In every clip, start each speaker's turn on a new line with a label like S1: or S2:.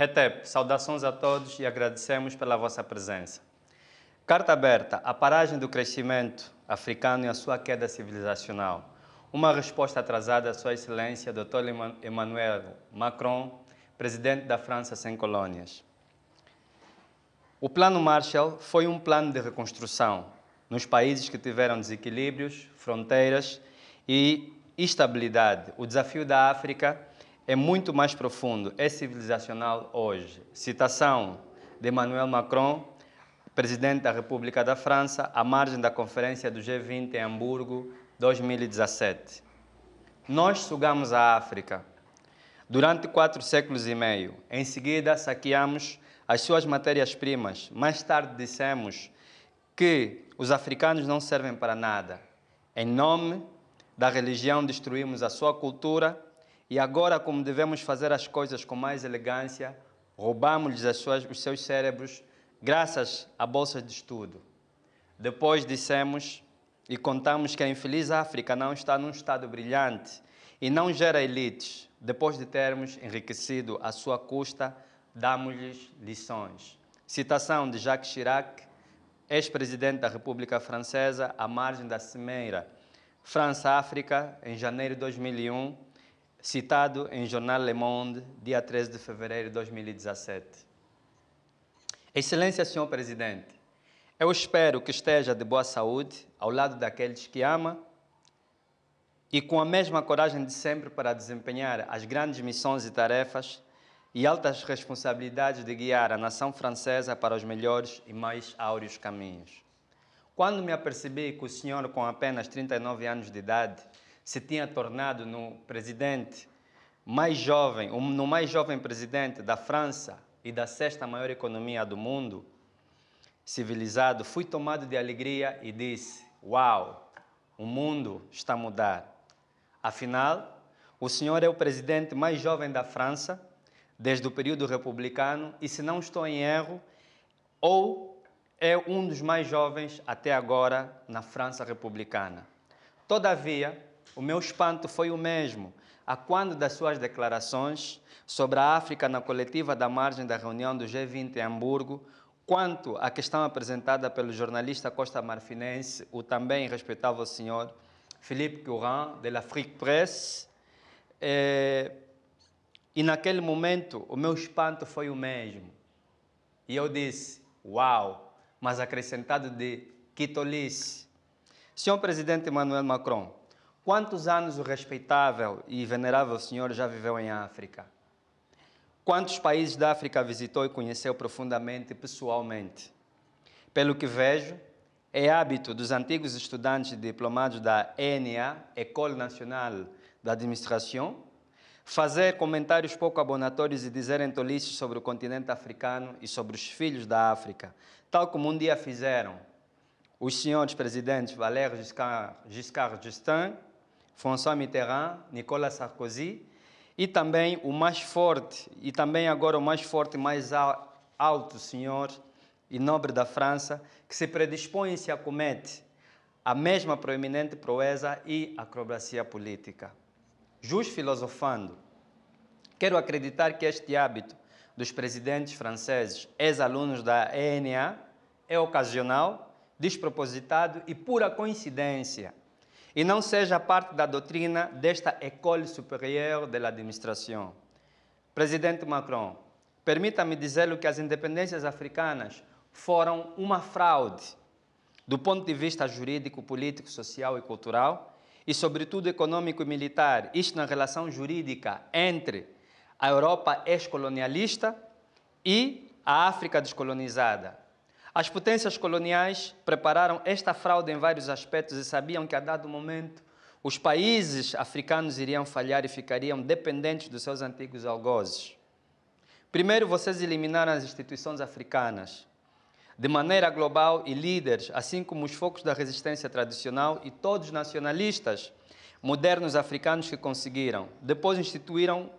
S1: Retep, saudações a todos e agradecemos pela vossa presença. Carta aberta, a paragem do crescimento africano e a sua queda civilizacional. Uma resposta atrasada à sua excelência, Dr. Emmanuel Macron, presidente da França sem colônias. O Plano Marshall foi um plano de reconstrução nos países que tiveram desequilíbrios, fronteiras e estabilidade. O desafio da África é muito mais profundo, é civilizacional hoje. Citação de Emmanuel Macron, presidente da República da França, à margem da conferência do G20 em Hamburgo, 2017. Nós sugamos a África durante quatro séculos e meio. Em seguida, saqueamos as suas matérias-primas. Mais tarde, dissemos que os africanos não servem para nada. Em nome da religião, destruímos a sua cultura e agora, como devemos fazer as coisas com mais elegância, roubamos-lhes os seus cérebros graças a bolsas de estudo. Depois dissemos e contamos que a infeliz África não está num estado brilhante e não gera elites. Depois de termos enriquecido à sua custa, damos-lhes lições. Citação de Jacques Chirac, ex-presidente da República Francesa, à margem da Cimeira França-África, em janeiro de 2001 citado em Jornal Le Monde, dia 13 de fevereiro de 2017. Excelência, Senhor Presidente, eu espero que esteja de boa saúde, ao lado daqueles que ama e com a mesma coragem de sempre para desempenhar as grandes missões e tarefas e altas responsabilidades de guiar a nação francesa para os melhores e mais áureos caminhos. Quando me apercebi que o senhor, com apenas 39 anos de idade, se tinha tornado no presidente mais jovem, no mais jovem presidente da França e da sexta maior economia do mundo civilizado, fui tomado de alegria e disse: Uau, o mundo está a mudar. Afinal, o senhor é o presidente mais jovem da França desde o período republicano e, se não estou em erro, ou é um dos mais jovens até agora na França republicana. Todavia, o meu espanto foi o mesmo a quando das suas declarações sobre a África na coletiva da margem da reunião do G20 em Hamburgo, quanto à questão apresentada pelo jornalista Costa Marfinense, o também respeitável senhor Philippe Courin, de La Frique Presse, é, e naquele momento o meu espanto foi o mesmo. E eu disse: Uau! Mas acrescentado de que tolice! Senhor presidente Emmanuel Macron, Quantos anos o respeitável e venerável senhor já viveu em África? Quantos países da África visitou e conheceu profundamente pessoalmente? Pelo que vejo, é hábito dos antigos estudantes diplomados da ENA, École Nationale d'Administration, fazer comentários pouco abonatórios e dizerem tolices sobre o continente africano e sobre os filhos da África, tal como um dia fizeram os senhores presidentes Valéry Giscard, Giscard d'Estaing François Mitterrand, Nicolas Sarkozy, e também o mais forte, e também agora o mais forte, mais alto senhor e nobre da França, que se predispõe e se acomete a mesma proeminente proeza e acrobacia política. Jus filosofando, quero acreditar que este hábito dos presidentes franceses, ex-alunos da ENA, é ocasional, despropositado e pura coincidência e não seja parte da doutrina desta école supérieure de administração. Presidente Macron, permita-me dizer-lhe que as independências africanas foram uma fraude do ponto de vista jurídico, político, social e cultural e, sobretudo, econômico e militar, isto na relação jurídica entre a Europa ex-colonialista e a África descolonizada. As potências coloniais prepararam esta fraude em vários aspectos e sabiam que a dado momento os países africanos iriam falhar e ficariam dependentes dos seus antigos algozes. Primeiro, vocês eliminaram as instituições africanas de maneira global e líderes, assim como os focos da resistência tradicional e todos os nacionalistas modernos africanos que conseguiram. Depois instituíram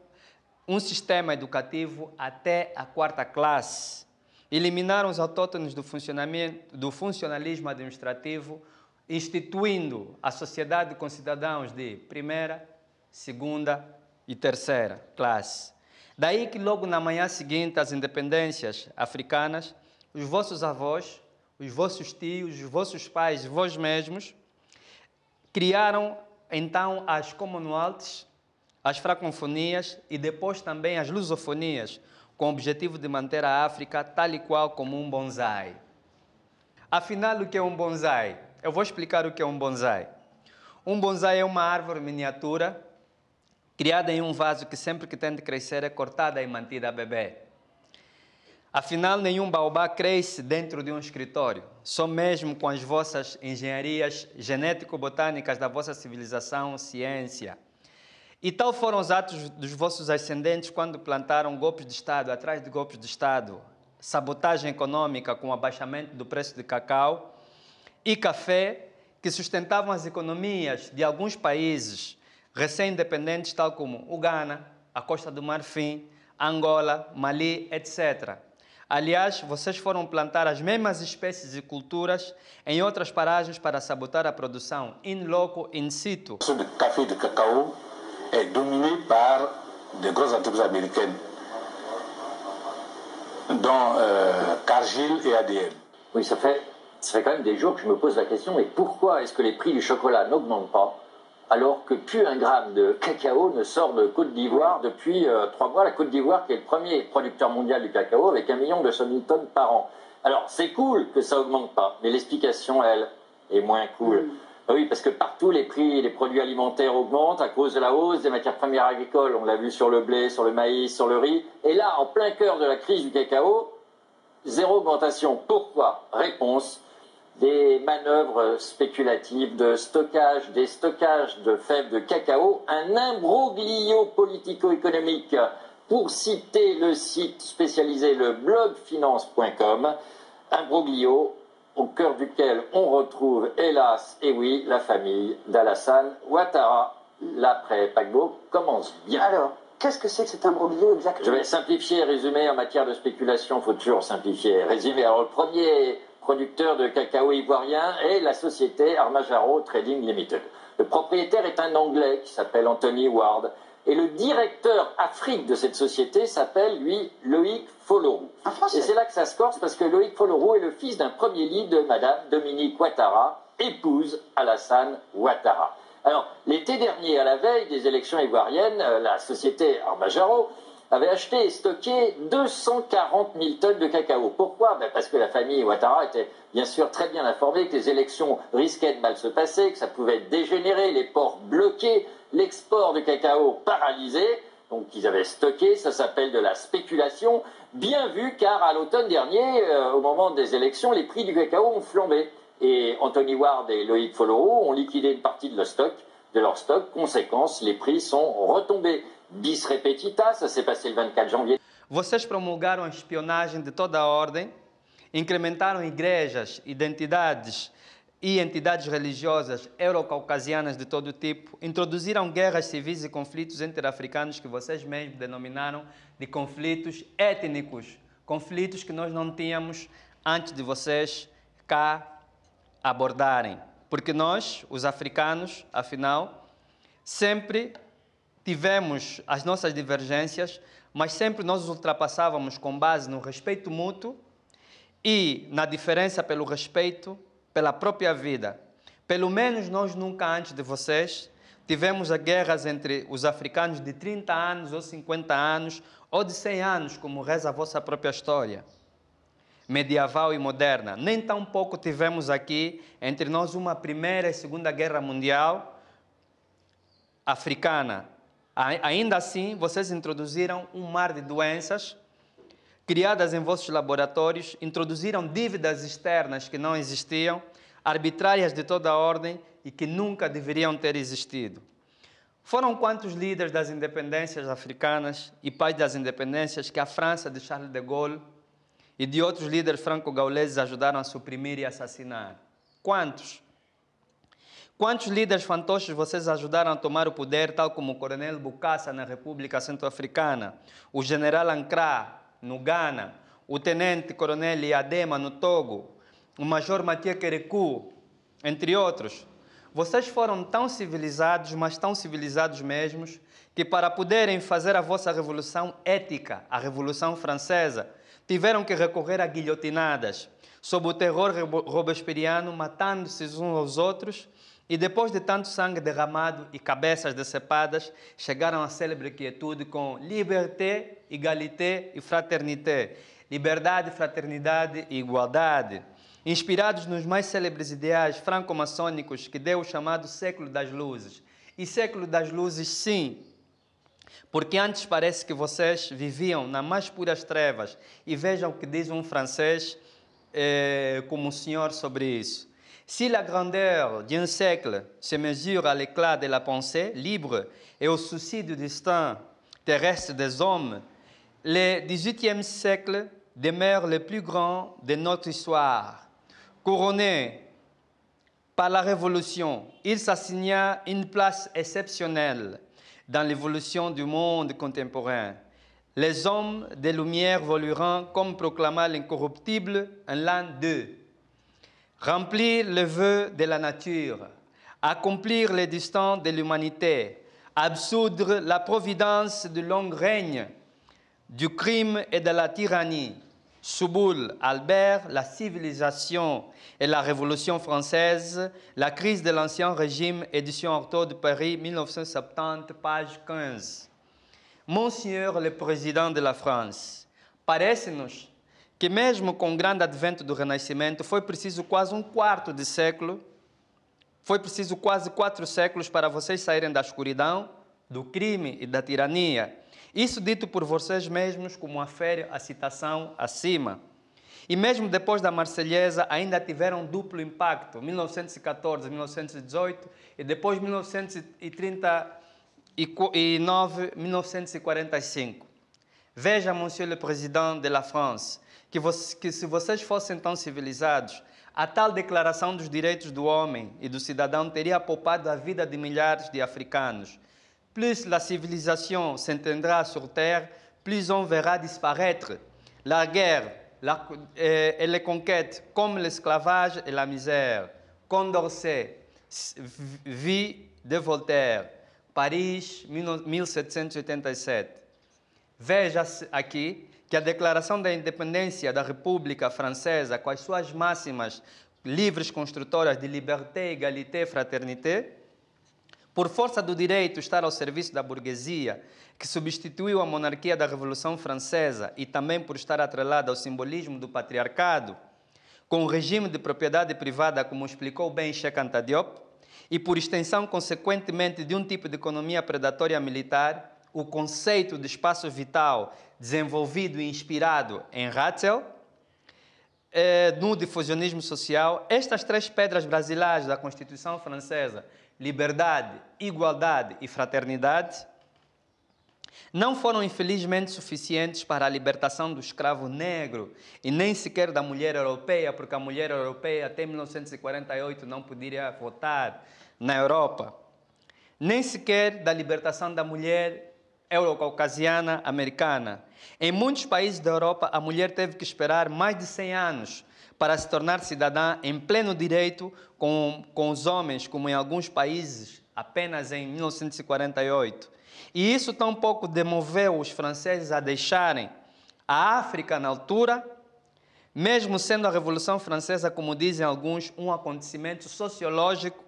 S1: um sistema educativo até a quarta classe Eliminaram os autóctones do, funcionamento, do funcionalismo administrativo, instituindo a sociedade com cidadãos de primeira, segunda e terceira classe. Daí que logo na manhã seguinte às independências africanas, os vossos avós, os vossos tios, os vossos pais, vós mesmos, criaram então as Commonwealths, as francofonias e depois também as lusofonias, com o objetivo de manter a África tal e qual como um bonsai. Afinal, o que é um bonsai? Eu vou explicar o que é um bonsai. Um bonsai é uma árvore miniatura criada em um vaso que sempre que tende a crescer é cortada e mantida a bebê. Afinal, nenhum baobá cresce dentro de um escritório. Só mesmo com as vossas engenharias genético-botânicas da vossa civilização, ciência. E tal foram os atos dos vossos ascendentes quando plantaram golpes de Estado, atrás de golpes de Estado, sabotagem econômica com o abaixamento do preço de cacau e café, que sustentavam as economias de alguns países recém-independentes, tal como o Ghana, a Costa do Marfim, Angola, Mali, etc. Aliás, vocês foram plantar as mesmas espécies e culturas em outras paragens para sabotar a produção in loco, in situ.
S2: De café de cacau est dominée par des grosses entreprises américaines, dont euh,
S3: Cargill et ADM. Oui, ça fait, ça fait quand même des jours que je me pose la question, mais pourquoi est-ce que les prix du chocolat n'augmentent pas alors que plus un gramme de cacao ne sort de Côte d'Ivoire depuis euh, trois mois. La Côte d'Ivoire qui est le premier producteur mondial du cacao avec un million de tonnes par an. Alors c'est cool que ça augmente pas, mais l'explication, elle, est moins cool. Ah oui, parce que partout, les prix des produits alimentaires augmentent à cause de la hausse des matières premières agricoles. On l'a vu sur le blé, sur le maïs, sur le riz. Et là, en plein cœur de la crise du cacao, zéro augmentation. Pourquoi Réponse des manœuvres spéculatives de stockage, des stockages de fèves de cacao, un imbroglio politico-économique. Pour citer le site spécialisé le blogfinance.com, imbroglio au cœur duquel on retrouve, hélas, et oui, la famille d'Alassane Ouattara. L'après-paquebot commence bien. Alors, qu'est-ce que c'est que cet imbroglio exactement Je vais simplifier et résumer en matière de spéculation, il faut toujours simplifier. Résumer, alors le premier producteur de cacao ivoirien est la société Armajaro Trading Limited. Le propriétaire est un Anglais qui s'appelle Anthony Ward. Et le directeur Afrique de cette société s'appelle, lui, Loïc Follorou. Et c'est là que ça se corse parce que Loïc Follorou est le fils d'un premier lit de Madame Dominique Ouattara, épouse Alassane Ouattara. Alors, l'été dernier, à la veille des élections ivoiriennes, euh, la société Armajaro, avait acheté et stocké 240 000 tonnes de cacao. Pourquoi ben, Parce que la famille Ouattara était bien sûr très bien informée que les élections risquaient de mal se passer, que ça pouvait dégénérer, les ports bloqués, l'export de cacao paralysé. Donc ils avaient stocké, ça s'appelle de la spéculation. Bien vu car à l'automne dernier, euh, au moment des élections, les prix du cacao ont flambé. Et Anthony Ward et Loïc follo ont liquidé une partie de leur stock. Conséquence, les prix sont retombés. bis
S1: repetita, ça s'est passé le 24 janvier. Vocês promulgaram a espionagem de toda a ordem, incrementaram igrejas, identidades e entidades religiosas eurocaucasianas de todo tipo, introduziram guerras civis e conflitos interafricanos que vocês mesmos denominaram de conflitos étnicos, conflitos que nós não tínhamos antes de vocês cá abordarem. Porque nós, os africanos, afinal, sempre Tivemos as nossas divergências, mas sempre nós os ultrapassávamos com base no respeito mútuo e na diferença pelo respeito pela própria vida. Pelo menos nós nunca antes de vocês tivemos guerras entre os africanos de 30 anos ou 50 anos ou de 100 anos, como reza a vossa própria história medieval e moderna. Nem tão pouco tivemos aqui entre nós uma primeira e segunda guerra mundial africana, Ainda assim, vocês introduziram um mar de doenças criadas em vossos laboratórios, introduziram dívidas externas que não existiam, arbitrárias de toda ordem e que nunca deveriam ter existido. Foram quantos líderes das independências africanas e pais das independências que a França de Charles de Gaulle e de outros líderes franco-gauleses ajudaram a suprimir e assassinar? Quantos? Quantos líderes fantoches vocês ajudaram a tomar o poder, tal como o coronel Bukassa na República Centro-Africana, o general Ancrá no Ghana, o tenente coronel Iadema no Togo, o major Matia Kereku, entre outros? Vocês foram tão civilizados, mas tão civilizados mesmos, que para poderem fazer a vossa revolução ética, a Revolução Francesa, tiveram que recorrer a guilhotinadas, sob o terror robesperiano, matando-se uns aos outros e depois de tanto sangue derramado e cabeças decepadas, chegaram à célebre quietude com liberté, égalité e fraternité. Liberdade, fraternidade e igualdade. Inspirados nos mais célebres ideais franco-maçônicos que deu o chamado século das luzes. E século das luzes, sim, porque antes parece que vocês viviam nas mais puras trevas. E vejam o que diz um francês eh, como um senhor sobre isso. Si la grandeur d'un siècle se mesure à l'éclat de la pensée libre et au souci du destin terrestre des hommes, le XVIIIe siècle demeure le plus grand de notre histoire. Couronné par la Révolution, il s'assigna une place exceptionnelle dans l'évolution du monde contemporain. Les hommes des Lumières voleront, comme proclama l'incorruptible, en l'an d'eux remplir le vœu de la nature, accomplir les distances de l'humanité, absoudre la providence du long règne, du crime et de la tyrannie. Souboul, Albert, la civilisation et la Révolution française, la crise de l'Ancien Régime, édition Orto de Paris, 1970, page 15. Monsieur le Président de la France, paraissez nous que, mesmo com o grande advento do Renascimento, foi preciso quase um quarto de século, foi preciso quase quatro séculos para vocês saírem da escuridão, do crime e da tirania. Isso dito por vocês mesmos, como afere a citação acima. E mesmo depois da Marselhesa ainda tiveram duplo impacto, 1914, 1918 e depois 1939, 1945. Veja, Monsieur le Président de la France, que, você, que se vocês fossem tão civilizados, a tal declaração dos direitos do homem e do cidadão teria poupado a vida de milhares de africanos. Plus la civilisation s'entendra sur terre, plus on verra disparaître la guerre la, et, eh, et les conquêtes, comme l'esclavage et la misère. Condorcet, Vie de Voltaire, Paris, 1787. Veja aqui que a Declaração da Independência da República Francesa, com as suas máximas livres construtoras de liberté, égalité, fraternité, por força do direito estar ao serviço da burguesia, que substituiu a monarquia da Revolução Francesa e também por estar atrelada ao simbolismo do patriarcado, com o regime de propriedade privada, como explicou bem Cheikh Diop, e por extensão, consequentemente, de um tipo de economia predatória militar o conceito de espaço vital desenvolvido e inspirado em Ratzel, é, no difusionismo social, estas três pedras brasileiras da Constituição Francesa, liberdade, igualdade e fraternidade, não foram infelizmente suficientes para a libertação do escravo negro e nem sequer da mulher europeia, porque a mulher europeia até 1948 não poderia votar na Europa, nem sequer da libertação da mulher eurocaucasiana americana. Em muitos países da Europa, a mulher teve que esperar mais de 100 anos para se tornar cidadã em pleno direito com, com os homens, como em alguns países, apenas em 1948. E isso tampouco demoveu os franceses a deixarem a África na altura, mesmo sendo a Revolução Francesa, como dizem alguns, um acontecimento sociológico,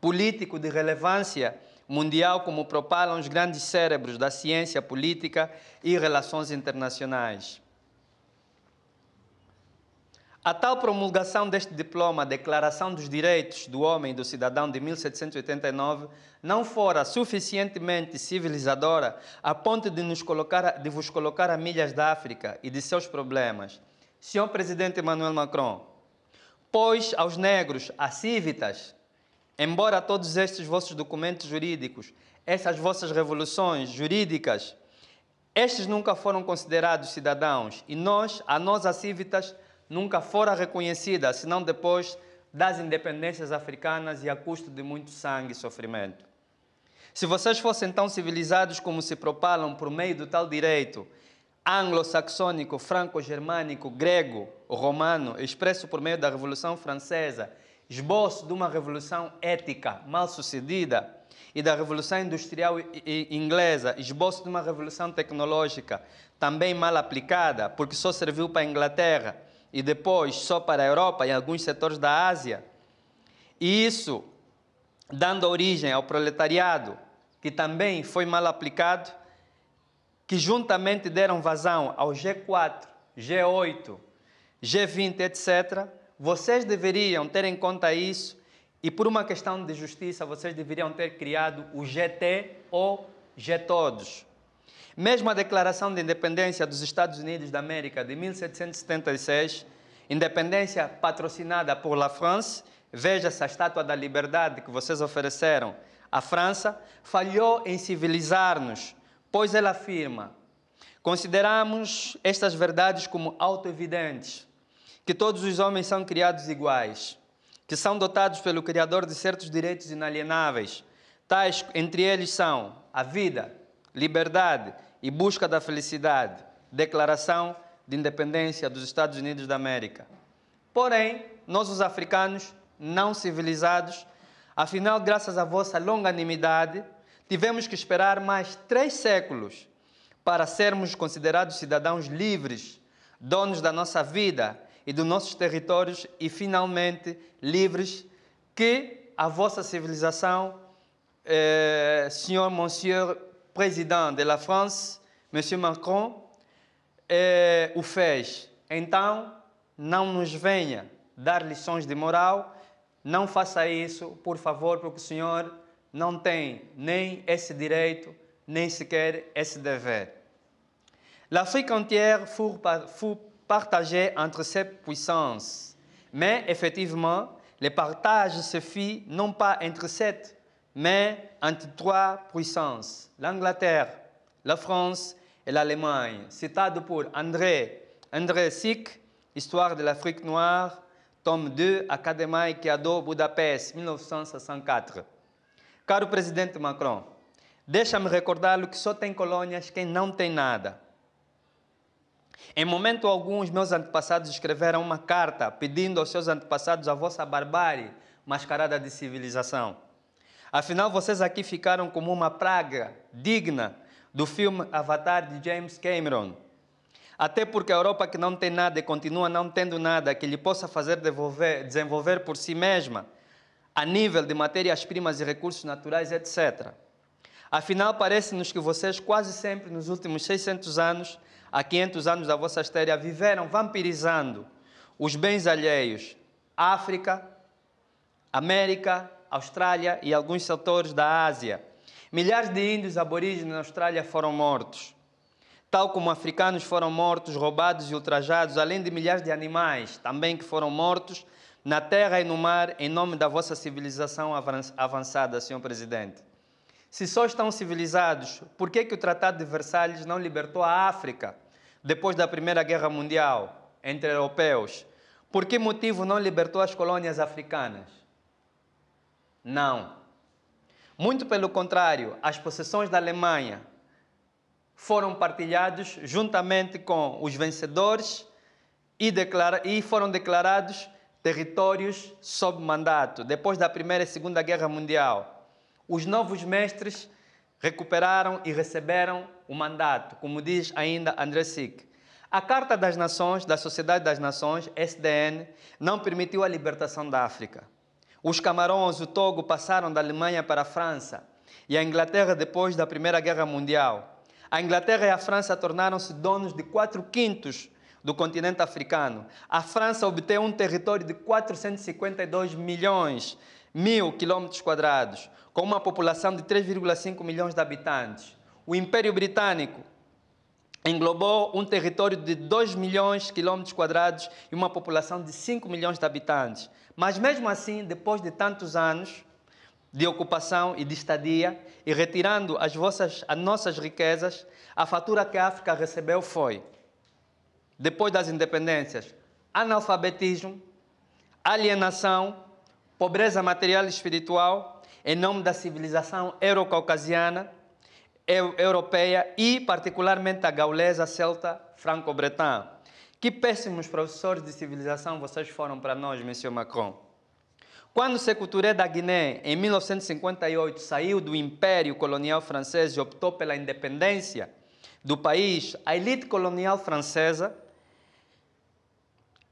S1: político de relevância mundial como propalam os grandes cérebros da ciência política e relações internacionais. A tal promulgação deste diploma, Declaração dos Direitos do Homem e do Cidadão de 1789, não fora suficientemente civilizadora a ponto de, nos colocar, de vos colocar a milhas da África e de seus problemas. Senhor Presidente Emmanuel Macron, pois aos negros, a cívitas, Embora todos estes vossos documentos jurídicos, essas vossas revoluções jurídicas, estes nunca foram considerados cidadãos e nós, a nós, a nunca fora reconhecida, senão depois das independências africanas e a custo de muito sangue e sofrimento. Se vocês fossem tão civilizados como se propalam por meio do tal direito anglo-saxônico, franco-germânico, grego, romano, expresso por meio da Revolução Francesa esboço de uma revolução ética mal sucedida, e da revolução industrial inglesa, esboço de uma revolução tecnológica também mal aplicada, porque só serviu para a Inglaterra e depois só para a Europa e alguns setores da Ásia. E isso dando origem ao proletariado, que também foi mal aplicado, que juntamente deram vazão ao G4, G8, G20, etc., vocês deveriam ter em conta isso e por uma questão de justiça, vocês deveriam ter criado o GT ou GTODOS. Mesmo a Declaração de Independência dos Estados Unidos da América de 1776, independência patrocinada por La France, veja essa estátua da liberdade que vocês ofereceram à França, falhou em civilizar-nos, pois ela afirma: consideramos estas verdades como autoevidentes que todos os homens são criados iguais, que são dotados pelo Criador de certos direitos inalienáveis, tais entre eles são a vida, liberdade e busca da felicidade, declaração de independência dos Estados Unidos da América. Porém, nós os africanos não civilizados, afinal, graças à vossa longanimidade, tivemos que esperar mais três séculos para sermos considerados cidadãos livres, donos da nossa vida e dos nossos territórios e finalmente livres que a vossa civilização, eh, senhor Monsieur Président de la France, Monsieur Macron, eh, o fez. Então, não nos venha dar lições de moral, não faça isso, por favor, porque o senhor não tem nem esse direito, nem sequer esse dever. L'Afrique entière fut, fut partagé entre ces puissances. Mais effectivement, le partage se fit non pas entre sept, mais entre trois puissances, l'Angleterre, la France et l'Allemagne. C'est de pour André, André Sick, Histoire de l'Afrique noire, tome 2, Académie Kiado, Budapest, 1964. Caro président Macron, deixa-me recordar lo que só tem colônias quem não tem nada. Em momento algum, os meus antepassados escreveram uma carta pedindo aos seus antepassados a vossa barbárie mascarada de civilização. Afinal, vocês aqui ficaram como uma praga digna do filme Avatar de James Cameron. Até porque a Europa, que não tem nada e continua não tendo nada que lhe possa fazer devolver, desenvolver por si mesma, a nível de matérias-primas e recursos naturais, etc. Afinal, parece-nos que vocês, quase sempre nos últimos 600 anos, há 500 anos da vossa história viveram vampirizando os bens alheios, África, América, Austrália e alguns setores da Ásia. Milhares de índios aborígenes na Austrália foram mortos, tal como africanos foram mortos, roubados e ultrajados, além de milhares de animais também que foram mortos na terra e no mar em nome da vossa civilização avançada, senhor presidente. Se só estão civilizados, por que, que o Tratado de Versalhes não libertou a África depois da Primeira Guerra Mundial entre europeus? Por que motivo não libertou as colônias africanas? Não. Muito pelo contrário, as possessões da Alemanha foram partilhados juntamente com os vencedores e, declara, e foram declarados territórios sob mandato depois da Primeira e Segunda Guerra Mundial os novos mestres recuperaram e receberam o mandato, como diz ainda André Sick. A Carta das Nações, da Sociedade das Nações, SDN, não permitiu a libertação da África. Os Camarões, o Togo passaram da Alemanha para a França e a Inglaterra depois da Primeira Guerra Mundial. A Inglaterra e a França tornaram-se donos de quatro quintos do continente africano. A França obteve um território de 452 milhões mil quilômetros quadrados, com uma população de 3,5 milhões de habitantes. O Império Britânico englobou um território de 2 milhões de quilômetros quadrados e uma população de 5 milhões de habitantes. Mas mesmo assim, depois de tantos anos de ocupação e de estadia, e retirando as, vossas, as nossas riquezas, a fatura que a África recebeu foi, depois das independências, analfabetismo, alienação, pobreza material e espiritual, em nome da civilização eurocaucasiana, europeia e particularmente a gaulesa, celta, franco-bretã. Que péssimos professores de civilização vocês foram para nós, Monsieur Macron. Quando Secuturé da Guiné, em 1958, saiu do Império Colonial Francês e optou pela independência do país, a elite colonial francesa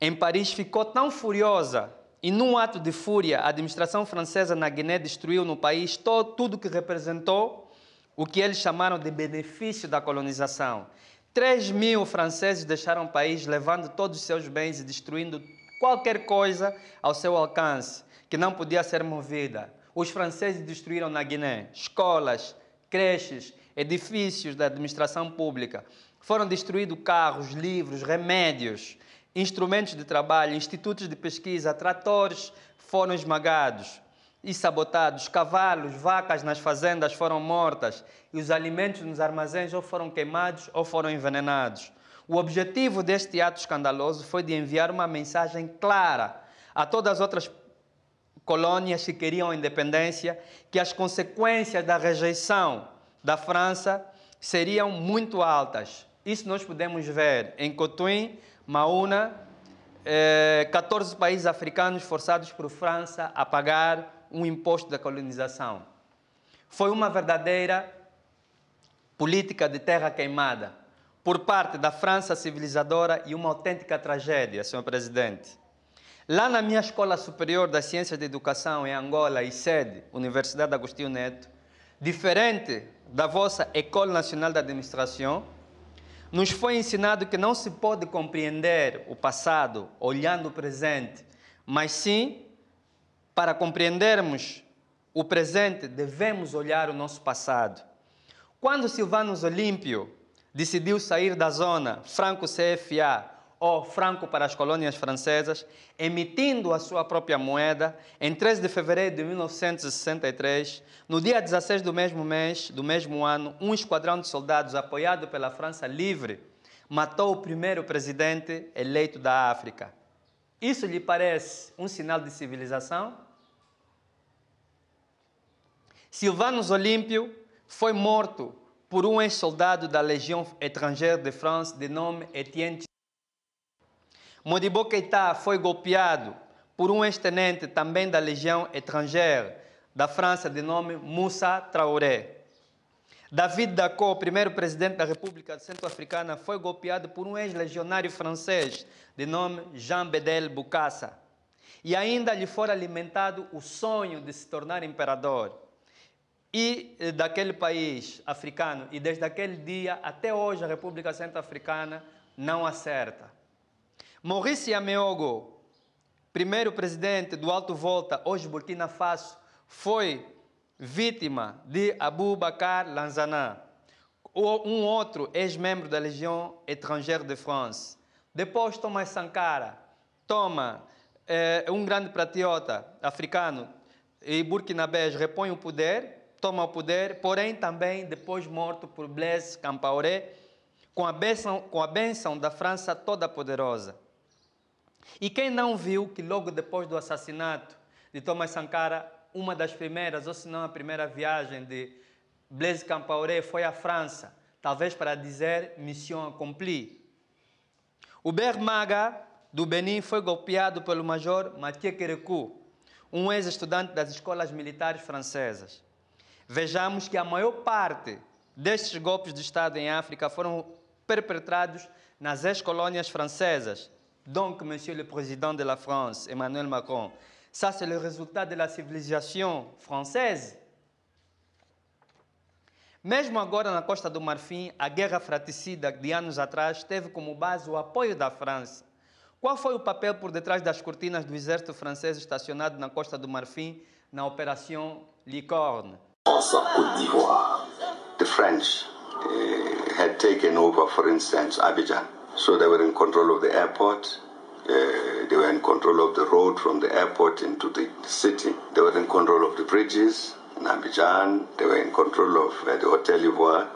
S1: em Paris ficou tão furiosa e num ato de fúria, a administração francesa na Guiné destruiu no país todo, tudo que representou o que eles chamaram de benefício da colonização. 3 mil franceses deixaram o país levando todos os seus bens e destruindo qualquer coisa ao seu alcance que não podia ser movida. Os franceses destruíram na Guiné escolas, creches, edifícios da administração pública. Foram destruídos carros, livros, remédios instrumentos de trabalho, institutos de pesquisa, tratores foram esmagados e sabotados, cavalos, vacas nas fazendas foram mortas e os alimentos nos armazéns ou foram queimados ou foram envenenados. O objetivo deste ato escandaloso foi de enviar uma mensagem clara a todas as outras colônias que queriam a independência que as consequências da rejeição da França seriam muito altas. Isso nós podemos ver em Cotuim, Mauna, eh, 14 países africanos forçados por França a pagar um imposto da colonização. Foi uma verdadeira política de terra queimada por parte da França civilizadora e uma autêntica tragédia, senhor presidente. Lá na minha Escola Superior das Ciências de Educação em Angola e sede, Universidade Agostinho Neto, diferente da vossa École Nacional d'Administration. Administração, nos foi ensinado que não se pode compreender o passado olhando o presente, mas sim, para compreendermos o presente, devemos olhar o nosso passado. Quando Silvanos Olímpio decidiu sair da zona Franco-CFA ou franco para as colônias francesas, emitindo a sua própria moeda em 13 de fevereiro de 1963. No dia 16 do mesmo mês, do mesmo ano, um esquadrão de soldados apoiado pela França Livre matou o primeiro presidente eleito da África. Isso lhe parece um sinal de civilização? Silvanus Olímpio foi morto por um ex-soldado da Legião Estrangeira de France de nome Etienne Modibo Keita foi golpeado por um ex-tenente também da Legião Estrangeira da França, de nome Moussa Traoré. David Dacot, primeiro presidente da República Centro-Africana, foi golpeado por um ex-legionário francês, de nome Jean Bedel Bokassa. E ainda lhe foi alimentado o sonho de se tornar imperador. E eh, daquele país africano, e desde aquele dia até hoje, a República Centro-Africana não acerta. Maurício Ameogo, primeiro presidente do Alto Volta, hoje Burkina Faso, foi vítima de Abu Bakr Lanzana, um outro ex-membro da Legião Estrangeira de France. Depois Thomas Sankara, toma eh, um grande patriota africano e burkinabé, repõe o poder, toma o poder, porém também depois morto por Blaise Compaoré, com a benção, com a benção da França toda poderosa. E quem não viu que logo depois do assassinato de Thomas Sankara, uma das primeiras, ou se não a primeira viagem de Blaise Compaoré foi à França, talvez para dizer missão accomplie. O Maga, do Benin, foi golpeado pelo major Mathieu Kérékou, um ex-estudante das escolas militares francesas. Vejamos que a maior parte destes golpes de Estado em África foram perpetrados nas ex-colônias francesas, Donc, Monsieur le Président de la France, Emmanuel Macron, ça c'est le résultat de la civilisation française. Mesmo agora na Costa do Marfim, a guerra fratricida de anos atrás teve como base o apoio da França. Qual foi o papel por detrás das cortinas do exército francês estacionado na Costa do Marfim na Operação Licorne?
S4: França, Côte d'Ivoire. The French uh, had taken over, for instance, Abidjan. So they were in control of the airport. Uh, they were in control of the road from the airport into the city. They were in control of the bridges in Abidjan. They were in control of uh, the Hotel Ivoire.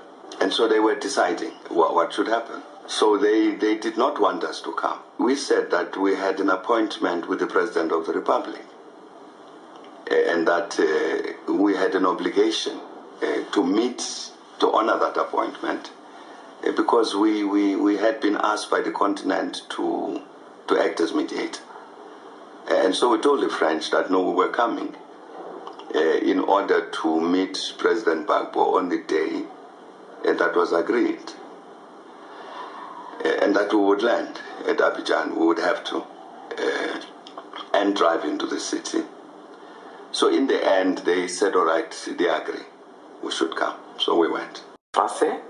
S4: And so they were deciding what, what should happen. So they, they did not want us to come. We said that we had an appointment with the President of the Republic uh, and that uh, we had an obligation uh, to meet to honor that appointment uh, because we, we, we had been asked by the continent to, to act as mediator. And so we told the French that no, we were coming uh, in order to meet President Bagbo on the day uh, that was agreed. Uh, and that we would land at Abidjan, we would have to, and uh, drive into the city. So in the end, they said, all right, they agree, we should come. So we went. Français?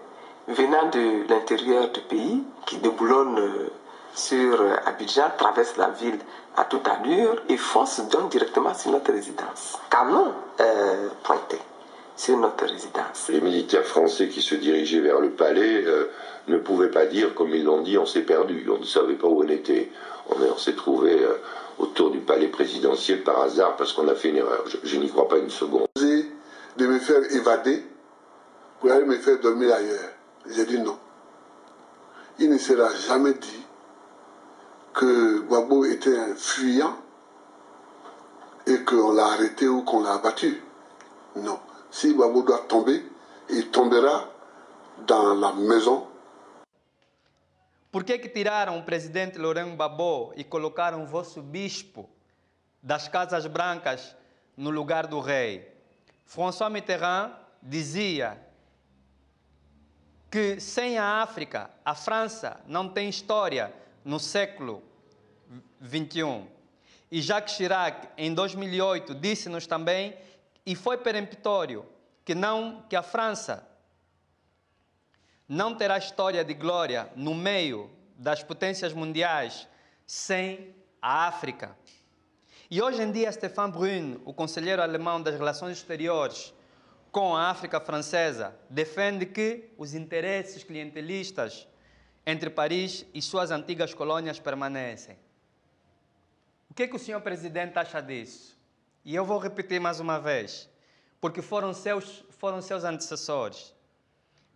S4: venant de l'intérieur du pays, qui déboulonne euh, sur euh, Abidjan, traverse la ville à toute allure et fonce donc directement sur notre résidence. Canon euh, pointé sur notre résidence. Les militaires français qui se dirigeaient vers le palais ne pouvaient pas dire, comme ils l'ont dit, on s'est perdu, on ne savait pas où on était. On, s'est trouvé autour du palais présidentiel par hasard parce qu'on a fait une erreur. Je, n'y crois pas une seconde. De
S2: me faire évader pour aller me faire dormir ailleurs. J'ai dit non. Il ne sera jamais dit que Babo était un fuyant et qu'on l'a arrêté ou qu'on l'a abattu. Non. Si Babou doit tomber, il tombera dans la maison.
S1: Pourquoi que, que tiraram o presidente Laurent Gbagbo et colocaram o vosso bispo das Casas Brancas no lugar do rei? François Mitterrand disait... que sem a África, a França não tem história no século XXI. E Jacques Chirac, em 2008, disse-nos também, e foi peremptório, que, não, que a França não terá história de glória no meio das potências mundiais sem a África. E hoje em dia, Stefan Brun, o conselheiro alemão das relações exteriores, com a África Francesa, defende que os interesses clientelistas entre Paris e suas antigas colônias permanecem. O que, é que o senhor presidente acha disso? E eu vou repetir mais uma vez, porque foram seus, foram seus antecessores.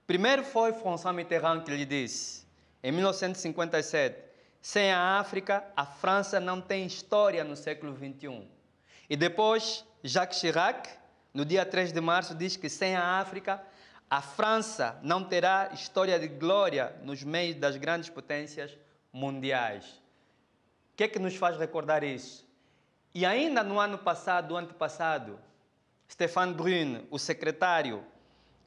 S1: Primeiro foi François Mitterrand que lhe disse, em 1957, sem a África, a França não tem história no século XXI. E depois, Jacques Chirac, no dia 3 de março, diz que sem a África, a França não terá história de glória nos meios das grandes potências mundiais. O que é que nos faz recordar isso? E ainda no ano passado, antepassado, Stefan Brun, o secretário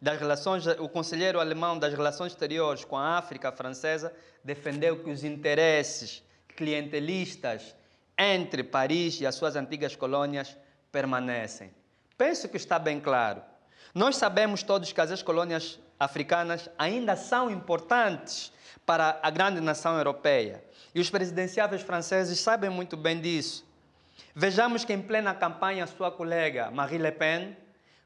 S1: das relações, o conselheiro alemão das relações exteriores com a África francesa, defendeu que os interesses clientelistas entre Paris e as suas antigas colônias permanecem. Penso que está bem claro. Nós sabemos todos que as colônias africanas ainda são importantes para a grande nação europeia. E os presidenciáveis franceses sabem muito bem disso. Vejamos que em plena campanha sua colega Marie Le Pen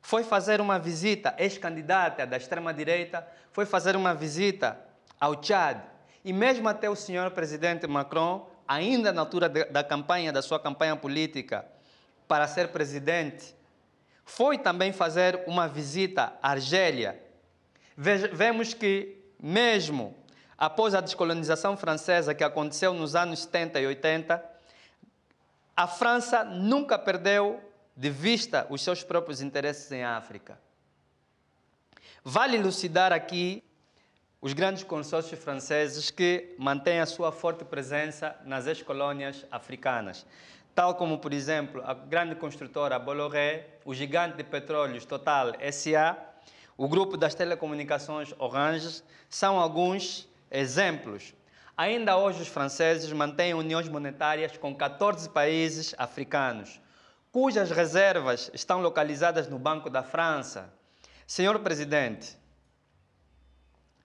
S1: foi fazer uma visita, ex-candidata da extrema-direita, foi fazer uma visita ao Tchad. E mesmo até o senhor presidente Macron, ainda na altura da campanha, da sua campanha política para ser presidente, foi também fazer uma visita à Argélia. Vemos que, mesmo após a descolonização francesa que aconteceu nos anos 70 e 80, a França nunca perdeu de vista os seus próprios interesses em África. Vale elucidar aqui os grandes consórcios franceses que mantêm a sua forte presença nas ex-colônias africanas tal como, por exemplo, a grande construtora Bolloré, o gigante de petróleos Total SA, o grupo das telecomunicações Orange, são alguns exemplos. Ainda hoje, os franceses mantêm uniões monetárias com 14 países africanos, cujas reservas estão localizadas no Banco da França. Senhor Presidente,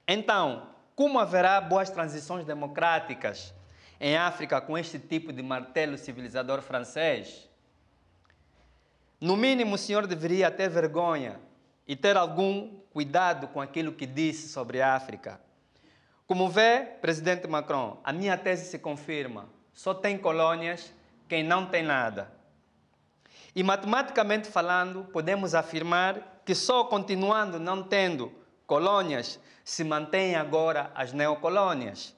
S1: então, como haverá boas transições democráticas em África com este tipo de martelo civilizador francês? No mínimo, o senhor deveria ter vergonha e ter algum cuidado com aquilo que disse sobre a África. Como vê, presidente Macron, a minha tese se confirma: só tem colônias quem não tem nada. E matematicamente falando, podemos afirmar que só continuando não tendo colônias se mantém agora as neocolônias.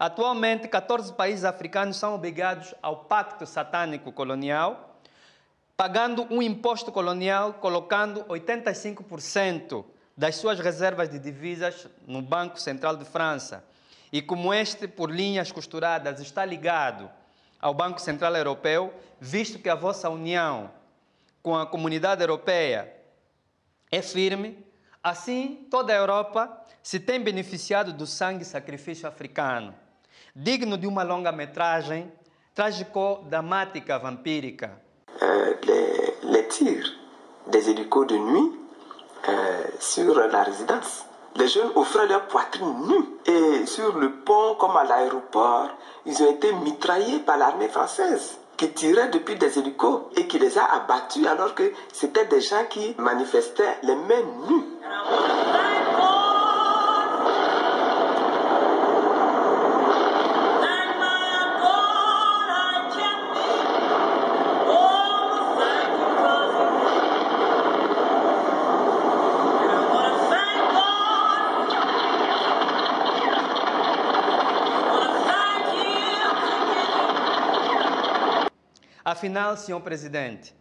S1: Atualmente, 14 países africanos são obrigados ao Pacto Satânico Colonial, pagando um imposto colonial, colocando 85% das suas reservas de divisas no Banco Central de França. E como este, por linhas costuradas, está ligado ao Banco Central Europeu, visto que a vossa união com a comunidade europeia é firme, assim toda a Europa se tem beneficiado do sangue e sacrifício africano. digne d'une uma métrage tragico dramatique dramática euh, les, tirs des hélicos de nuit euh, sur la résidence. Les jeunes offraient leur poitrine nue
S4: et sur le pont comme à l'aéroport, ils ont été mitraillés par l'armée française qui tirait depuis des hélicos et qui les a abattus alors que c'était des gens qui
S1: manifestaient les mains nues. Afinal, senhor presidente,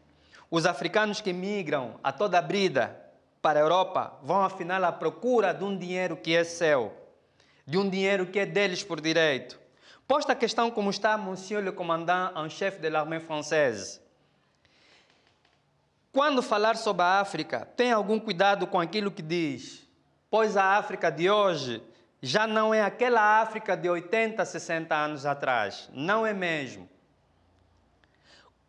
S1: os africanos que migram a toda brida para a Europa vão afinal à procura de um dinheiro que é seu, de um dinheiro que é deles por direito. Posta a questão como está, monsieur le commandant en chef de l'armée française. Quando falar sobre a África, tenha algum cuidado com aquilo que diz, pois a África de hoje já não é aquela África de 80, 60 anos atrás, não é mesmo.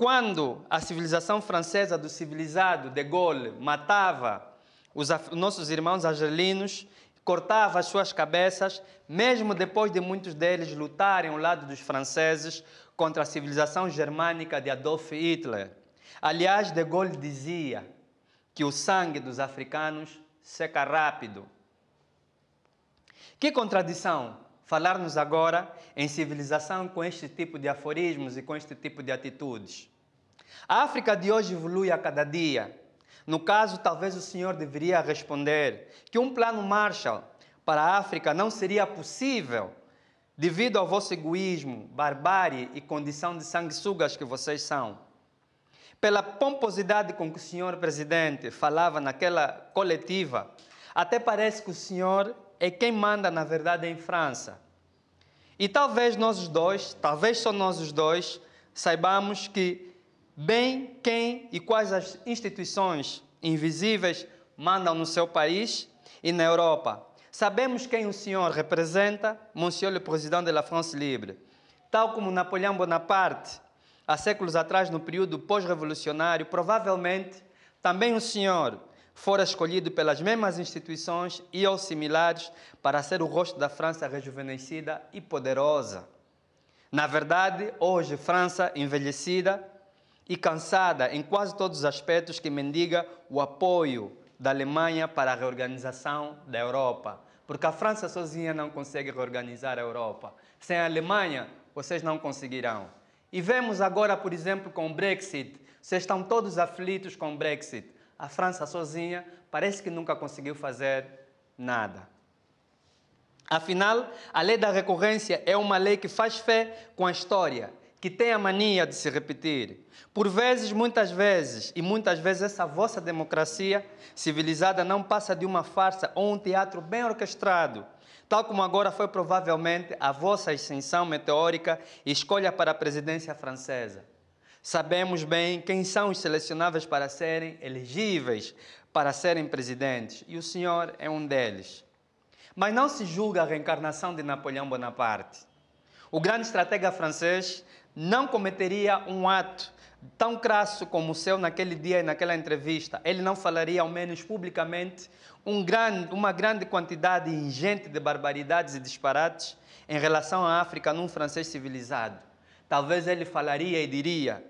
S1: Quando a civilização francesa do civilizado de Gaulle matava os nossos irmãos argelinos, cortava as suas cabeças, mesmo depois de muitos deles lutarem ao lado dos franceses contra a civilização germânica de Adolf Hitler. Aliás, de Gaulle dizia que o sangue dos africanos seca rápido. Que contradição! falar-nos agora em civilização com este tipo de aforismos e com este tipo de atitudes. A África de hoje evolui a cada dia. No caso, talvez o senhor deveria responder que um plano Marshall para a África não seria possível devido ao vosso egoísmo, barbárie e condição de sanguessugas que vocês são. Pela pomposidade com que o senhor presidente falava naquela coletiva, até parece que o senhor é quem manda, na verdade, em França. E talvez nós dois, talvez só nós dois, saibamos que bem quem e quais as instituições invisíveis mandam no seu país e na Europa. Sabemos quem o senhor representa, Monsieur le Président de la France Libre. Tal como Napoleão Bonaparte, há séculos atrás, no período pós-revolucionário, provavelmente também o senhor fora escolhido pelas mesmas instituições e aos similares para ser o rosto da França rejuvenescida e poderosa. Na verdade, hoje, França envelhecida e cansada em quase todos os aspectos que mendiga o apoio da Alemanha para a reorganização da Europa. Porque a França sozinha não consegue reorganizar a Europa. Sem a Alemanha, vocês não conseguirão. E vemos agora, por exemplo, com o Brexit. Vocês estão todos aflitos com o Brexit. A França sozinha parece que nunca conseguiu fazer nada. Afinal, a lei da recorrência é uma lei que faz fé com a história, que tem a mania de se repetir. Por vezes, muitas vezes, e muitas vezes essa vossa democracia civilizada não passa de uma farsa ou um teatro bem orquestrado, tal como agora foi provavelmente a vossa ascensão meteórica e escolha para a presidência francesa. Sabemos bem quem são os selecionáveis para serem elegíveis, para serem presidentes, e o senhor é um deles. Mas não se julga a reencarnação de Napoleão Bonaparte. O grande estratega francês não cometeria um ato tão crasso como o seu naquele dia e naquela entrevista. Ele não falaria, ao menos publicamente, um grande, uma grande quantidade ingente de barbaridades e disparates em relação à África num francês civilizado talvez ele falaria e diria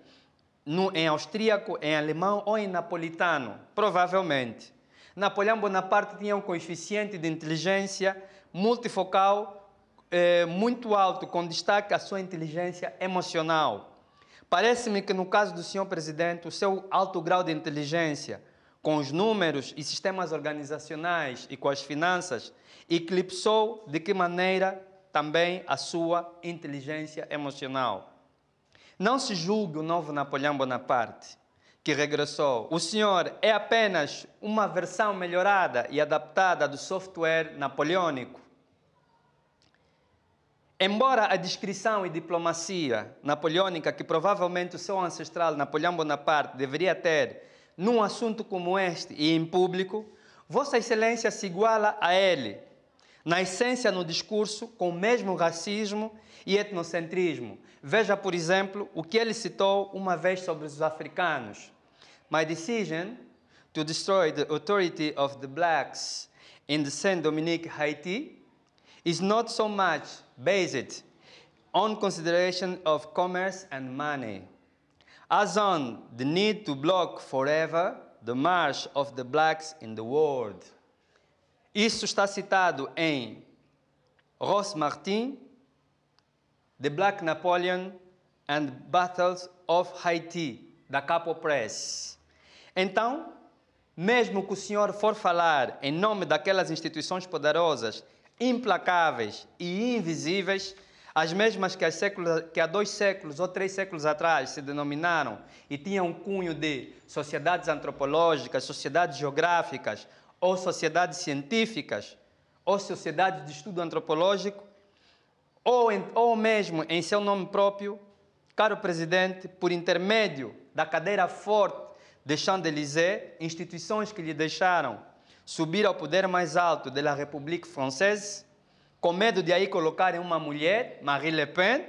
S1: no, em austríaco, em alemão ou em napolitano, provavelmente. Napoleão Bonaparte tinha um coeficiente de inteligência multifocal eh, muito alto, com destaque à sua inteligência emocional. Parece-me que no caso do senhor presidente, o seu alto grau de inteligência, com os números e sistemas organizacionais e com as finanças, eclipsou de que maneira também a sua inteligência emocional. Não se julgue o novo Napoleão Bonaparte, que regressou. O senhor é apenas uma versão melhorada e adaptada do software napoleônico. Embora a discrição e diplomacia napoleônica que provavelmente o seu ancestral Napoleão Bonaparte deveria ter num assunto como este e em público, Vossa Excelência se iguala a ele, na essência no discurso, com o mesmo racismo e etnocentrismo, Veja, por exemplo, o que ele citou uma vez sobre os africanos. My decision to destroy the authority of the blacks in the Saint-Dominique, Haiti, is not so much based on consideration of commerce and money, as on the need to block forever the march of the blacks in the world. Isso está citado em Ross Martin, The Black Napoleon and Battles of Haiti, da Capo Press. Então, mesmo que o senhor for falar em nome daquelas instituições poderosas, implacáveis e invisíveis, as mesmas que, séculos, que, há dois séculos ou três séculos atrás se denominaram e tinham um cunho de sociedades antropológicas, sociedades geográficas ou sociedades científicas ou sociedades de estudo antropológico, ou, em, ou mesmo em seu nome próprio, caro presidente, por intermédio da cadeira forte de Champs-Élysées, instituições que lhe deixaram subir ao poder mais alto da República Francesa, com medo de aí colocarem uma mulher, Marie Le Pen.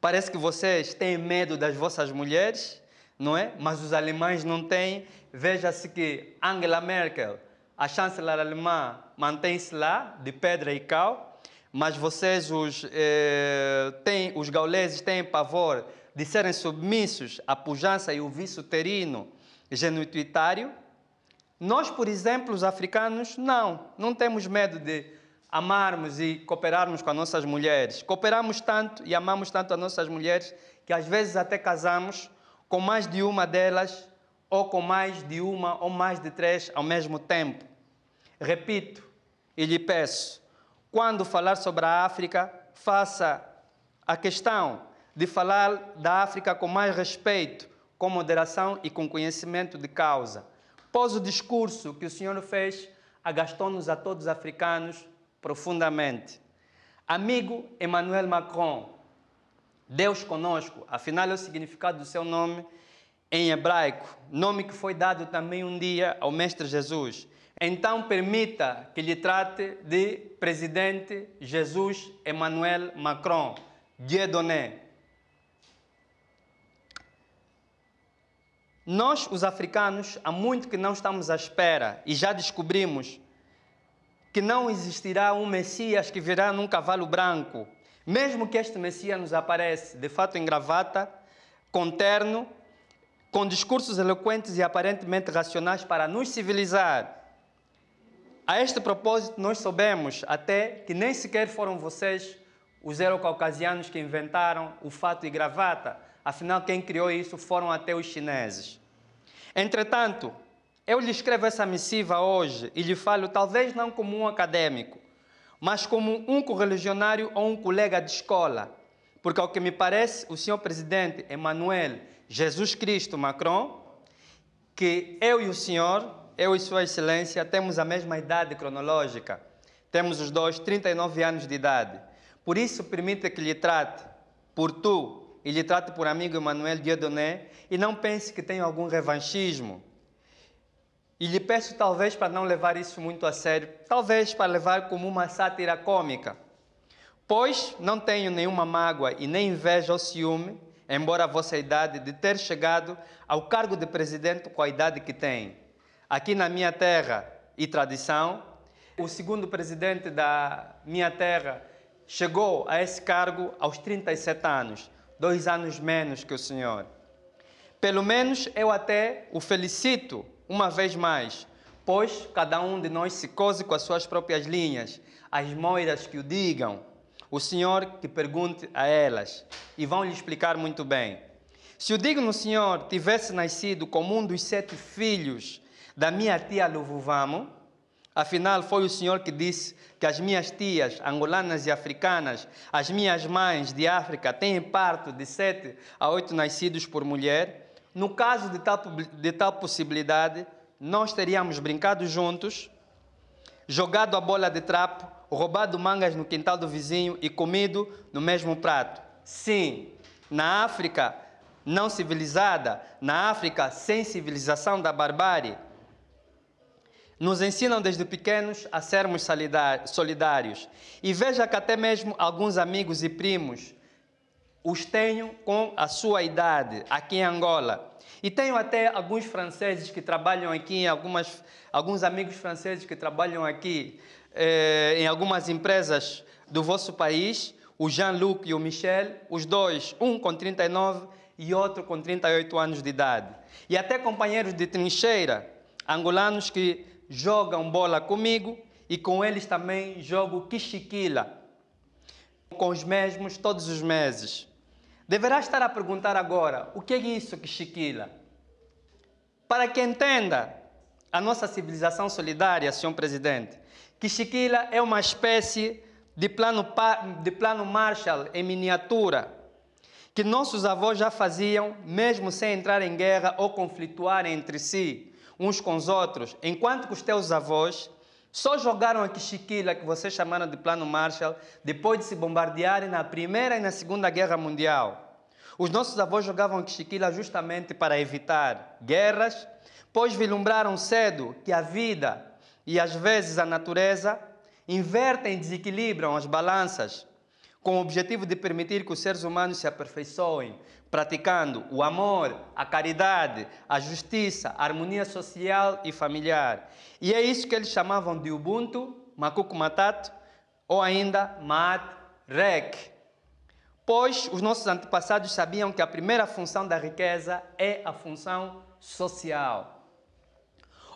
S1: Parece que vocês têm medo das vossas mulheres, não é? Mas os alemães não têm. Veja-se que Angela Merkel, a chanceler alemã, mantém-se lá, de pedra e cal mas vocês, os, eh, têm, os gauleses, têm pavor de serem submissos à pujança e o vício terino genituitário. Nós, por exemplo, os africanos, não, não temos medo de amarmos e cooperarmos com as nossas mulheres. Cooperamos tanto e amamos tanto as nossas mulheres que às vezes até casamos com mais de uma delas ou com mais de uma ou mais de três ao mesmo tempo. Repito e lhe peço, quando falar sobre a África, faça a questão de falar da África com mais respeito, com moderação e com conhecimento de causa. Pós o discurso que o senhor fez, agastou-nos a todos os africanos profundamente. Amigo Emmanuel Macron, Deus conosco, afinal é o significado do seu nome em hebraico, nome que foi dado também um dia ao Mestre Jesus. Então permita que lhe trate de presidente Jesus Emmanuel Macron, Dieudonné. Nós, os africanos, há muito que não estamos à espera e já descobrimos que não existirá um Messias que virá num cavalo branco, mesmo que este Messias nos aparece de fato em gravata, com terno, com discursos eloquentes e aparentemente racionais para nos civilizar a este propósito, nós soubemos até que nem sequer foram vocês, os eurocaucasianos, que inventaram o fato e gravata. Afinal, quem criou isso foram até os chineses. Entretanto, eu lhe escrevo essa missiva hoje e lhe falo, talvez não como um acadêmico, mas como um correligionário ou um colega de escola, porque, ao que me parece, o senhor presidente Emmanuel Jesus Cristo Macron, que eu e o senhor eu e Sua Excelência temos a mesma idade cronológica. Temos os dois 39 anos de idade. Por isso, permita que lhe trate por tu e lhe trate por amigo Emanuel Diodoné e não pense que tenho algum revanchismo. E lhe peço, talvez, para não levar isso muito a sério, talvez para levar como uma sátira cômica. Pois não tenho nenhuma mágoa e nem inveja ou ciúme, embora a vossa idade, de ter chegado ao cargo de presidente com a idade que tem. Aqui na minha terra e tradição, o segundo presidente da minha terra chegou a esse cargo aos 37 anos, dois anos menos que o senhor. Pelo menos eu até o felicito uma vez mais, pois cada um de nós se cose com as suas próprias linhas, as moiras que o digam, o senhor que pergunte a elas, e vão lhe explicar muito bem. Se o digno senhor tivesse nascido como um dos sete filhos da minha tia Luvuvamo. Afinal, foi o senhor que disse que as minhas tias angolanas e africanas, as minhas mães de África, têm parto de sete a oito nascidos por mulher. No caso de tal, de tal possibilidade, nós teríamos brincado juntos, jogado a bola de trapo, roubado mangas no quintal do vizinho e comido no mesmo prato. Sim, na África não civilizada, na África sem civilização da barbárie, nos ensinam desde pequenos a sermos solidários. E veja que até mesmo alguns amigos e primos os tenho com a sua idade aqui em Angola. E tenho até alguns franceses que trabalham aqui, algumas, alguns amigos franceses que trabalham aqui eh, em algumas empresas do vosso país, o Jean-Luc e o Michel, os dois, um com 39 e outro com 38 anos de idade. E até companheiros de trincheira angolanos que jogam bola comigo e com eles também jogo quichiquila, com os mesmos todos os meses. Deverá estar a perguntar agora, o que é isso quichiquila? Para que entenda a nossa civilização solidária, senhor presidente, quichiquila é uma espécie de plano, de plano Marshall em miniatura, que nossos avós já faziam mesmo sem entrar em guerra ou conflituar entre si uns com os outros, enquanto que os teus avós só jogaram a Kishikila, que vocês chamaram de Plano Marshall, depois de se bombardearem na Primeira e na Segunda Guerra Mundial. Os nossos avós jogavam Kishikila justamente para evitar guerras, pois vilumbraram cedo que a vida e às vezes a natureza invertem e desequilibram as balanças, com o objetivo de permitir que os seres humanos se aperfeiçoem, praticando o amor, a caridade, a justiça, a harmonia social e familiar. E é isso que eles chamavam de Ubuntu, Makuku Matato ou ainda Mat Rek. Pois os nossos antepassados sabiam que a primeira função da riqueza é a função social.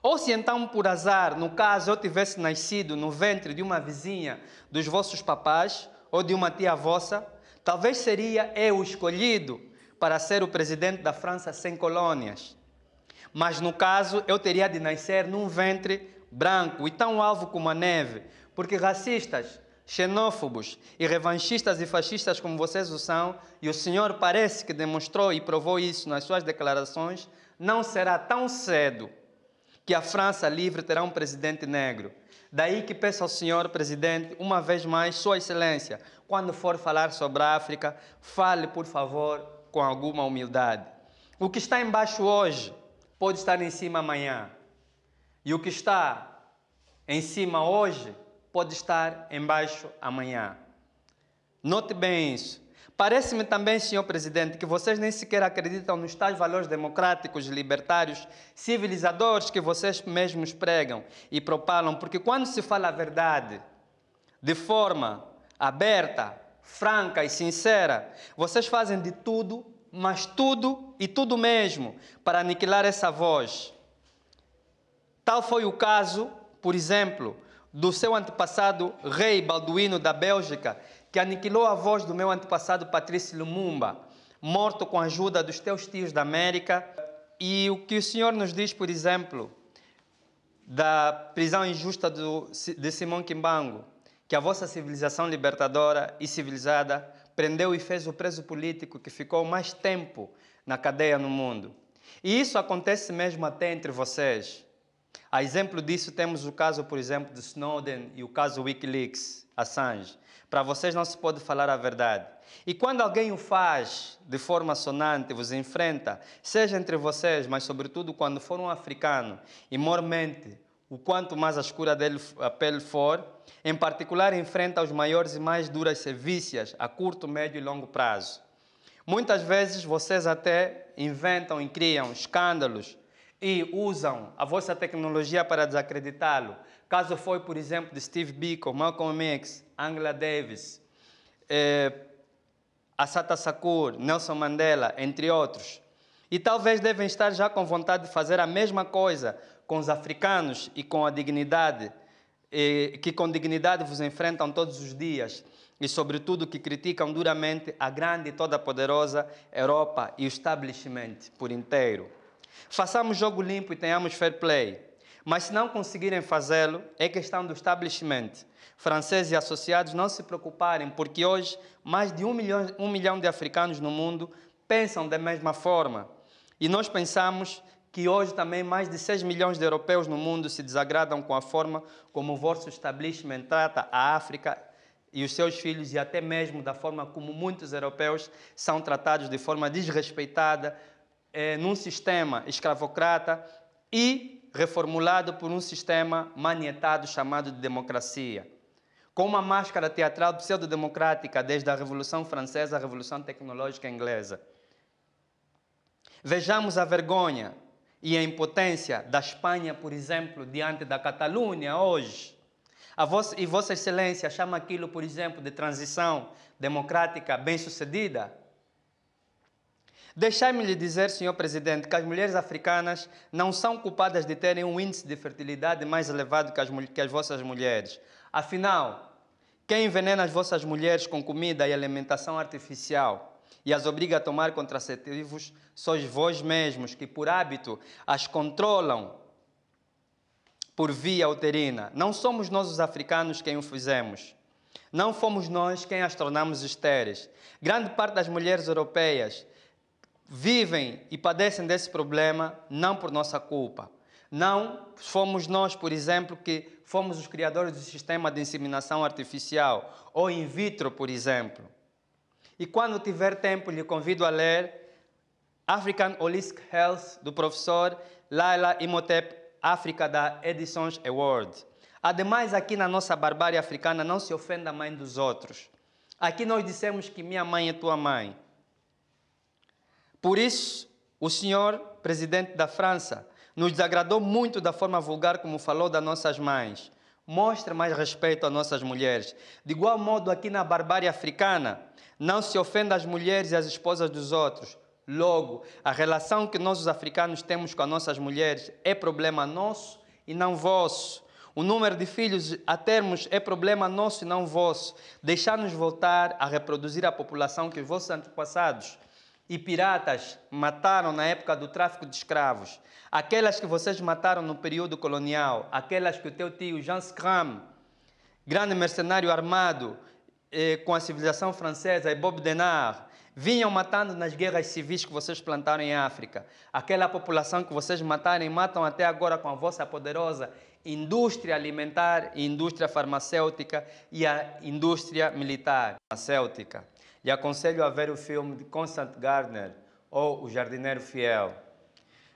S1: Ou se então, por azar, no caso eu tivesse nascido no ventre de uma vizinha dos vossos papás ou de uma tia vossa, talvez seria eu escolhido para ser o presidente da França sem colônias. Mas no caso, eu teria de nascer num ventre branco e tão alvo como a neve, porque racistas, xenófobos e revanchistas e fascistas como vocês o são, e o senhor parece que demonstrou e provou isso nas suas declarações, não será tão cedo que a França livre terá um presidente negro. Daí que peço ao senhor presidente, uma vez mais, Sua Excelência, quando for falar sobre a África, fale, por favor, com alguma humildade. O que está embaixo hoje pode estar em cima amanhã. E o que está em cima hoje pode estar embaixo amanhã. Note bem isso. Parece-me também, senhor presidente, que vocês nem sequer acreditam nos tais valores democráticos, libertários, civilizadores que vocês mesmos pregam e propalam, porque quando se fala a verdade de forma aberta, franca e sincera. Vocês fazem de tudo, mas tudo e tudo mesmo, para aniquilar essa voz. Tal foi o caso, por exemplo, do seu antepassado rei Balduíno da Bélgica, que aniquilou a voz do meu antepassado Patrício Lumumba, morto com a ajuda dos teus tios da América. E o que o Senhor nos diz, por exemplo, da prisão injusta do, de Simão Quimbango que a vossa civilização libertadora e civilizada prendeu e fez o preso político que ficou mais tempo na cadeia no mundo. E isso acontece mesmo até entre vocês. A exemplo disso, temos o caso, por exemplo, de Snowden e o caso Wikileaks, Assange. Para vocês não se pode falar a verdade. E quando alguém o faz de forma sonante, vos enfrenta, seja entre vocês, mas sobretudo quando for um africano, e mormente o quanto mais escura dele, a pele for, em particular enfrenta os maiores e mais duras sevícias a curto, médio e longo prazo. Muitas vezes vocês até inventam e criam escândalos e usam a vossa tecnologia para desacreditá-lo. Caso foi, por exemplo, de Steve Biko, Malcolm X, Angela Davis, eh, Asata Sakur, Nelson Mandela, entre outros. E talvez devem estar já com vontade de fazer a mesma coisa com os africanos e com a dignidade, que com dignidade vos enfrentam todos os dias, e sobretudo que criticam duramente a grande e toda poderosa Europa e o establishment por inteiro. Façamos jogo limpo e tenhamos fair play. Mas se não conseguirem fazê-lo, é questão do establishment. Franceses e associados não se preocuparem, porque hoje mais de um milhão, um milhão de africanos no mundo pensam da mesma forma. E nós pensamos que hoje também mais de 6 milhões de europeus no mundo se desagradam com a forma como o vosso establishment trata a África e os seus filhos, e até mesmo da forma como muitos europeus são tratados de forma desrespeitada é, num sistema escravocrata e reformulado por um sistema manietado chamado de democracia. Com uma máscara teatral pseudo-democrática desde a Revolução Francesa à Revolução Tecnológica Inglesa. Vejamos a vergonha e a impotência da Espanha, por exemplo, diante da Catalunha hoje. Vossa, e Vossa Excelência chama aquilo, por exemplo, de transição democrática bem-sucedida? Deixai-me lhe dizer, Senhor Presidente, que as mulheres africanas não são culpadas de terem um índice de fertilidade mais elevado que as, que as vossas mulheres. Afinal, quem envenena as vossas mulheres com comida e alimentação artificial? e as obriga a tomar contraceptivos, sois vós mesmos que, por hábito, as controlam por via uterina. Não somos nós os africanos quem o fizemos. Não fomos nós quem as tornamos estéreis. Grande parte das mulheres europeias vivem e padecem desse problema não por nossa culpa. Não fomos nós, por exemplo, que fomos os criadores do sistema de inseminação artificial ou in vitro, por exemplo. E quando tiver tempo, lhe convido a ler African Holistic Health, do professor Laila Imhotep, África, da Edições Award. Ademais, aqui na nossa barbárie africana, não se ofenda a mãe dos outros. Aqui nós dissemos que minha mãe é tua mãe. Por isso, o senhor presidente da França nos desagradou muito da forma vulgar como falou das nossas mães. Mostra mais respeito às nossas mulheres. De igual modo, aqui na barbárie africana, não se ofenda as mulheres e as esposas dos outros. Logo, a relação que nós, os africanos, temos com as nossas mulheres é problema nosso e não vosso. O número de filhos a termos é problema nosso e não vosso. Deixar-nos voltar a reproduzir a população que os vossos antepassados e piratas mataram na época do tráfico de escravos, aquelas que vocês mataram no período colonial, aquelas que o teu tio Jean Scram, grande mercenário armado, com a civilização francesa e Bob Denard vinham matando nas guerras civis que vocês plantaram em África. Aquela população que vocês mataram e matam até agora com a vossa poderosa indústria alimentar, indústria farmacêutica e a indústria militar farmacêutica. e aconselho a ver o filme de Constant Gardner ou O Jardineiro Fiel.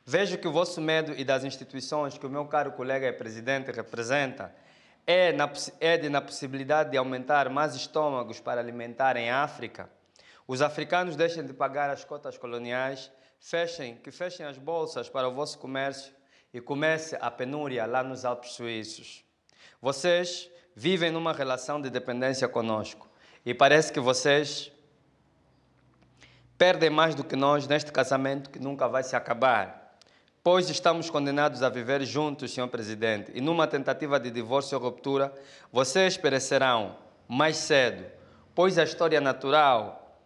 S1: Vejo que o vosso medo e das instituições que o meu caro colega e presidente representa é, na, é de, na possibilidade de aumentar mais estômagos para alimentar em África, os africanos deixem de pagar as cotas coloniais, fechem, que fechem as bolsas para o vosso comércio e comece a penúria lá nos Alpes Suíços. Vocês vivem numa relação de dependência conosco e parece que vocês perdem mais do que nós neste casamento que nunca vai se acabar pois estamos condenados a viver juntos, senhor presidente, e numa tentativa de divórcio ou ruptura, vocês perecerão mais cedo, pois a história natural,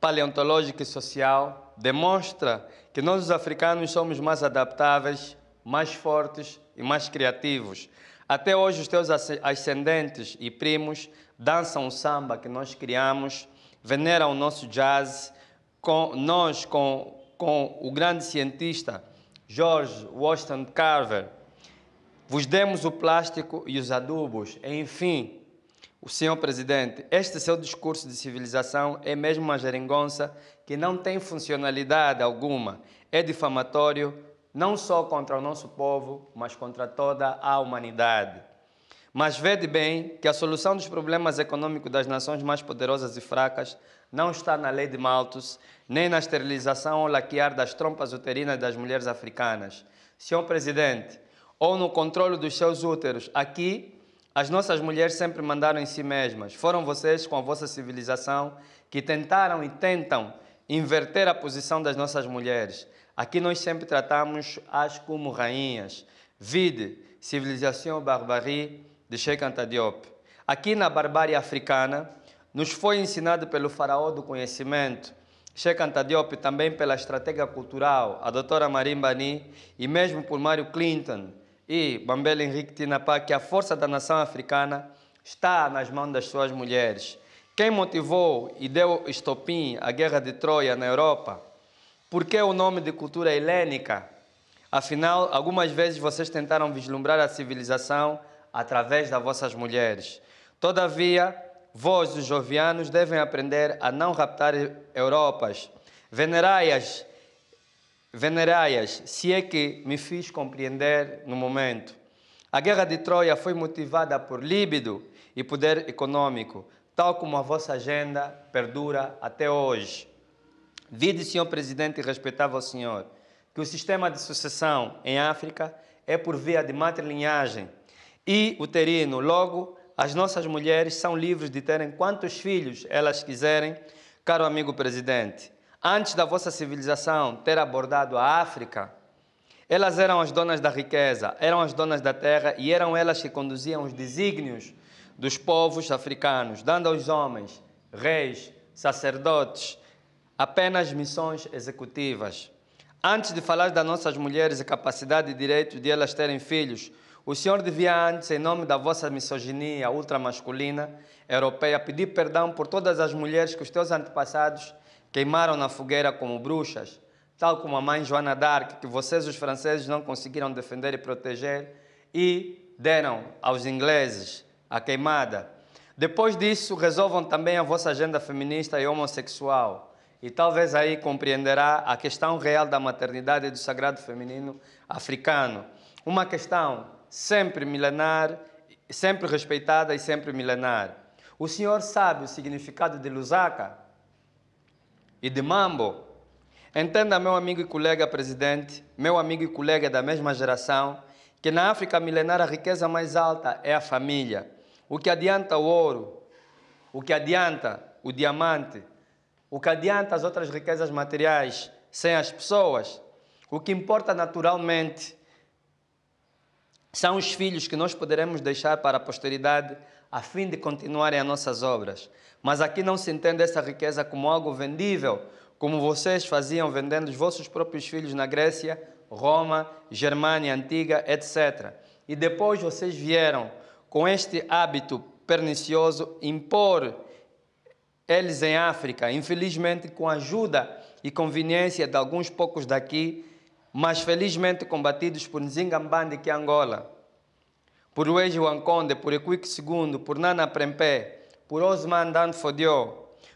S1: paleontológica e social demonstra que nós, os africanos, somos mais adaptáveis, mais fortes e mais criativos. Até hoje, os teus ascendentes e primos dançam o samba que nós criamos, veneram o nosso jazz, com, nós, com, com o grande cientista George Washington Carver, vos demos o plástico e os adubos. Enfim, o senhor presidente, este seu discurso de civilização é mesmo uma geringonça que não tem funcionalidade alguma. É difamatório não só contra o nosso povo, mas contra toda a humanidade. Mas vede bem que a solução dos problemas econômicos das nações mais poderosas e fracas não está na lei de Malthus, nem na esterilização ou laquear das trompas uterinas das mulheres africanas. Senhor Presidente, ou no controle dos seus úteros, aqui as nossas mulheres sempre mandaram em si mesmas. Foram vocês, com a vossa civilização, que tentaram e tentam inverter a posição das nossas mulheres. Aqui nós sempre tratamos as como rainhas. Vide, civilização barbarie de Sheikh Anta Aqui na barbárie africana, nos foi ensinado pelo faraó do conhecimento Sheikh Diop também pela estratégia cultural, a doutora Bani, e mesmo por Mário Clinton e Bambela Henrique Tinapá, que a força da nação africana está nas mãos das suas mulheres. Quem motivou e deu estopim à guerra de Troia na Europa? Por que o nome de cultura helênica? Afinal, algumas vezes vocês tentaram vislumbrar a civilização através das vossas mulheres. Todavia, vós, os jovianos, devem aprender a não raptar Europas. Venerai-as, venerai-as, se é que me fiz compreender no momento. A guerra de Troia foi motivada por líbido e poder econômico, tal como a vossa agenda perdura até hoje. Vide, senhor presidente e respeitável senhor, que o sistema de sucessão em África é por via de matrilinhagem e uterino, logo as nossas mulheres são livres de terem quantos filhos elas quiserem, caro amigo presidente. Antes da vossa civilização ter abordado a África, elas eram as donas da riqueza, eram as donas da terra e eram elas que conduziam os desígnios dos povos africanos, dando aos homens, reis, sacerdotes, apenas missões executivas. Antes de falar das nossas mulheres e capacidade e direitos de elas terem filhos, o senhor devia antes, em nome da vossa misoginia ultramasculina europeia, pedir perdão por todas as mulheres que os teus antepassados queimaram na fogueira como bruxas, tal como a mãe Joana d'Arc, que vocês, os franceses, não conseguiram defender e proteger e deram aos ingleses a queimada. Depois disso, resolvam também a vossa agenda feminista e homossexual. E talvez aí compreenderá a questão real da maternidade e do sagrado feminino africano. Uma questão sempre milenar, sempre respeitada e sempre milenar. O senhor sabe o significado de Lusaka e de Mambo? Entenda, meu amigo e colega presidente, meu amigo e colega da mesma geração, que na África milenar a riqueza mais alta é a família. O que adianta o ouro, o que adianta o diamante, o que adianta as outras riquezas materiais sem as pessoas, o que importa naturalmente são os filhos que nós poderemos deixar para a posteridade a fim de continuarem as nossas obras. Mas aqui não se entende essa riqueza como algo vendível, como vocês faziam vendendo os vossos próprios filhos na Grécia, Roma, Germânia Antiga, etc. E depois vocês vieram com este hábito pernicioso impor eles em África, infelizmente com a ajuda e conveniência de alguns poucos daqui mas felizmente combatidos por Nzingambande que é Angola, por Weji Wankonde, por Equique II, por Nana Prempé, por Osman Dan Fodio,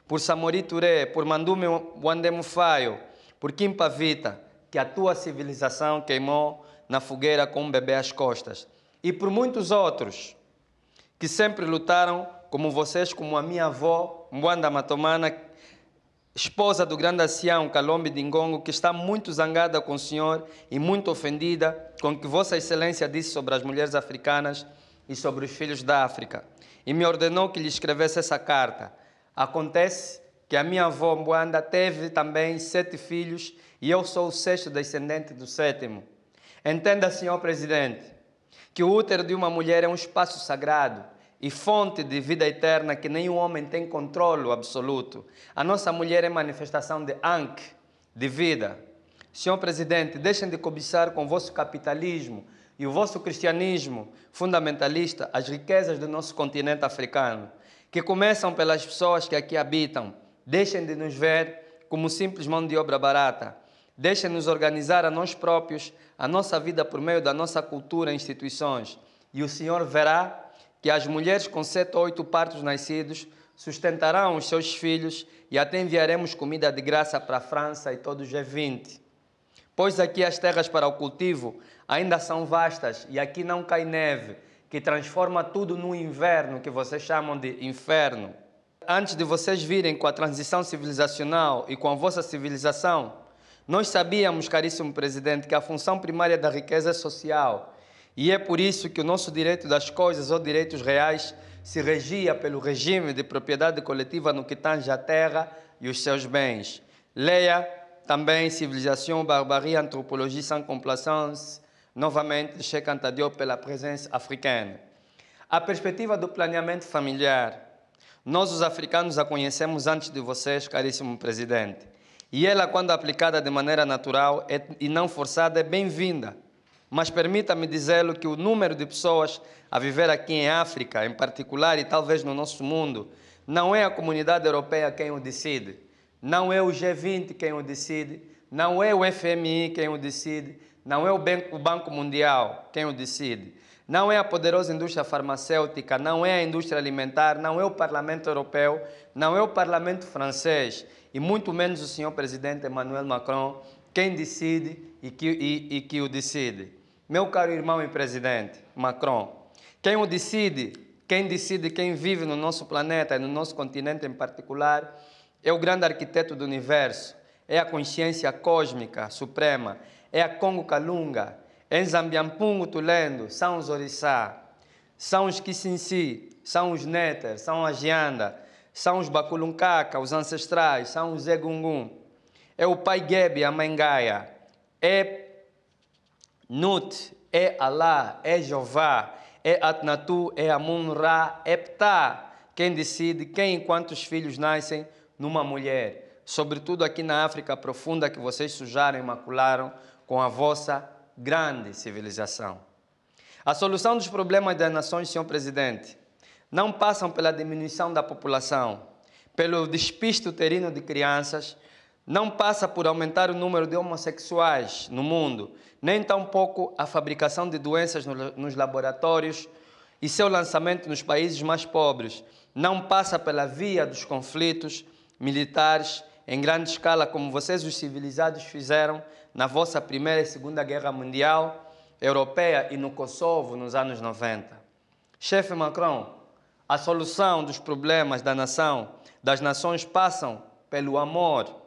S1: por Samori Touré, por Mandume Wandemufayo, por Kimpa Vita, que a tua civilização queimou na fogueira com um bebê às costas, e por muitos outros que sempre lutaram, como vocês, como a minha avó, Mwanda Matomana, esposa do grande ancião Calombe Dingongo, que está muito zangada com o senhor e muito ofendida com o que Vossa Excelência disse sobre as mulheres africanas e sobre os filhos da África, e me ordenou que lhe escrevesse essa carta. Acontece que a minha avó Mbuanda teve também sete filhos e eu sou o sexto descendente do sétimo. Entenda, senhor presidente, que o útero de uma mulher é um espaço sagrado e fonte de vida eterna que nenhum homem tem controle absoluto. A nossa mulher é manifestação de Ankh, de vida. Senhor presidente, deixem de cobiçar com o vosso capitalismo e o vosso cristianismo fundamentalista as riquezas do nosso continente africano, que começam pelas pessoas que aqui habitam. Deixem de nos ver como simples mão de obra barata. Deixem-nos organizar a nós próprios, a nossa vida por meio da nossa cultura e instituições. E o Senhor verá que as mulheres com sete ou oito partos nascidos sustentarão os seus filhos e até enviaremos comida de graça para a França e todo o G20. Pois aqui as terras para o cultivo ainda são vastas e aqui não cai neve, que transforma tudo no inverno que vocês chamam de inferno. Antes de vocês virem com a transição civilizacional e com a vossa civilização, nós sabíamos, caríssimo presidente, que a função primária da riqueza é social e é por isso que o nosso direito das coisas ou direitos reais se regia pelo regime de propriedade coletiva no que tange à terra e os seus bens. Leia também Civilização, Barbaria, Antropologia sem Complacência, novamente Che Antadio pela presença africana. A perspectiva do planeamento familiar. Nós, os africanos, a conhecemos antes de vocês, caríssimo presidente. E ela, quando aplicada de maneira natural e não forçada, é bem-vinda mas permita-me dizê-lo que o número de pessoas a viver aqui em África, em particular e talvez no nosso mundo, não é a comunidade europeia quem o decide, não é o G20 quem o decide, não é o FMI quem o decide, não é o Banco Mundial quem o decide, não é a poderosa indústria farmacêutica, não é a indústria alimentar, não é o Parlamento Europeu, não é o Parlamento francês e muito menos o senhor presidente Emmanuel Macron quem decide e que, e, e que o decide. Meu caro irmão e presidente Macron, quem o decide, quem decide quem vive no nosso planeta e no nosso continente em particular, é o grande arquiteto do universo, é a consciência cósmica suprema, é a Congo Kalunga, é Zambiampungo Tulendo, são os Orixá, são os Kisinsi, são os Neter, são a Gianda, são os Bakulunkaka, os ancestrais, são os Egungun, é o Pai Gebi a Mãe Gaia, é Nut, é Alá, é Jeová, é Atnatu, é Amun-Ra, é Ptah, quem decide quem e quantos filhos nascem numa mulher. Sobretudo aqui na África profunda que vocês sujaram e macularam com a vossa grande civilização. A solução dos problemas das nações, senhor presidente, não passam pela diminuição da população, pelo despisto terreno de crianças, não passa por aumentar o número de homossexuais no mundo, nem tampouco a fabricação de doenças nos laboratórios e seu lançamento nos países mais pobres. Não passa pela via dos conflitos militares em grande escala, como vocês, os civilizados, fizeram na vossa Primeira e Segunda Guerra Mundial Europeia e no Kosovo nos anos 90. Chefe Macron, a solução dos problemas da nação, das nações, passam pelo amor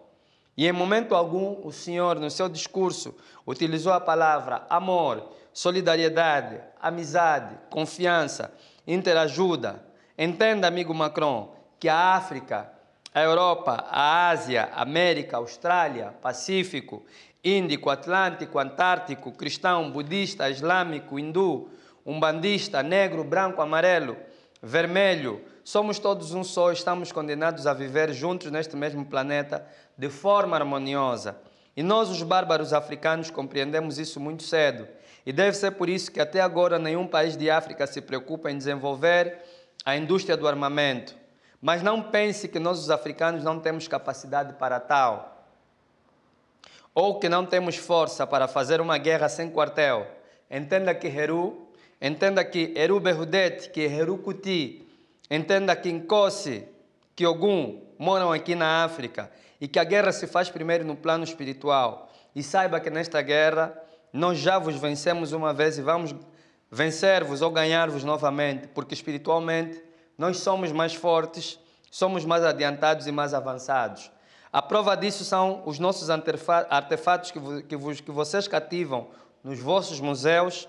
S1: e em momento algum, o Senhor, no seu discurso, utilizou a palavra amor, solidariedade, amizade, confiança, interajuda. Entenda, amigo Macron, que a África, a Europa, a Ásia, América, Austrália, Pacífico, Índico, Atlântico, Antártico, cristão, budista, islâmico, hindu, umbandista, negro, branco, amarelo, vermelho, Somos todos um só, estamos condenados a viver juntos neste mesmo planeta de forma harmoniosa. E nós, os bárbaros africanos, compreendemos isso muito cedo. E deve ser por isso que até agora nenhum país de África se preocupa em desenvolver a indústria do armamento. Mas não pense que nós, os africanos, não temos capacidade para tal ou que não temos força para fazer uma guerra sem quartel. Entenda que Heru, entenda que Heru Berrudet, que Heru Kuti, Entenda que Nkosi, que Ogum moram aqui na África e que a guerra se faz primeiro no plano espiritual. E saiba que nesta guerra nós já vos vencemos uma vez e vamos vencer-vos ou ganhar-vos novamente, porque espiritualmente nós somos mais fortes, somos mais adiantados e mais avançados. A prova disso são os nossos artefatos que, que, que vocês cativam nos vossos museus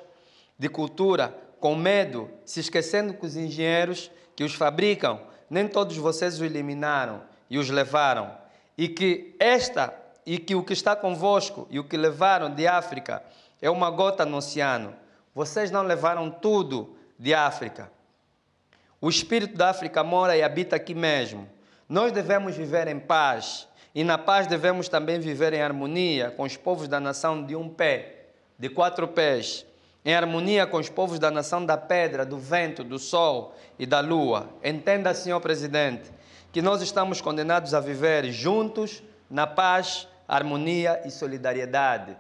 S1: de cultura, com medo, se esquecendo que os engenheiros que os fabricam, nem todos vocês os eliminaram e os levaram, e que esta e que o que está convosco e o que levaram de África é uma gota no oceano. Vocês não levaram tudo de África. O espírito da África mora e habita aqui mesmo. Nós devemos viver em paz e na paz devemos também viver em harmonia com os povos da nação de um pé, de quatro pés, em harmonia com os povos da nação da pedra, do vento, do sol e da lua. Entenda, senhor presidente, que nós estamos condenados a viver juntos na paz, harmonia e solidariedade.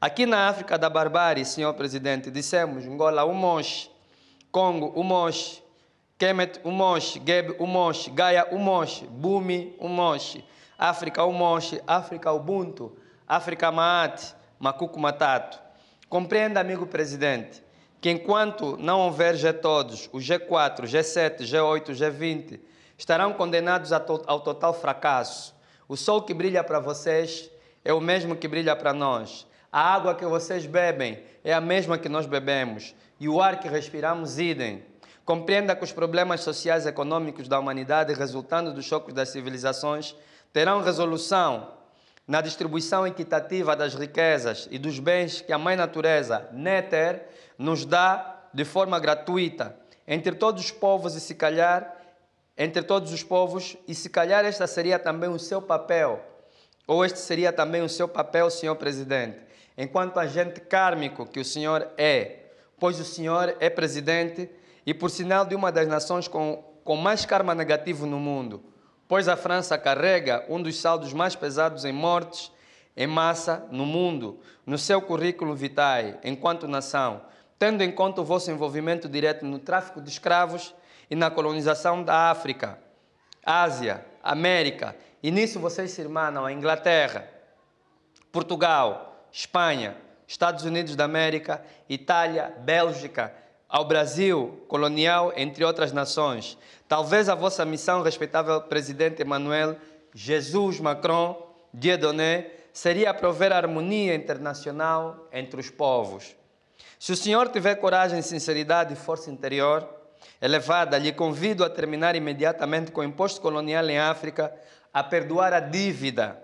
S1: Aqui na África da barbárie, senhor presidente, dissemos Angola um monge, Congo um monge, Kemet um monge, Geb um monge, Gaia um monge, Bumi um monge, África um monge, África Ubuntu, África Maate, Macuco Matato. Compreenda, amigo presidente, que enquanto não houver G todos, o G4, G7, G8, G20 estarão condenados ao total fracasso. O sol que brilha para vocês é o mesmo que brilha para nós. A água que vocês bebem é a mesma que nós bebemos. E o ar que respiramos, idem. Compreenda que os problemas sociais e econômicos da humanidade resultando dos choques das civilizações terão resolução na distribuição equitativa das riquezas e dos bens que a Mãe Natureza, Néter, nos dá de forma gratuita entre todos os povos e se calhar entre todos os povos e se calhar esta seria também o seu papel ou este seria também o seu papel, senhor presidente, enquanto agente kármico que o senhor é, pois o senhor é presidente e por sinal de uma das nações com, com mais karma negativo no mundo pois a França carrega um dos saldos mais pesados em mortes em massa no mundo, no seu currículo vitae, enquanto nação, tendo em conta o vosso envolvimento direto no tráfico de escravos e na colonização da África, Ásia, América, e nisso vocês se irmanam a Inglaterra, Portugal, Espanha, Estados Unidos da América, Itália, Bélgica, ao Brasil colonial, entre outras nações. Talvez a vossa missão, respeitável presidente Emmanuel Jesus Macron Diedoné, seria prover harmonia internacional entre os povos. Se o senhor tiver coragem, sinceridade e força interior elevada, lhe convido a terminar imediatamente com o imposto colonial em África, a perdoar a dívida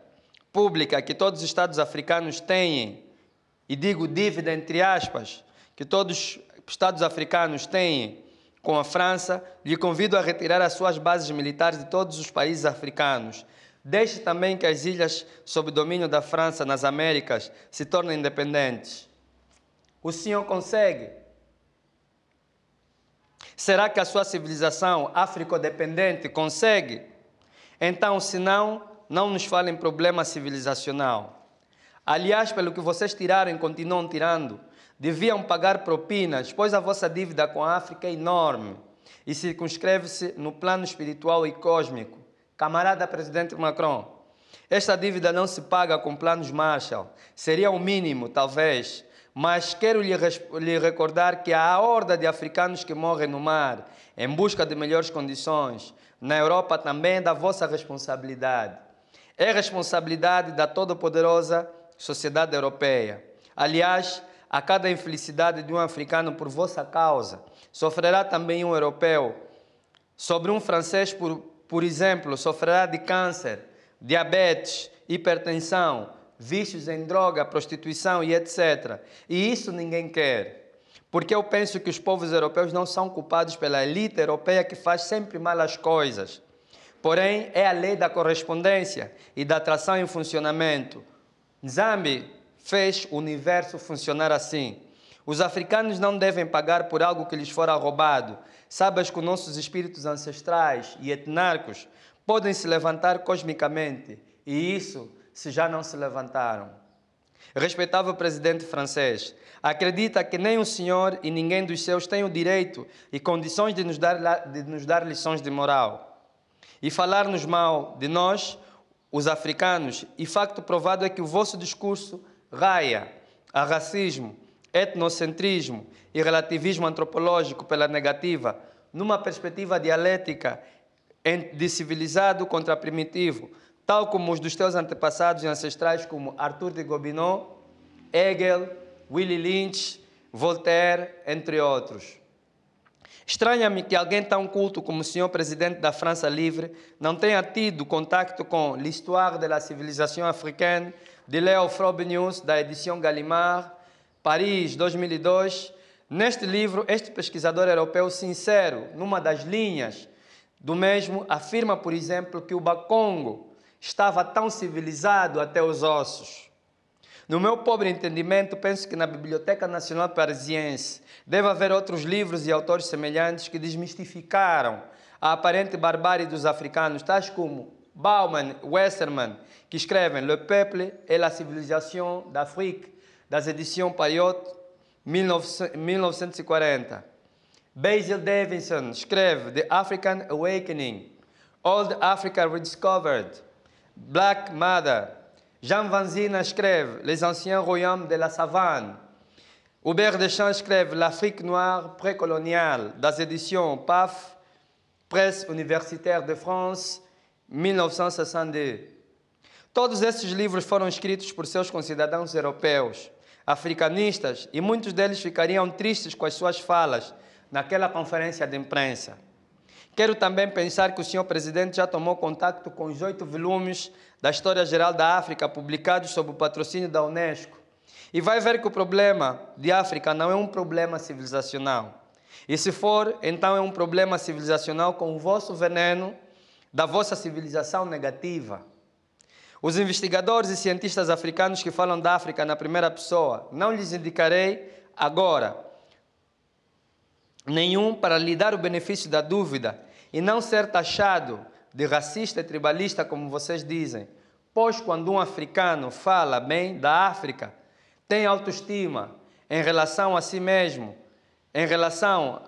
S1: pública que todos os Estados africanos têm, e digo dívida entre aspas, que todos Estados africanos têm com a França, lhe convido a retirar as suas bases militares de todos os países africanos. Deixe também que as ilhas sob domínio da França nas Américas se tornem independentes. O senhor consegue? Será que a sua civilização africodependente consegue? Então, se não, não nos falem problema civilizacional. Aliás, pelo que vocês tirarem, continuam tirando deviam pagar propinas, pois a vossa dívida com a África é enorme e circunscreve-se no plano espiritual e cósmico. Camarada presidente Macron, esta dívida não se paga com planos Marshall, seria o mínimo, talvez, mas quero lhe, lhe recordar que a horda de africanos que morrem no mar em busca de melhores condições. Na Europa também é da vossa responsabilidade. É responsabilidade da toda-poderosa sociedade europeia. Aliás, a cada infelicidade de um africano por vossa causa. Sofrerá também um europeu. Sobre um francês, por, por exemplo, sofrerá de câncer, diabetes, hipertensão, vícios em droga, prostituição e etc. E isso ninguém quer. Porque eu penso que os povos europeus não são culpados pela elite europeia que faz sempre mal as coisas. Porém, é a lei da correspondência e da atração em funcionamento. Zambi, fez o universo funcionar assim. Os africanos não devem pagar por algo que lhes fora roubado. Sabes que nossos espíritos ancestrais e etnarcos podem se levantar cosmicamente, e isso se já não se levantaram. Respeitável presidente francês, acredita que nem o senhor e ninguém dos seus tem o direito e condições de nos dar, de nos dar lições de moral e falar-nos mal de nós, os africanos, e facto provado é que o vosso discurso raia, a racismo, etnocentrismo e relativismo antropológico pela negativa, numa perspectiva dialética de civilizado contra primitivo, tal como os dos teus antepassados e ancestrais, como Arthur de Gobineau, Hegel, Willy Lynch, Voltaire, entre outros. Estranha-me que alguém tão culto como o senhor presidente da França Livre não tenha tido contato com l'histoire de la civilisation africaine de Léo Frobenius, da edição Gallimard, Paris, 2002. Neste livro, este pesquisador europeu sincero, numa das linhas do mesmo, afirma, por exemplo, que o Bacongo estava tão civilizado até os ossos. No meu pobre entendimento, penso que na Biblioteca Nacional Parisiense deve haver outros livros e autores semelhantes que desmistificaram a aparente barbárie dos africanos, tais como Bauman, Westerman, qui écrivent Le peuple et la civilisation d'Afrique, dans l'édition Payot, 1940. Basil Davidson écrit The African Awakening, Old Africa Rediscovered, Black Mother. Jean Vanzina écrit Les anciens royaumes de la savane. Hubert Deschamps écrit L'Afrique noire précoloniale, dans l'édition PAF, Presse universitaire de France, 1962. Todos esses livros foram escritos por seus concidadãos europeus, africanistas, e muitos deles ficariam tristes com as suas falas naquela conferência de imprensa. Quero também pensar que o senhor presidente já tomou contato com os oito volumes da História Geral da África, publicados sob o patrocínio da Unesco, e vai ver que o problema de África não é um problema civilizacional. E se for, então é um problema civilizacional com o vosso veneno da vossa civilização negativa. Os investigadores e cientistas africanos que falam da África na primeira pessoa, não lhes indicarei agora nenhum para lhe dar o benefício da dúvida e não ser taxado de racista e tribalista, como vocês dizem. Pois quando um africano fala bem da África, tem autoestima em relação a si mesmo, em relação,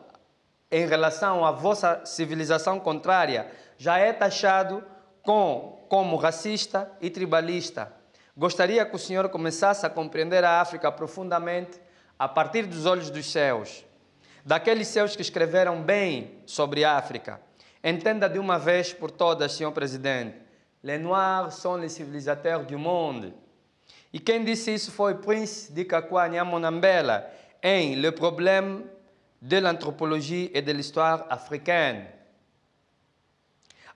S1: em relação à vossa civilização contrária, já é taxado com, como racista e tribalista. Gostaria que o senhor começasse a compreender a África profundamente a partir dos olhos dos céus, daqueles céus que escreveram bem sobre a África. Entenda de uma vez por todas, senhor presidente, les noirs sont les civilisateurs du monde. E quem disse isso foi Prince Dikakwa Monambela em Le problème de l'anthropologie et de l'histoire africaine.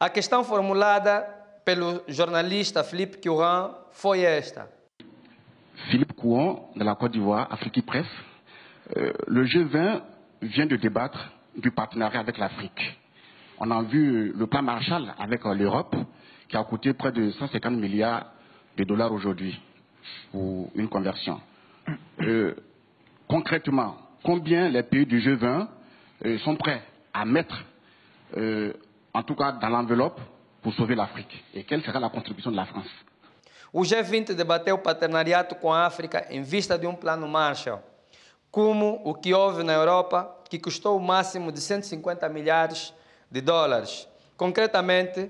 S1: La question formulée par le journaliste Philippe Courant Foyesta. Philippe
S5: Courant, de la Côte d'Ivoire, Afrique Presse. Euh, le G20 vient de débattre du partenariat avec l'Afrique. On a vu le plan Marshall avec euh, l'Europe, qui a coûté près de 150 milliards de dollars aujourd'hui pour une conversion. Euh, concrètement, combien les pays du G20 sont prêts à mettre en tout cas dans l'enveloppe, pour sauver l'Afrique. Et quelle sera la contribuição da França?
S1: O G20 debateu o paternariato com a África em vista de um plano Marshall, como o que houve na Europa, que custou o máximo de 150 milhares de dólares. Concretamente,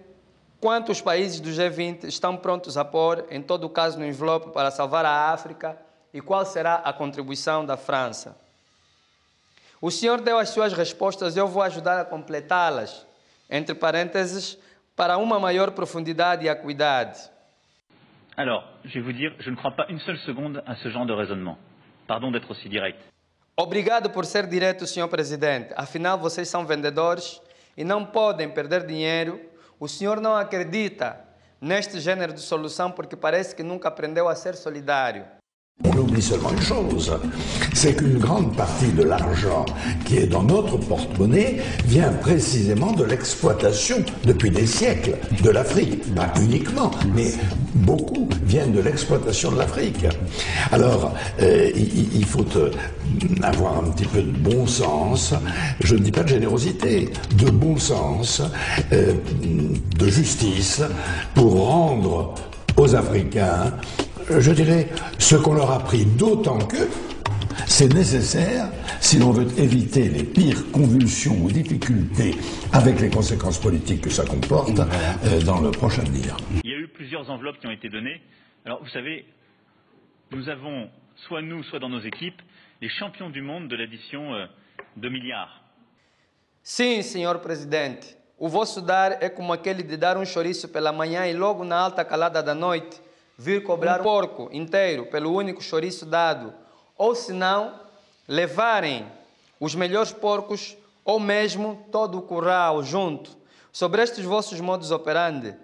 S1: quantos países do G20 estão prontos a pôr, em todo o caso, no envelope para salvar a África e qual será a contribuição da França? O senhor deu as suas respostas, eu vou ajudar a completá-las entre parênteses para uma maior profundidade e acuidade. Alors, je vais vous dire, je ne crois pas une seule seconde à ce genre de raisonnement. Pardon d'être aussi direct. Obrigado por ser direto, senhor presidente. Afinal, vocês são vendedores e não podem perder dinheiro. O senhor não acredita neste gênero de solução porque parece que nunca aprendeu a ser solidário.
S3: On oublie seulement une chose, c'est qu'une grande partie de l'argent qui est dans notre porte-monnaie vient précisément de l'exploitation depuis des siècles de l'Afrique. Pas uniquement, mais beaucoup viennent de l'exploitation de l'Afrique. Alors, euh, il, faut euh, avoir un petit peu de bon sens, je ne dis pas de générosité, de bon sens, euh, de justice, pour rendre aux Africains je dirais, ce qu'on leur a pris, d'autant que c'est nécessaire si l'on veut éviter les pires convulsions ou difficultés avec les conséquences politiques que ça comporte euh, dans le prochain avenir. Il y a eu plusieurs enveloppes
S5: qui ont été données. Alors, vous savez, nous avons, soit nous, soit dans nos équipes, les champions du monde de l'addition euh, de milliards.
S1: Sim, senhor presidente. O vosso dar é como aquele de dar um chouriço pela manhã e logo na alta calada da noite vir cobrar um porco inteiro pelo único chouriço dado, ou se não, levarem os melhores porcos ou mesmo todo o curral junto. Sobre estes vossos modos operandi,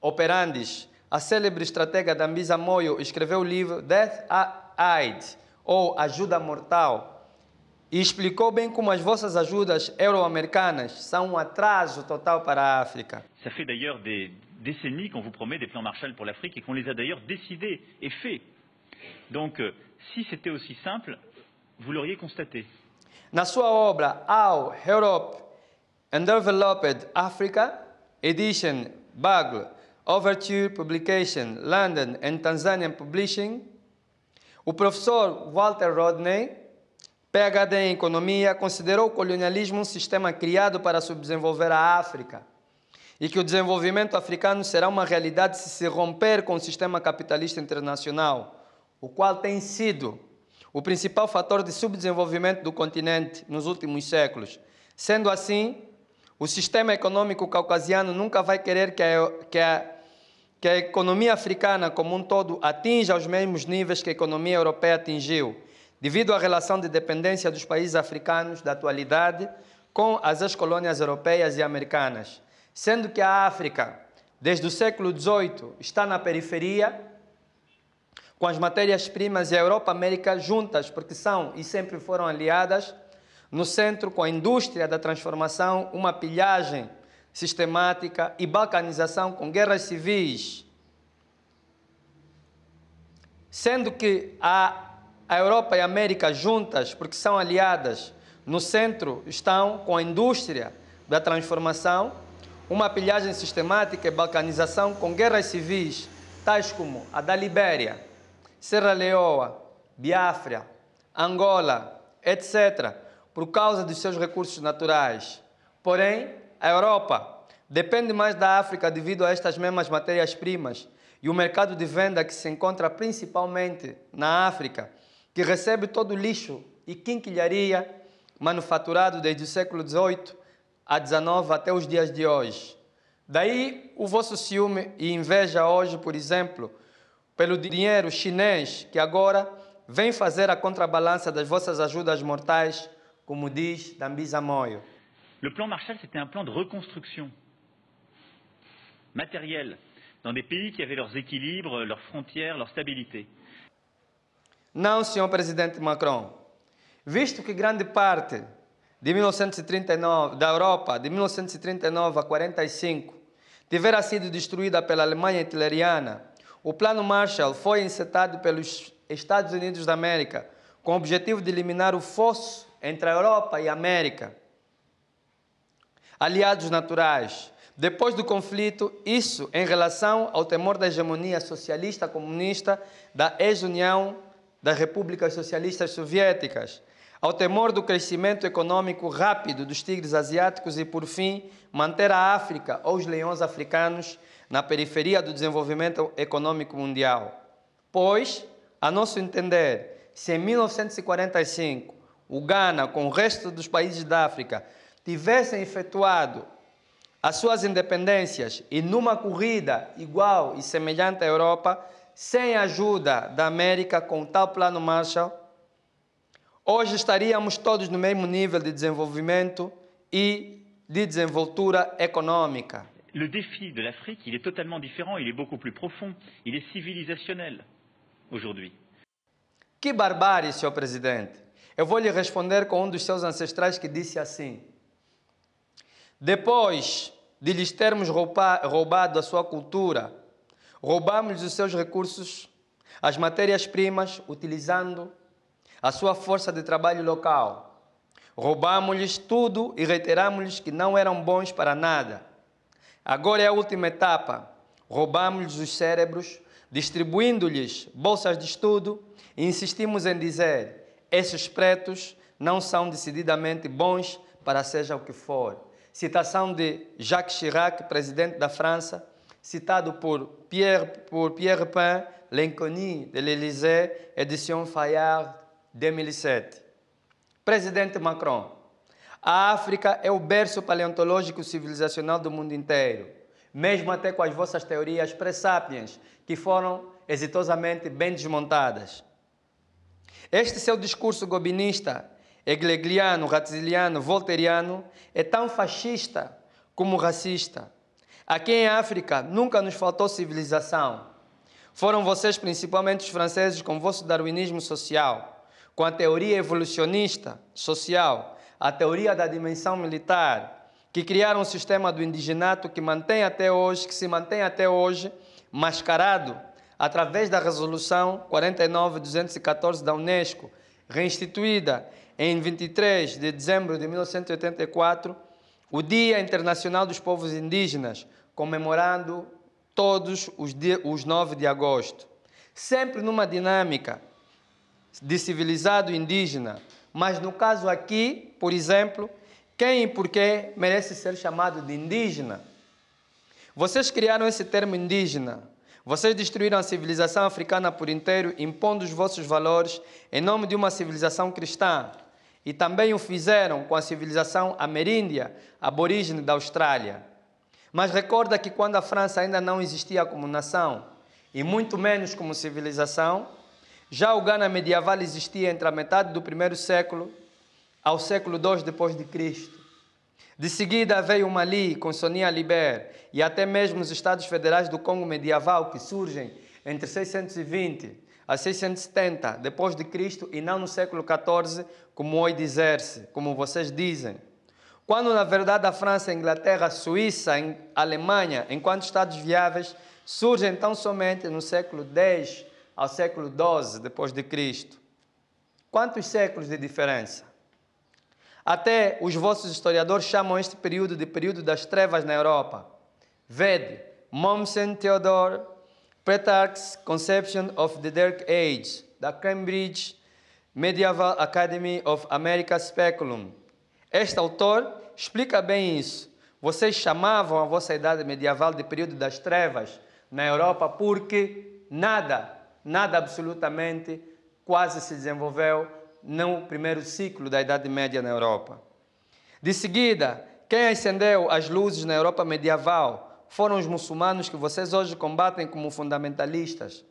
S1: operandes, a célebre estratega Dambisa Moyo escreveu o livro Death Aid, ou Ajuda Mortal, e explicou bem como as vossas ajudas euro-americanas são um atraso total para a África.
S5: Ça fait d'ailleurs des décennies qu'on vous promet des plans Marshall pour l'Afrique et qu'on les a d'ailleurs décidés et faits. Donc, euh, si c'était aussi simple, vous l'auriez
S1: constaté. Dans sa obra How Europe Undeveloped Africa, edition Bagle, Overture Publication, London and Tanzanian Publishing, o professor Walter Rodney, PhD em Economia, considerou o colonialismo um sistema criado para subdesenvolver a África e que o desenvolvimento africano será uma realidade se se romper com o sistema capitalista internacional, o qual tem sido o principal fator de subdesenvolvimento do continente nos últimos séculos. Sendo assim, o sistema econômico caucasiano nunca vai querer que a, que a, que a economia africana como um todo atinja os mesmos níveis que a economia europeia atingiu, devido à relação de dependência dos países africanos da atualidade com as ex-colônias europeias e americanas sendo que a África, desde o século XVIII, está na periferia, com as matérias-primas e a Europa América juntas, porque são e sempre foram aliadas, no centro, com a indústria da transformação, uma pilhagem sistemática e balcanização com guerras civis. Sendo que a, a Europa e a América juntas, porque são aliadas, no centro estão com a indústria da transformação, uma pilhagem sistemática e balcanização com guerras civis, tais como a da Libéria, Serra Leoa, Biafra, Angola, etc., por causa dos seus recursos naturais. Porém, a Europa depende mais da África devido a estas mesmas matérias-primas e o mercado de venda que se encontra principalmente na África, que recebe todo o lixo e quinquilharia manufaturado desde o século XVIII a 19 até os dias de hoje. Daí o vosso ciúme e inveja hoje, por exemplo, pelo dinheiro chinês que agora vem fazer a contrabalança das vossas ajudas mortais, como diz Dambisa Moyo. O plan Marshall, c'était um plano de reconstrução
S5: matérielle dans des pays qui avaient leurs équilibres, leurs frontières, leur stabilité.
S1: Não, senhor presidente Macron. Visto que grande parte de 1939, da Europa, de 1939 a 45, tivera sido destruída pela Alemanha hitleriana, o Plano Marshall foi incitado pelos Estados Unidos da América com o objetivo de eliminar o fosso entre a Europa e a América. Aliados naturais. Depois do conflito, isso em relação ao temor da hegemonia socialista comunista da ex-União das Repúblicas Socialistas Soviéticas ao temor do crescimento econômico rápido dos tigres asiáticos e, por fim, manter a África ou os leões africanos na periferia do desenvolvimento econômico mundial. Pois, a nosso entender, se em 1945 o Ghana, com o resto dos países da África, tivessem efetuado as suas independências e numa corrida igual e semelhante à Europa, sem a ajuda da América com tal plano Marshall, hoje estaríamos todos no mesmo nível de desenvolvimento e de desenvoltura econômica.
S5: O desafio de África é totalmente
S1: diferente, é muito est beaucoup plus profond, il Que barbárie, senhor presidente. Eu vou lhe responder com um dos seus ancestrais que disse assim: Depois de lhes termos roubado a sua cultura, roubamos os seus recursos, as matérias-primas, utilizando a sua força de trabalho local. Roubamos-lhes tudo e reiteramos-lhes que não eram bons para nada. Agora é a última etapa. Roubamos-lhes os cérebros, distribuindo-lhes bolsas de estudo e insistimos em dizer: esses pretos não são decididamente bons para seja o que for. Citação de Jacques Chirac, presidente da França, citado por Pierre, por Pierre Pain, L'Inconnu de l'Élysée, Edition Fayard, 2007. Presidente Macron, a África é o berço paleontológico civilizacional do mundo inteiro, mesmo até com as vossas teorias pré-sapiens, que foram exitosamente bem desmontadas. Este seu discurso gobinista, hegeliano, ratziliano, volteriano, é tão fascista como racista. Aqui em África nunca nos faltou civilização. Foram vocês, principalmente os franceses, com vosso darwinismo social com a teoria evolucionista social, a teoria da dimensão militar, que criaram um sistema do indigenato que mantém até hoje, que se mantém até hoje, mascarado através da resolução 49214 da UNESCO, reinstituída em 23 de dezembro de 1984, o Dia Internacional dos Povos Indígenas, comemorando todos os, os 9 de agosto. Sempre numa dinâmica de civilizado indígena. Mas no caso aqui, por exemplo, quem e porquê merece ser chamado de indígena? Vocês criaram esse termo indígena. Vocês destruíram a civilização africana por inteiro, impondo os vossos valores em nome de uma civilização cristã. E também o fizeram com a civilização ameríndia, aborígene da Austrália. Mas recorda que quando a França ainda não existia como nação, e muito menos como civilização, já o Ghana medieval existia entre a metade do primeiro século ao século II depois de Cristo. De seguida veio o Mali com Sonia Liber e até mesmo os estados federais do Congo medieval que surgem entre 620 a 670 depois de Cristo e não no século XIV, como hoje dizer-se, como vocês dizem. Quando na verdade a França, a Inglaterra, a Suíça, a Alemanha, enquanto estados viáveis, surgem tão somente no século X ao século XII depois de Cristo. Quantos séculos de diferença? Até os vossos historiadores chamam este período de período das trevas na Europa. Vede, Mommsen Theodore, Petrarch's Conception of the Dark Age, da Cambridge Medieval Academy of America Speculum. Este autor explica bem isso. Vocês chamavam a vossa idade medieval de período das trevas na Europa porque nada nada absolutamente quase se desenvolveu no primeiro ciclo da Idade Média na Europa. De seguida, quem acendeu as luzes na Europa medieval foram os muçulmanos que vocês hoje combatem como fundamentalistas.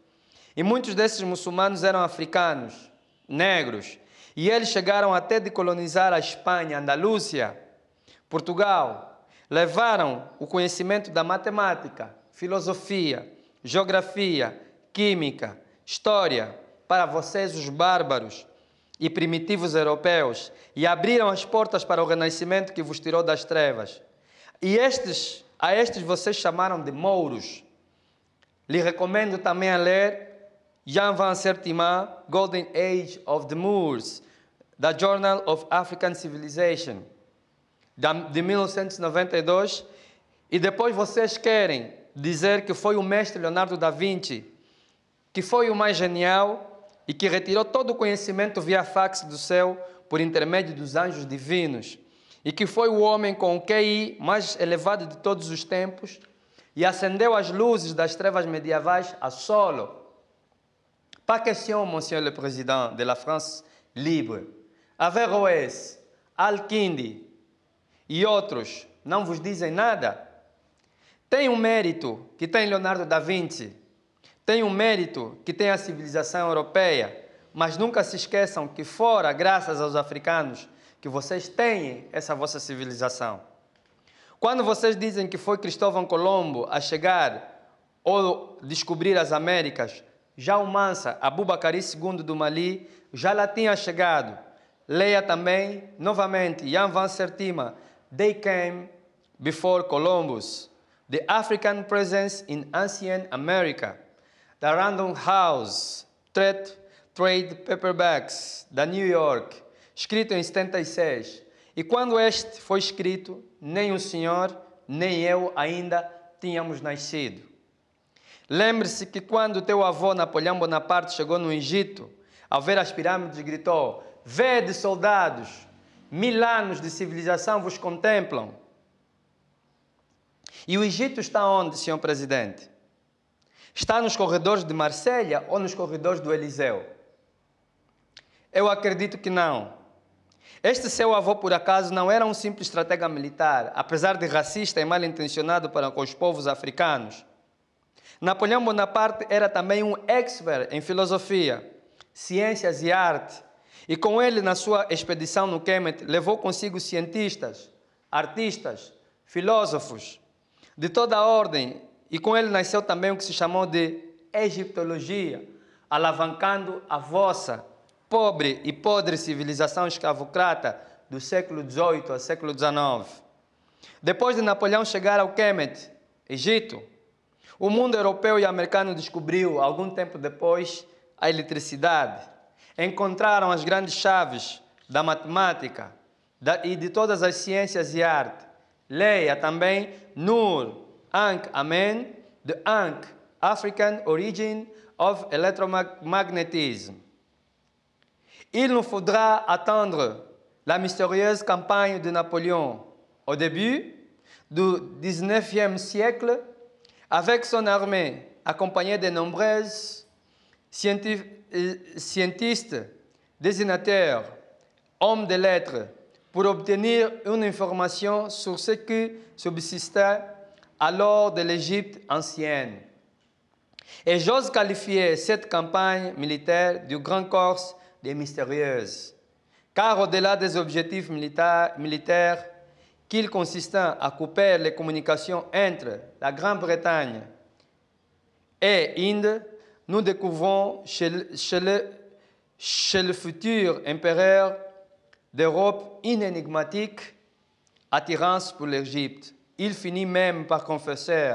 S1: E muitos desses muçulmanos eram africanos, negros, e eles chegaram até de colonizar a Espanha, Andalúcia, Portugal. Levaram o conhecimento da matemática, filosofia, geografia, química, história para vocês, os bárbaros e primitivos europeus, e abriram as portas para o renascimento que vos tirou das trevas. E estes, a estes vocês chamaram de mouros. Lhe recomendo também a ler Jean van Sertima, Golden Age of the Moors, da Journal of African Civilization, de 1992. E depois vocês querem dizer que foi o mestre Leonardo da Vinci que foi o mais genial e que retirou todo o conhecimento via fax do céu por intermédio dos anjos divinos, e que foi o homem com o QI mais elevado de todos os tempos e acendeu as luzes das trevas medievais a solo. Pas question, Monsieur le Président de la France libre. Averroes, Al-Kindi e outros não vos dizem nada? Tem um mérito que tem Leonardo da Vinci, tem um mérito que tem a civilização europeia, mas nunca se esqueçam que fora, graças aos africanos, que vocês têm essa vossa civilização. Quando vocês dizem que foi Cristóvão Colombo a chegar ou descobrir as Américas, já o Mansa, Abubakari II do Mali, já lá tinha chegado. Leia também, novamente, Jan van Sertima, They Came Before Columbus, The African Presence in Ancient America, da Random House, Threat Trade Paperbacks, da New York, escrito em 76. E quando este foi escrito, nem o senhor, nem eu ainda tínhamos nascido. Lembre-se que quando teu avô Napoleão Bonaparte chegou no Egito, ao ver as pirâmides, gritou: Vede, soldados, mil anos de civilização vos contemplam. E o Egito está onde, senhor presidente? Está nos corredores de Marselha ou nos corredores do Eliseu? Eu acredito que não. Este seu avô, por acaso, não era um simples estratega militar, apesar de racista e mal intencionado para com os povos africanos. Napoleão Bonaparte era também um expert em filosofia, ciências e arte, e com ele, na sua expedição no Kemet, levou consigo cientistas, artistas, filósofos de toda a ordem e com ele nasceu também o que se chamou de egiptologia, alavancando a vossa pobre e podre civilização escravocrata do século XVIII ao século XIX. Depois de Napoleão chegar ao Kemet, Egito, o mundo europeu e americano descobriu, algum tempo depois, a eletricidade. Encontraram as grandes chaves da matemática e de todas as ciências e arte. Leia também Nur, Ankh, Amen, the Ankh, African Origin of Electromagnetism. Il nous faudra attendre la mystérieuse campagne de Napoléon au début du XIXe siècle avec son armée accompagnée de nombreux scientistes, dessinateurs, hommes de lettres, pour obtenir une information sur ce qui subsistait alors de l'Égypte ancienne. Et j'ose qualifier cette campagne militaire du grand Corse des mystérieuses, car au-delà des objectifs militaires, qu'il à couper les communications entre la Grande-Bretagne et l'Inde, nous découvrons chez le, futur empereur d'Europe inénigmatique attirance pour l'Égypte. Il finit même par confesser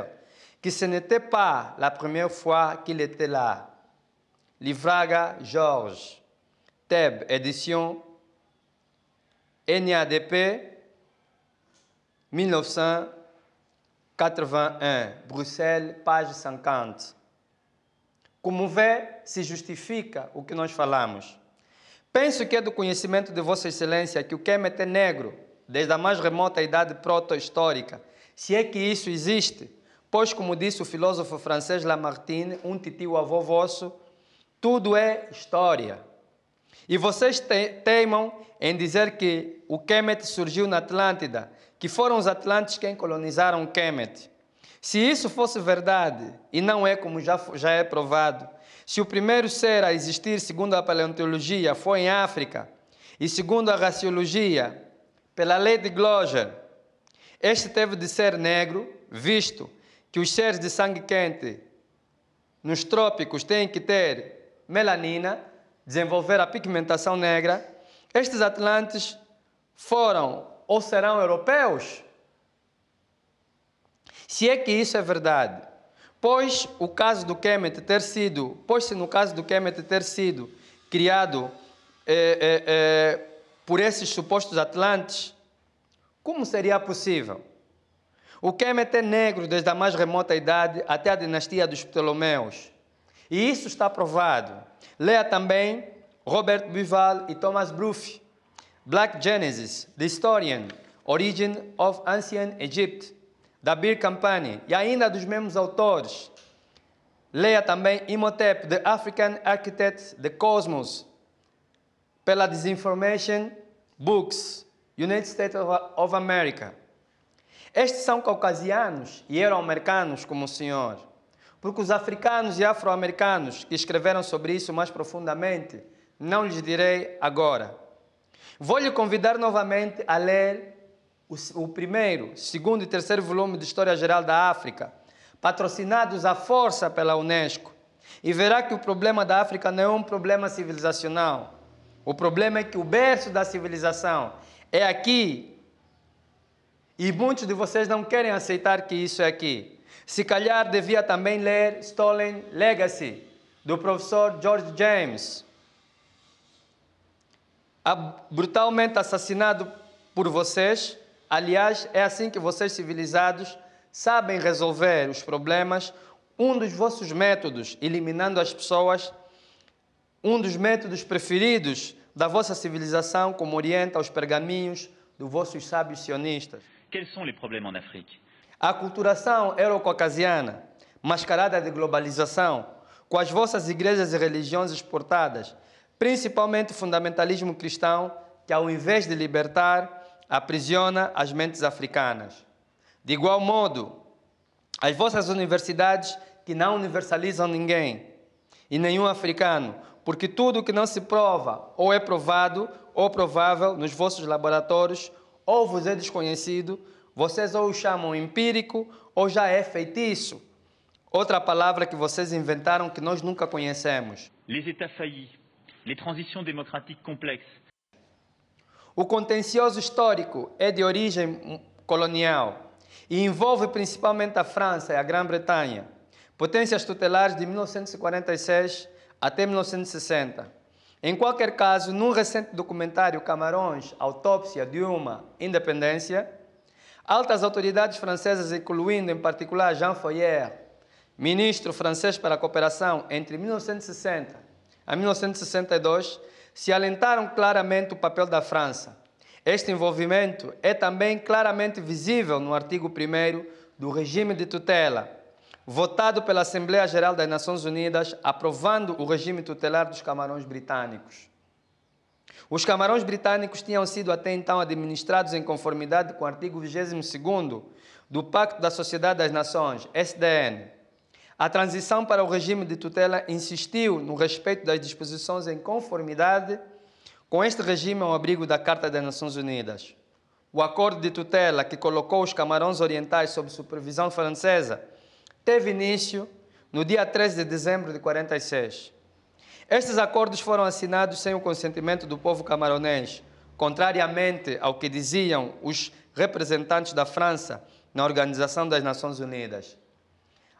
S1: que ce n'était pas la première fois qu'il était là. Livraga Georges, Thèbes, édition NADP 1981, Bruxelas, página 50. Como vê, se justifica o que nós falamos. Penso que é do conhecimento de Vossa Excelência que o Kemet é negro desde a mais remota idade proto-histórica, se é que isso existe. Pois, como disse o filósofo francês Lamartine, um titio avô vosso, tudo é história. E vocês te teimam em dizer que o Kemet surgiu na Atlântida, que foram os atlantes quem colonizaram Kemet. Se isso fosse verdade, e não é como já, já é provado, se o primeiro ser a existir, segundo a paleontologia, foi em África, e segundo a raciologia, pela lei de Gloger. Este teve de ser negro, visto que os seres de sangue quente nos trópicos têm que ter melanina, desenvolver a pigmentação negra. Estes atlantes foram ou serão europeus? Se é que isso é verdade, pois o caso do Kemet ter sido, pois se no caso do Kemet ter sido criado é, é, é, por esses supostos atlantes, como seria possível? O Kemet é negro desde a mais remota idade até a dinastia dos Ptolomeus. E isso está provado. Leia também Robert Bival e Thomas Bruff, Black Genesis, The Historian, Origin of Ancient Egypt, da Bir Campani, e ainda dos mesmos autores. Leia também Imhotep, The African Architect, The Cosmos, pela Disinformation Books, United States of America. Estes são caucasianos e euro-americanos como o senhor, porque os africanos e afro-americanos que escreveram sobre isso mais profundamente não lhes direi agora. Vou lhe convidar novamente a ler o, o primeiro, segundo e terceiro volume de História Geral da África, patrocinados à força pela Unesco, e verá que o problema da África não é um problema civilizacional o problema é que o berço da civilização é aqui. E muitos de vocês não querem aceitar que isso é aqui. Se calhar devia também ler Stolen Legacy, do professor George James. Brutalmente assassinado por vocês. Aliás, é assim que vocês civilizados sabem resolver os problemas. Um dos vossos métodos, eliminando as pessoas, um dos métodos preferidos da vossa civilização, como orienta os pergaminhos dos vossos sábios sionistas. Quais são os problemas na África? A culturação eurocaucasiana, mascarada de globalização, com as vossas igrejas e religiões exportadas, principalmente o fundamentalismo cristão, que ao invés de libertar, aprisiona as mentes africanas. De igual modo, as vossas universidades que não universalizam ninguém e nenhum africano, porque tudo o que não se prova ou é provado ou provável nos vossos laboratórios ou vos é desconhecido, vocês ou o chamam empírico ou já é feitiço. Outra palavra que vocês inventaram que nós nunca conhecemos. Les états faillis, les transitions démocratiques complexes. O contencioso histórico é de origem colonial e envolve principalmente a França e a Grã-Bretanha, potências tutelares de 1946 até 1960. Em qualquer caso, num recente documentário Camarões, Autópsia de uma Independência, altas autoridades francesas, incluindo em particular Jean Foyer, ministro francês para a cooperação entre 1960 a 1962, se alentaram claramente o papel da França. Este envolvimento é também claramente visível no artigo 1 do regime de tutela, votado pela Assembleia Geral das Nações Unidas, aprovando o regime tutelar dos camarões britânicos. Os camarões britânicos tinham sido até então administrados em conformidade com o artigo 22 do Pacto da Sociedade das Nações, SDN. A transição para o regime de tutela insistiu no respeito das disposições em conformidade com este regime ao abrigo da Carta das Nações Unidas. O acordo de tutela que colocou os camarões orientais sob supervisão francesa teve início no dia 13 de dezembro de 46. Estes acordos foram assinados sem o consentimento do povo camaronês, contrariamente ao que diziam os representantes da França na Organização das Nações Unidas.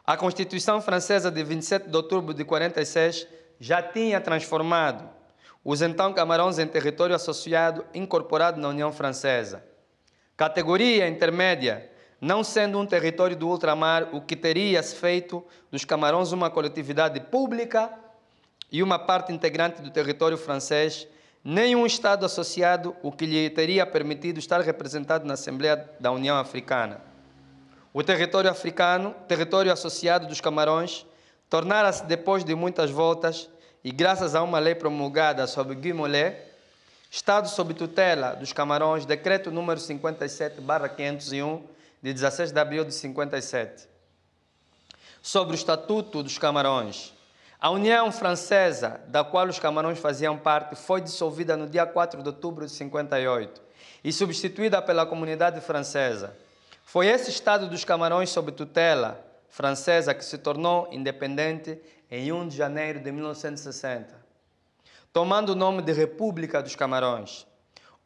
S1: A Constituição Francesa de 27 de outubro de 46 já tinha transformado os então Camarões em território associado incorporado na União Francesa. Categoria intermédia não sendo um território do ultramar, o que teria feito dos Camarões uma coletividade pública e uma parte integrante do território francês, nem um Estado associado, o que lhe teria permitido estar representado na Assembleia da União Africana. O território africano, território associado dos Camarões, tornara-se, depois de muitas voltas, e graças a uma lei promulgada sob Guimolé, Estado sob tutela dos Camarões, decreto número 57, 501, de 16 de abril de 57, sobre o Estatuto dos Camarões. A União Francesa, da qual os Camarões faziam parte, foi dissolvida no dia 4 de outubro de 58 e substituída pela Comunidade Francesa. Foi esse Estado dos Camarões sob tutela francesa que se tornou independente em 1 de janeiro de 1960, tomando o nome de República dos Camarões.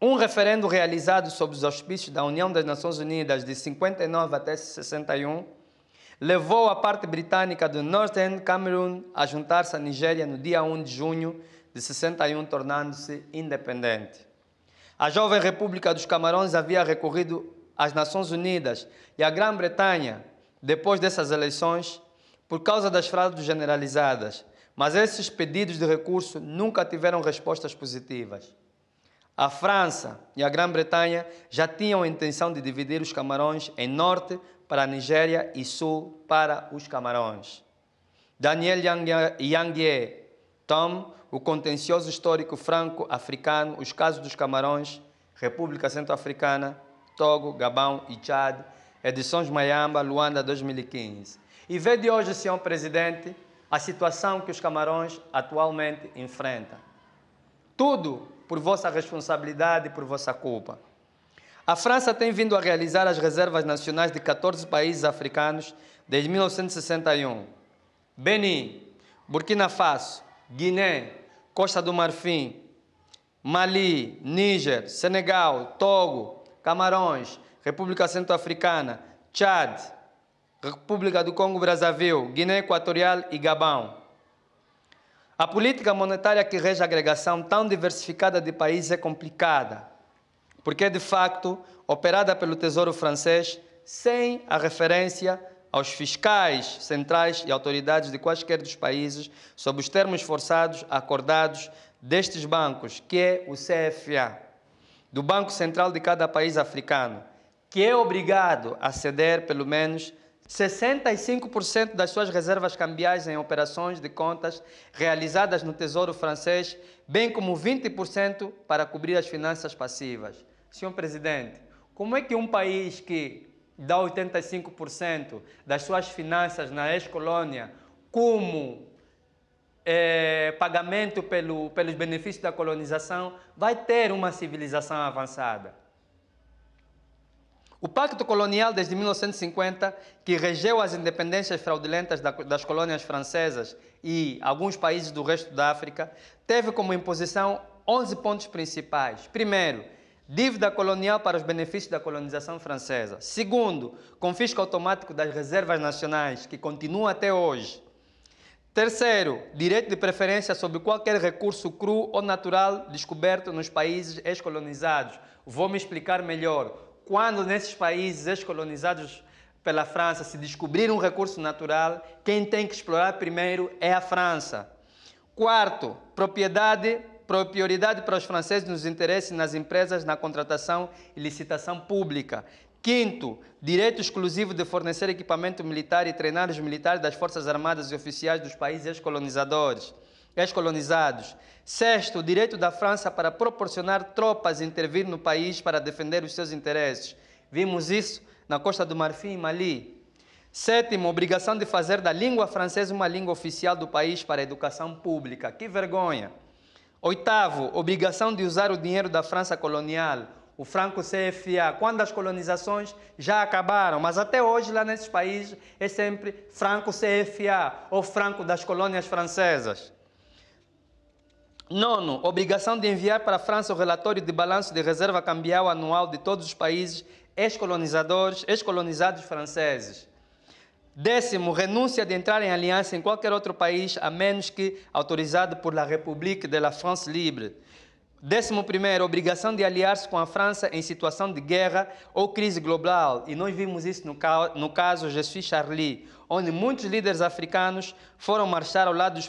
S1: Um referendo realizado sob os auspícios da União das Nações Unidas de 59 até 61 levou a parte britânica do Northern Cameroon a juntar-se à Nigéria no dia 1 de junho de 61, tornando-se independente. A jovem República dos Camarões havia recorrido às Nações Unidas e à Grã-Bretanha depois dessas eleições por causa das fraudes generalizadas, mas esses pedidos de recurso nunca tiveram respostas positivas. A França e a Grã-Bretanha já tinham a intenção de dividir os Camarões em norte para a Nigéria e sul para os Camarões. Daniel Yangier, Tom, o contencioso histórico franco-africano, os casos dos Camarões, República Centro-Africana, Togo, Gabão e Chad, edições Maiamba, Luanda 2015. E vê de hoje, senhor presidente, a situação que os Camarões atualmente enfrentam. Tudo por vossa responsabilidade e por vossa culpa. A França tem vindo a realizar as reservas nacionais de 14 países africanos desde 1961. Benin, Burkina Faso, Guiné, Costa do Marfim, Mali, Níger, Senegal, Togo, Camarões, República Centro-Africana, Chad, República do Congo Brazzaville, Guiné Equatorial e Gabão. A política monetária que rege a agregação tão diversificada de países é complicada, porque é de facto operada pelo Tesouro francês sem a referência aos fiscais centrais e autoridades de quaisquer dos países sob os termos forçados acordados destes bancos, que é o CFA, do Banco Central de cada país africano, que é obrigado a ceder pelo menos 65% das suas reservas cambiais em operações de contas realizadas no Tesouro Francês, bem como 20% para cobrir as finanças passivas. Senhor Presidente, como é que um país que dá 85% das suas finanças na ex-colônia como é, pagamento pelo, pelos benefícios da colonização, vai ter uma civilização avançada? O Pacto Colonial desde 1950, que regeu as independências fraudulentas das colônias francesas e alguns países do resto da África, teve como imposição 11 pontos principais. Primeiro, dívida colonial para os benefícios da colonização francesa. Segundo, confisco automático das reservas nacionais, que continua até hoje. Terceiro, direito de preferência sobre qualquer recurso cru ou natural descoberto nos países ex-colonizados. Vou me explicar melhor quando nesses países descolonizados pela França se descobrir um recurso natural, quem tem que explorar primeiro é a França. Quarto, propriedade, prioridade para os franceses nos interesses nas empresas, na contratação e licitação pública. Quinto, direito exclusivo de fornecer equipamento militar e treinar os militares das Forças Armadas e oficiais dos países colonizadores ex-colonizados. Sexto, o direito da França para proporcionar tropas intervir no país para defender os seus interesses. Vimos isso na Costa do Marfim e Mali. Sétimo, obrigação de fazer da língua francesa uma língua oficial do país para a educação pública. Que vergonha! Oitavo, obrigação de usar o dinheiro da França colonial, o franco CFA, quando as colonizações já acabaram, mas até hoje lá nesses países é sempre franco CFA ou franco das colônias francesas. Nono, obrigação de enviar para a França o relatório de balanço de reserva cambial anual de todos os países ex-colonizadores, ex-colonizados franceses. Décimo, renúncia de entrar em aliança em qualquer outro país, a menos que autorizado por la République de la France Libre. Décimo primeiro, obrigação de aliar-se com a França em situação de guerra ou crise global. E nós vimos isso no, caso no caso Jesus Charlie, onde muitos líderes africanos foram marchar ao lado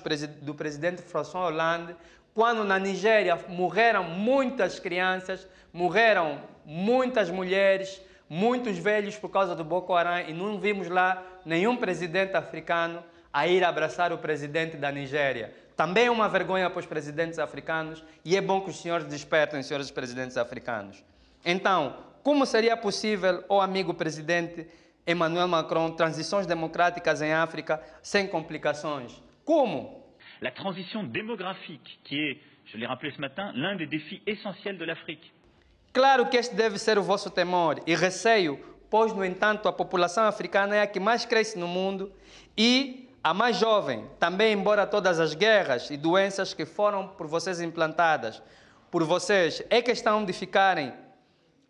S1: do presidente François Hollande quando na Nigéria morreram muitas crianças, morreram muitas mulheres, muitos velhos por causa do Boko Haram e não vimos lá nenhum presidente africano a ir abraçar o presidente da Nigéria. Também é uma vergonha para os presidentes africanos e é bom que os senhores despertem, senhores presidentes africanos. Então, como seria possível, o amigo presidente Emmanuel Macron, transições democráticas em África sem complicações? Como?
S5: la transition démographique, que é, je l'ai rappelé ce matin,
S1: l'un des défis essentiels de l'Afrique. Claro que este deve ser o vosso temor e receio, pois, no entanto, a população africana é a que mais cresce no mundo e a mais jovem, também embora todas as guerras e doenças que foram por vocês implantadas, por vocês, é questão de ficarem,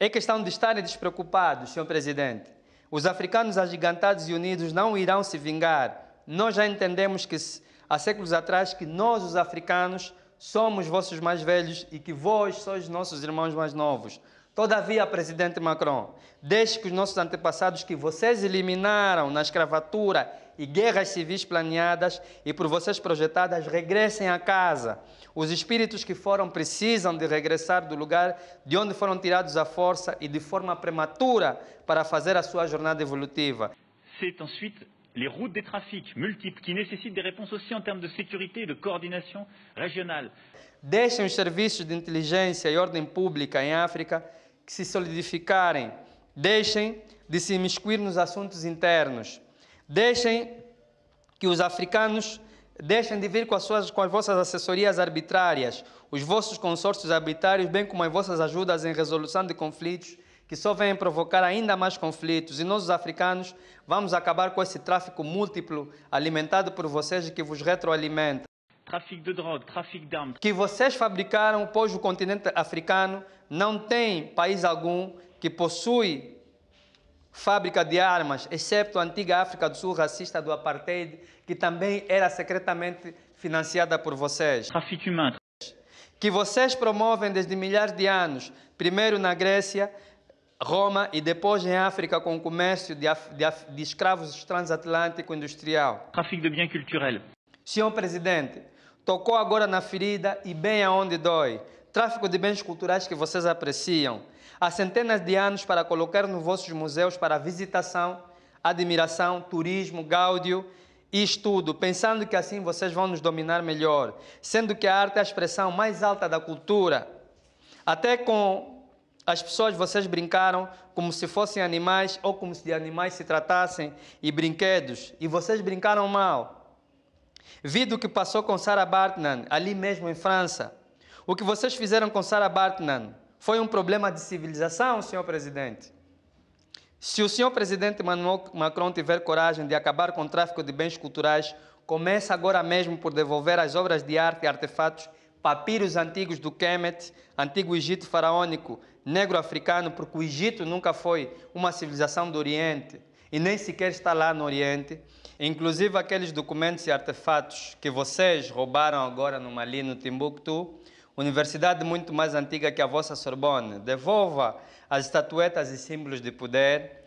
S1: é questão de estarem despreocupados, senhor presidente. Os africanos agigantados e unidos não irão se vingar. Nós já entendemos que se há séculos atrás que nós, os africanos, somos vossos mais velhos e que vós sois nossos irmãos mais novos. Todavia, presidente Macron, desde que os nossos antepassados que vocês eliminaram na escravatura e guerras civis planeadas e por vocês projetadas regressem a casa. Os espíritos que foram precisam de regressar do lugar de onde foram tirados à força e de forma prematura para fazer a sua jornada evolutiva. C'est ensuite les routes des trafics multiples qui nécessitent des réponses aussi en termes de sécurité et de coordination régionale. Deixem os serviços de inteligência e ordem pública em África que se solidificarem. Deixem de se imiscuir nos assuntos internos. Deixem que os africanos deixem de vir com as, suas, com as vossas assessorias arbitrárias, os vossos consórcios arbitrários, bem como as vossas ajudas em resolução de conflitos que só vêm provocar ainda mais conflitos. E nós, os africanos, vamos acabar com esse tráfico múltiplo alimentado por vocês e que vos retroalimenta. Tráfico de droga, tráfico de armas. Que vocês fabricaram, pois o continente africano não tem país algum que possui fábrica de armas, exceto a antiga África do Sul racista do apartheid, que também era secretamente financiada por vocês. Tráfico humano. Que vocês promovem desde milhares de anos, primeiro na Grécia, Roma e depois em África com o comércio de, de, de escravos transatlântico industrial. Tráfico de bens culturais. Senhor presidente, tocou agora na ferida e bem aonde dói. Tráfico de bens culturais que vocês apreciam. Há centenas de anos para colocar nos vossos museus para visitação, admiração, turismo, gáudio e estudo, pensando que assim vocês vão nos dominar melhor, sendo que a arte é a expressão mais alta da cultura. Até com as pessoas, vocês brincaram como se fossem animais ou como se de animais se tratassem e brinquedos, e vocês brincaram mal. Vido o que passou com Sarah Bartnan, ali mesmo em França. O que vocês fizeram com Sarah Bartnan foi um problema de civilização, senhor presidente. Se o senhor presidente Macron tiver coragem de acabar com o tráfico de bens culturais, comece agora mesmo por devolver as obras de arte e artefatos, papiros antigos do Kemet, antigo Egito faraônico, negro-africano, porque o Egito nunca foi uma civilização do Oriente e nem sequer está lá no Oriente. Inclusive aqueles documentos e artefatos que vocês roubaram agora no Mali, no Timbuktu, universidade muito mais antiga que a vossa Sorbonne. Devolva as estatuetas e símbolos de poder,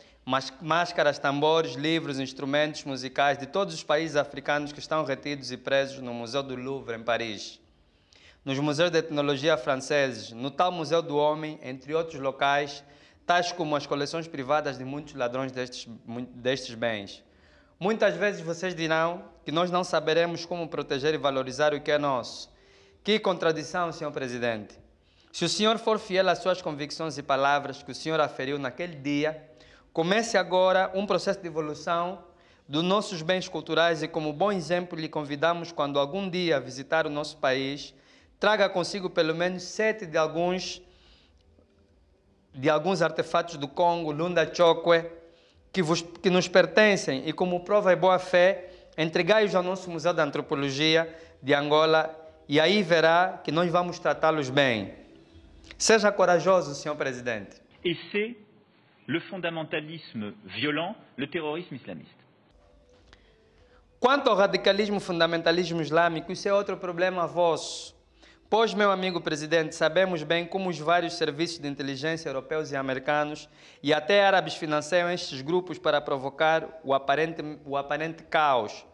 S1: máscaras, tambores, livros, instrumentos musicais de todos os países africanos que estão retidos e presos no Museu do Louvre, em Paris nos museus de etnologia franceses, no tal Museu do Homem, entre outros locais, tais como as coleções privadas de muitos ladrões destes, destes bens. Muitas vezes vocês dirão que nós não saberemos como proteger e valorizar o que é nosso. Que contradição, senhor presidente! Se o senhor for fiel às suas convicções e palavras que o senhor aferiu naquele dia, comece agora um processo de evolução dos nossos bens culturais e, como bom exemplo, lhe convidamos quando algum dia visitar o nosso país traga consigo pelo menos sete de alguns de alguns artefatos do Congo, Lunda Chokwe, que, vos, que nos pertencem e como prova e boa fé, entregai-os ao nosso Museu da Antropologia de Angola e aí verá que nós vamos tratá-los bem. Seja corajoso, senhor presidente. E se o fundamentalismo violent, o terrorismo islamista? Quanto ao radicalismo fundamentalismo islâmico, isso é outro problema vosso. Pois, meu amigo presidente, sabemos bem como os vários serviços de inteligência europeus e americanos e até árabes financiam estes grupos para provocar o aparente, o aparente caos.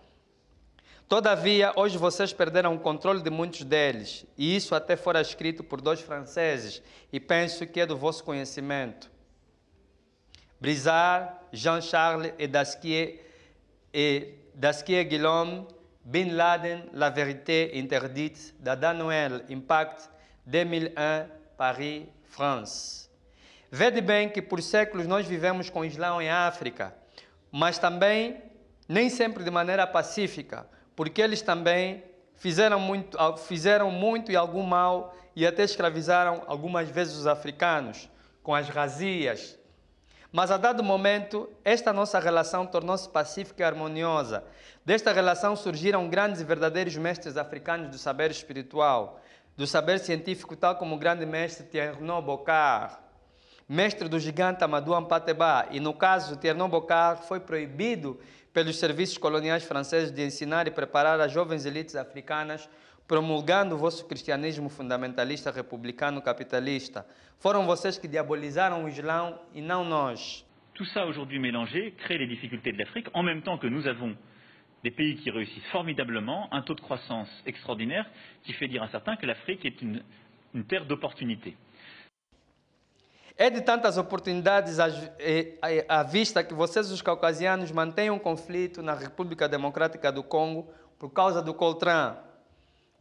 S1: Todavia, hoje vocês perderam o controle de muitos deles, e isso até fora escrito por dois franceses, e penso que é do vosso conhecimento. Brizard, Jean-Charles e Dasquier, e Dasquier Guillaume Bin Laden, La vérité interdite, da Noël, Impact, 2001, Paris, France. Vede bem que por séculos nós vivemos com o Islã em África, mas também nem sempre de maneira pacífica, porque eles também fizeram muito, fizeram muito e algum mal e até escravizaram algumas vezes os africanos com as razias, mas a dado momento, esta nossa relação tornou-se pacífica e harmoniosa. Desta relação surgiram grandes e verdadeiros mestres africanos do saber espiritual, do saber científico, tal como o grande mestre Tierno Bocard, mestre do gigante Amadou Ampateba. E no caso, Tierno Bocard foi proibido pelos serviços coloniais franceses de ensinar e preparar as jovens elites africanas promulgando o vosso cristianismo fundamentalista, republicano, capitalista. Foram vocês que diabolizaram o Islã e não nós.
S5: Tout ça aujourd'hui mélangé crée les difficultés de l'Afrique en même temps que nous avons des pays qui réussissent formidablement, un taux de croissance extraordinaire qui fait dire à certains que l'Afrique est une, une terre
S1: d'opportunités. É de tantas oportunidades à, é, vista que vocês, os caucasianos, mantêm um conflito na República Democrática do Congo por causa do Coltrane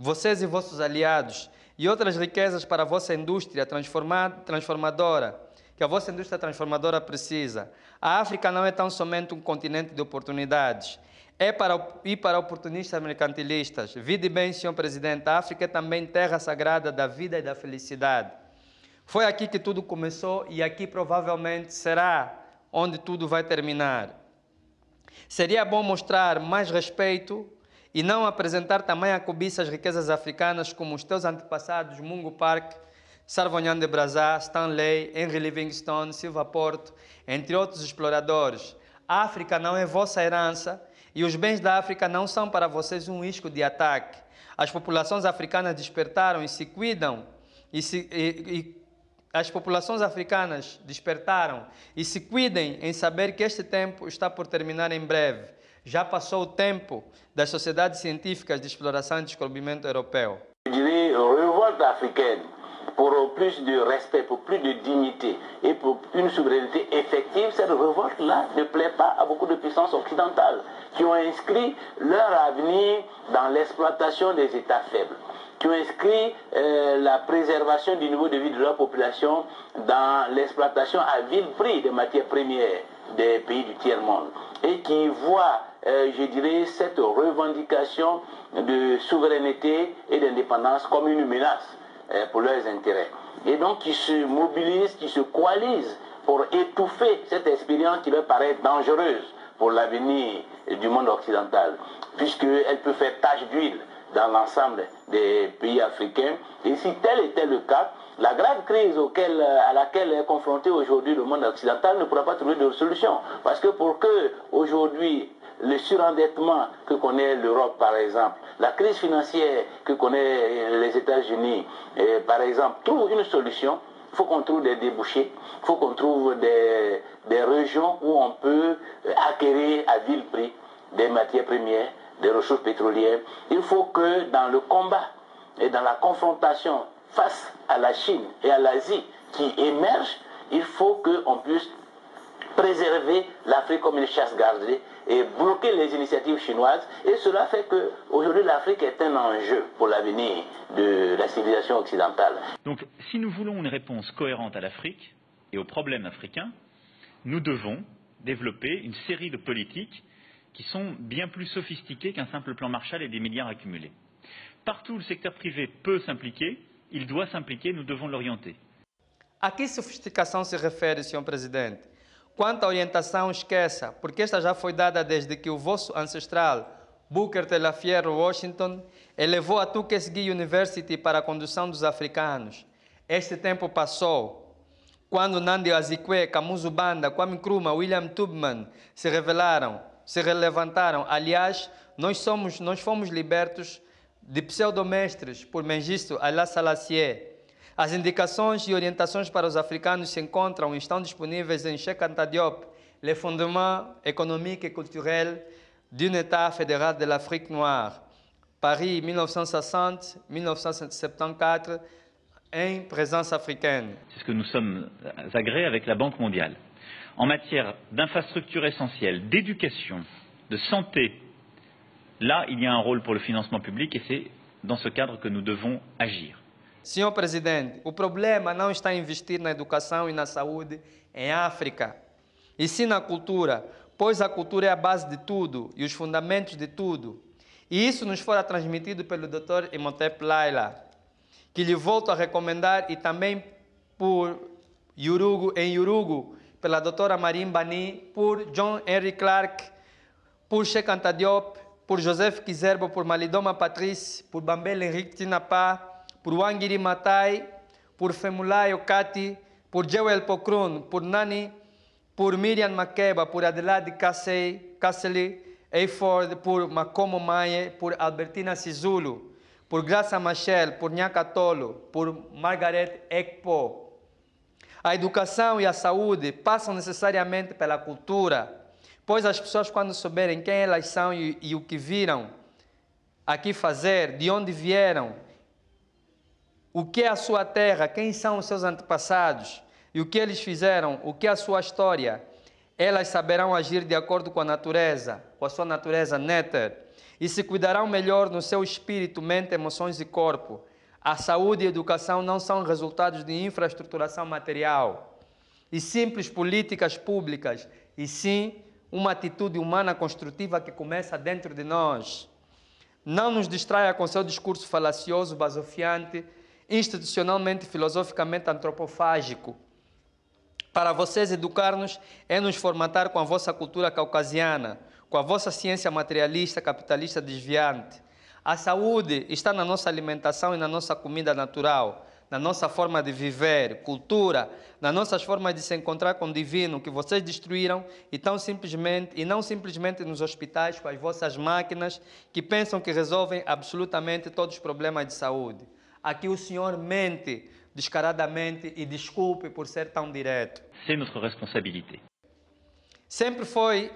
S1: vocês e vossos aliados, e outras riquezas para a vossa indústria transformadora, que a vossa indústria transformadora precisa. A África não é tão somente um continente de oportunidades. É para, e para oportunistas mercantilistas. Vide bem, senhor presidente, a África é também terra sagrada da vida e da felicidade. Foi aqui que tudo começou e aqui provavelmente será onde tudo vai terminar. Seria bom mostrar mais respeito e não apresentar tamanha cobiça às riquezas africanas como os teus antepassados Mungo Park, Sarvonian de Brazá, Stanley, Henry Livingstone, Silva Porto, entre outros exploradores. A África não é vossa herança e os bens da África não são para vocês um risco de ataque. As populações africanas despertaram e se cuidam e, se, e, e as populações africanas despertaram e se cuidem em saber que este tempo está por terminar em breve. Já passou o tempo das sociedades científicas de exploração e Je dirais
S2: africaine pour plus de respect, pour plus de dignité et pour une souveraineté effective, cette révolte là ne plaît pas à beaucoup de puissances occidentales qui ont inscrit leur avenir dans l'exploitation des États faibles qui ont inscrit euh, la préservation du niveau de vie de leur population dans l'exploitation à vil prix des matières premières des pays du tiers-monde et qui voient euh, je dirais, cette revendication de souveraineté et d'indépendance comme une menace euh, pour leurs intérêts. Et donc, qui se mobilisent, qui se coalisent pour étouffer cette expérience qui leur paraît dangereuse pour l'avenir du monde occidental, puisqu'elle peut faire tache d'huile dans l'ensemble des pays africains. Et si tel était le cas, la grave crise auquel, à laquelle est confronté aujourd'hui le monde occidental ne pourra pas trouver de solution. Parce que pour que aujourd'hui le surendettement que connaît l'Europe, par exemple, la crise financière que connaît euh, les États-Unis, euh, par exemple, trouve une solution. Il faut qu'on trouve des débouchés, il faut qu'on trouve des, régions où on peut euh, acquérir à vil prix des matières premières, des ressources pétrolières. Il faut que dans le combat et dans la confrontation face à la Chine et à l'Asie qui émergent, il faut qu'on puisse préserver l'Afrique comme une chasse gardée et bloquer les initiatives chinoises. Et cela fait que aujourd'hui l'Afrique est un enjeu pour l'avenir de la civilisation occidentale.
S5: Donc si nous voulons une réponse cohérente à l'Afrique et aux problèmes africains, nous devons développer une série de politiques qui sont bien plus sophistiquées qu'un simple plan Marshall et des milliards accumulés. Partout où le secteur privé peut s'impliquer, il doit s'impliquer, nous
S1: devons l'orienter. À quelle sophistication se réfère, le président Quanto à orientação, esqueça, porque esta já foi dada desde que o vosso ancestral, Booker T. Washington, elevou a Tuskegee University para a condução dos africanos. Este tempo passou. Quando Nandi Azikwe, Kamuzu Banda, Kwame Nkrumah, William Tubman se revelaram, se relevantaram. Aliás, nós, somos, nós fomos libertos de pseudomestres por Mengistu Allah Salassier, Les indicações et orientations para les Africains se encontram e estão disponíveis em Anta Diop, les fondements économiques et culturels d'un État fédéral de l'Afrique noire, Paris 1960-1974, une présence africaine.
S5: C'est ce que nous sommes agréés avec la Banque mondiale. En matière d'infrastructures essentielles, d'éducation, de santé, là, il y a un rôle pour le financement public et c'est dans ce cadre que nous devons agir.
S1: Senhor presidente, o problema não está em investir na educação e na saúde em África, e sim na cultura, pois a cultura é a base de tudo e os fundamentos de tudo. E isso nos fora transmitido pelo Dr. Imhotep Laila, que lhe volto a recomendar, e também por Yurugu, em Yurugu, pela Dra. Marim Bani, por John Henry Clark, por Sheikh Anta Diop, por Joseph Kizerbo, por Malidoma Patrice, por Bambele Henrique Tinapá, por Wangiri Matai, por Femulai Okati, por Joel Pokrun, por Nani, por Miriam Makeba, por Adelaide Cassely, Eiford, por Macomo Maie, por Albertina Cizulo, por Graça Machel, por Nhaka Tolo, por Margaret Ekpo. A educação e a saúde passam necessariamente pela cultura, pois as pessoas, quando souberem quem elas são e, e o que viram aqui fazer, de onde vieram, o que é a sua terra, quem são os seus antepassados e o que eles fizeram, o que é a sua história. Elas saberão agir de acordo com a natureza, com a sua natureza néter, e se cuidarão melhor no seu espírito, mente, emoções e corpo. A saúde e a educação não são resultados de infraestruturação material e simples políticas públicas, e sim uma atitude humana construtiva que começa dentro de nós. Não nos distraia com seu discurso falacioso, basofiante, institucionalmente, filosoficamente antropofágico. Para vocês educar-nos é nos formatar com a vossa cultura caucasiana, com a vossa ciência materialista, capitalista desviante. A saúde está na nossa alimentação e na nossa comida natural, na nossa forma de viver, cultura, nas nossas formas de se encontrar com o divino que vocês destruíram e, tão simplesmente, e não simplesmente nos hospitais com as vossas máquinas que pensam que resolvem absolutamente todos os problemas de saúde. Aqui o senhor mente descaradamente e desculpe por ser tão direto. É nossa responsabilidade. Sempre foi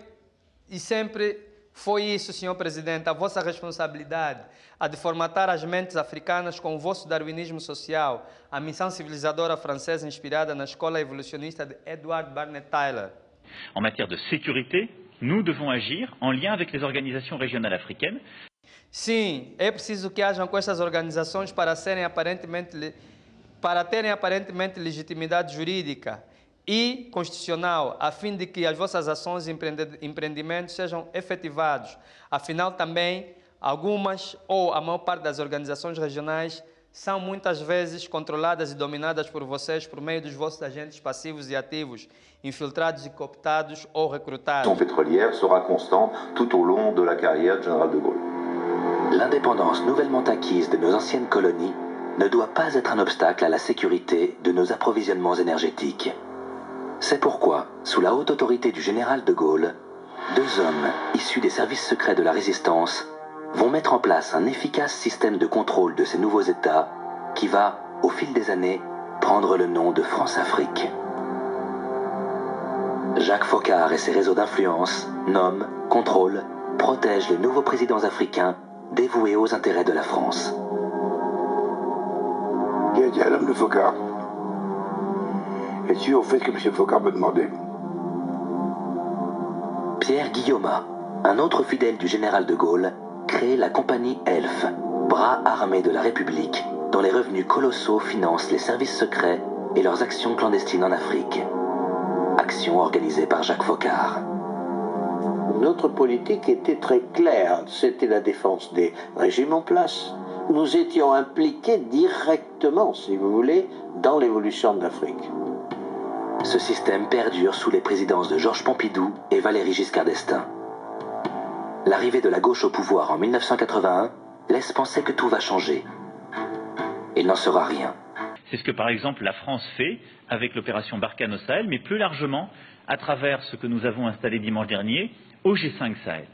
S1: e sempre foi isso, senhor presidente, a vossa responsabilidade, a de formatar as mentes africanas com o vosso darwinismo social, a missão civilizadora francesa inspirada na escola evolucionista de Edward Barnett Tyler. Em
S5: matéria de segurança, nós devemos agir em lien avec les organisations régionales africaines
S1: Sim, é preciso que hajam com essas organizações para, serem aparentemente, para terem aparentemente legitimidade jurídica e constitucional, a fim de que as vossas ações e empreendimentos sejam efetivados. Afinal, também algumas ou a maior parte das organizações regionais são muitas vezes controladas e dominadas por vocês por meio dos vossos agentes passivos e ativos, infiltrados e cooptados ou recrutados. A
S2: petrolière constante tout au long de la carrière de General de Gaulle. L'indépendance nouvellement acquise de nos anciennes colonies ne doit pas être un obstacle à la sécurité de nos approvisionnements énergétiques. C'est pourquoi, sous la haute autorité du général de Gaulle, deux hommes issus des services secrets de la résistance vont mettre en place un efficace système de contrôle de ces nouveaux États qui va, au fil des années, prendre le nom de France-Afrique. Jacques Faucard et ses réseaux d'influence nomment, contrôlent, protègent les nouveaux présidents africains dévoué aux intérêts de la France. Qui l'homme de Focard, es-tu au fait que M. Focard me demander Pierre Guillaume, un autre fidèle du général de Gaulle, crée la compagnie ELF, bras armé de la République, dont les revenus colossaux financent les services secrets et leurs actions clandestines en Afrique. Action organisée par Jacques Focard notre politique était très claire. C'était la défense des régimes en place. Nous étions impliqués directement, si vous voulez, dans l'évolution de l'Afrique. Ce système perdure sous les présidences de Georges Pompidou et Valéry Giscard d'Estaing. L'arrivée de la gauche au pouvoir en 1981 laisse penser que tout va changer. Il n'en sera rien.
S5: C'est ce que par exemple la France fait avec l'opération Barkhane au Sahel, mais plus largement à travers ce que nous avons installé dimanche dernier, au G5 Sahel.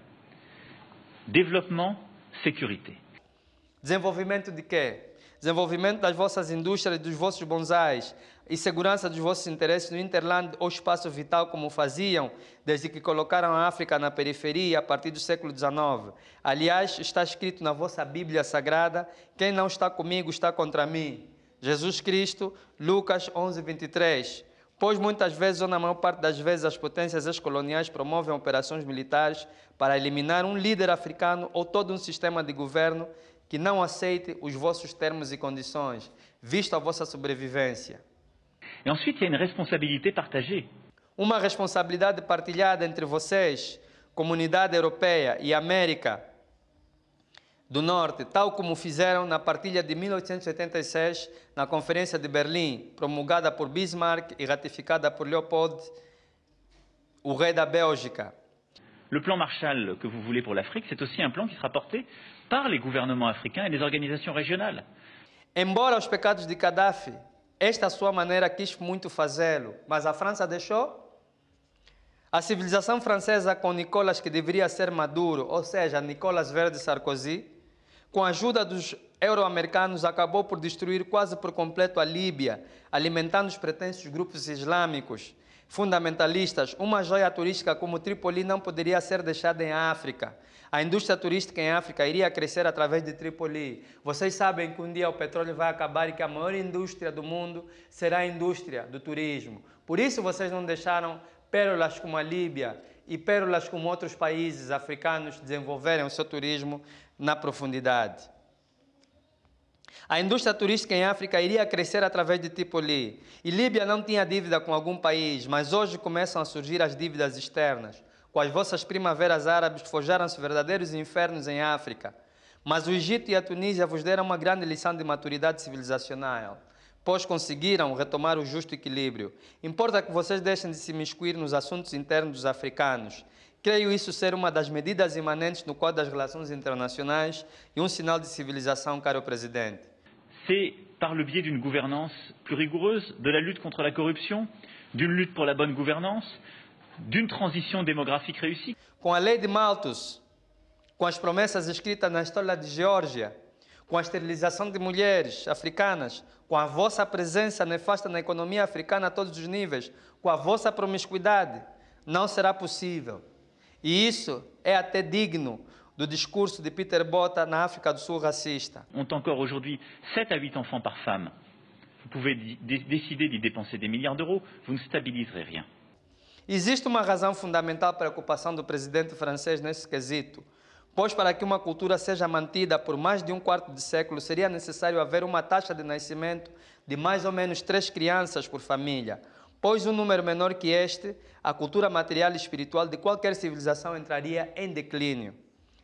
S5: Développement, sécurité.
S1: Desenvolvimento de quê? Desenvolvimento das vossas indústrias, dos vossos bonsais e segurança dos vossos interesses no Interland ou espaço vital, como faziam desde que colocaram a África na periferia a partir do século XIX. Aliás, está escrito na vossa Bíblia Sagrada: quem não está comigo está contra mim. Jesus Cristo, Lucas 11, 23 pois muitas vezes, ou na maior parte das vezes, as potências ex-coloniais promovem operações militares para eliminar um líder africano ou todo um sistema de governo que não aceite os vossos termos e condições, visto a vossa sobrevivência. E ensuite, há uma responsabilidade une partagée. Uma responsabilidade partilhada entre vocês, comunidade europeia e América, do Norte, tal como fizeram na partilha de 1876, na Conferência de Berlim, promulgada por Bismarck e ratificada por Leopold, o rei da Bélgica. Le plan Marshall que vous voulez pour l'Afrique, c'est aussi un plan qui sera porté par les gouvernements africains et les organisations régionales. Embora os pecados de Gaddafi, esta sua maneira quis muito fazê-lo, mas a França deixou. A civilização francesa com Nicolas, que deveria ser Maduro, ou seja, Nicolas Verde Sarkozy, com a ajuda dos euroamericanos, acabou por destruir quase por completo a Líbia, alimentando os pretensos grupos islâmicos fundamentalistas, uma joia turística como Trípoli não poderia ser deixada em África. A indústria turística em África iria crescer através de Trípoli. Vocês sabem que um dia o petróleo vai acabar e que a maior indústria do mundo será a indústria do turismo. Por isso vocês não deixaram pérolas como a Líbia, e pérolas como outros países africanos desenvolverem o seu turismo na profundidade. A indústria turística em África iria crescer através de Tripoli. E Líbia não tinha dívida com algum país, mas hoje começam a surgir as dívidas externas. Com as vossas primaveras árabes forjaram-se verdadeiros infernos em África. Mas o Egito e a Tunísia vos deram uma grande lição de maturidade civilizacional pois conseguiram retomar o justo equilíbrio. Importa que vocês deixem de se miscuir nos assuntos internos dos africanos. Creio isso ser uma das medidas imanentes no Código das Relações Internacionais e um sinal de civilização, caro presidente. Se, par le biais d'une gouvernance
S5: plus rigoureuse, de la lutte contre la corruption, d'une lutte pour la bonne gouvernance, d'une
S1: transition démographique réussie. Com a lei de Malthus, com as promessas escritas na história de Geórgia, com a esterilização de mulheres africanas, com a vossa presença nefasta na economia africana a todos os níveis, com a vossa promiscuidade, não será possível. E isso é até digno do discurso de Peter Botta na África do Sul racista. Ontem, encore aujourd'hui 7 à 8 enfants par femme. Vous pouvez décider de dépenser des milliards d'euros, vous ne stabiliserez rien. Existe uma razão fundamental para a ocupação do presidente francês nesse quesito. Pois, para que uma cultura seja mantida por mais de um quarto de século, seria necessário haver uma taxa de nascimento de mais ou menos três crianças por família. Pois, um número menor que este, a cultura material e espiritual de qualquer civilização entraria em declínio.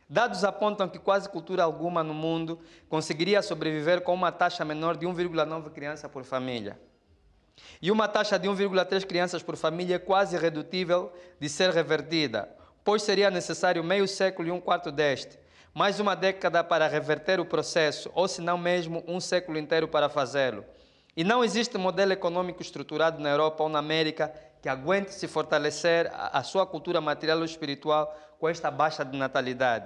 S1: Dados apontam que quase cultura alguma no mundo conseguiria sobreviver com uma taxa menor de 1,9 criança por família. E uma taxa de 1,3 crianças por família é quase irredutível de ser revertida pois seria necessário meio século e um quarto deste, mais uma década para reverter o processo, ou se não mesmo um século inteiro para fazê-lo. E não existe modelo econômico estruturado na Europa ou na América que aguente se fortalecer a sua cultura material ou espiritual com esta baixa de natalidade.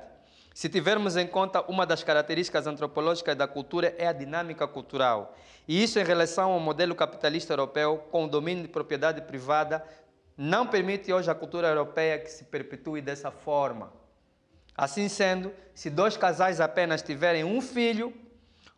S1: Se tivermos em conta uma das características antropológicas da cultura é a dinâmica cultural, e isso em relação ao modelo capitalista europeu com o domínio de propriedade privada não permite hoje a cultura europeia que se perpetue dessa forma. Assim sendo, se dois casais apenas tiverem um filho,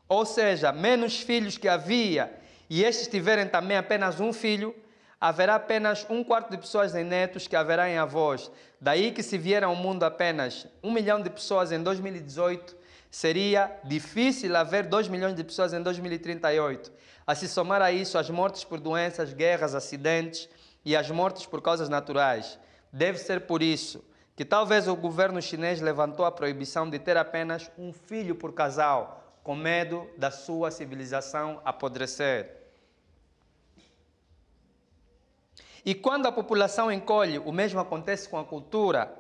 S1: ou seja, menos filhos que havia, e estes tiverem também apenas um filho, haverá apenas um quarto de pessoas em netos que haverá em avós. Daí que se vier ao mundo apenas um milhão de pessoas em 2018, seria difícil haver dois milhões de pessoas em 2038. A se somar a isso as mortes por doenças, guerras, acidentes, e as mortes por causas naturais. Deve ser por isso que talvez o governo chinês levantou a proibição de ter apenas um filho por casal, com medo da sua civilização apodrecer. E quando a população encolhe, o mesmo acontece com a cultura,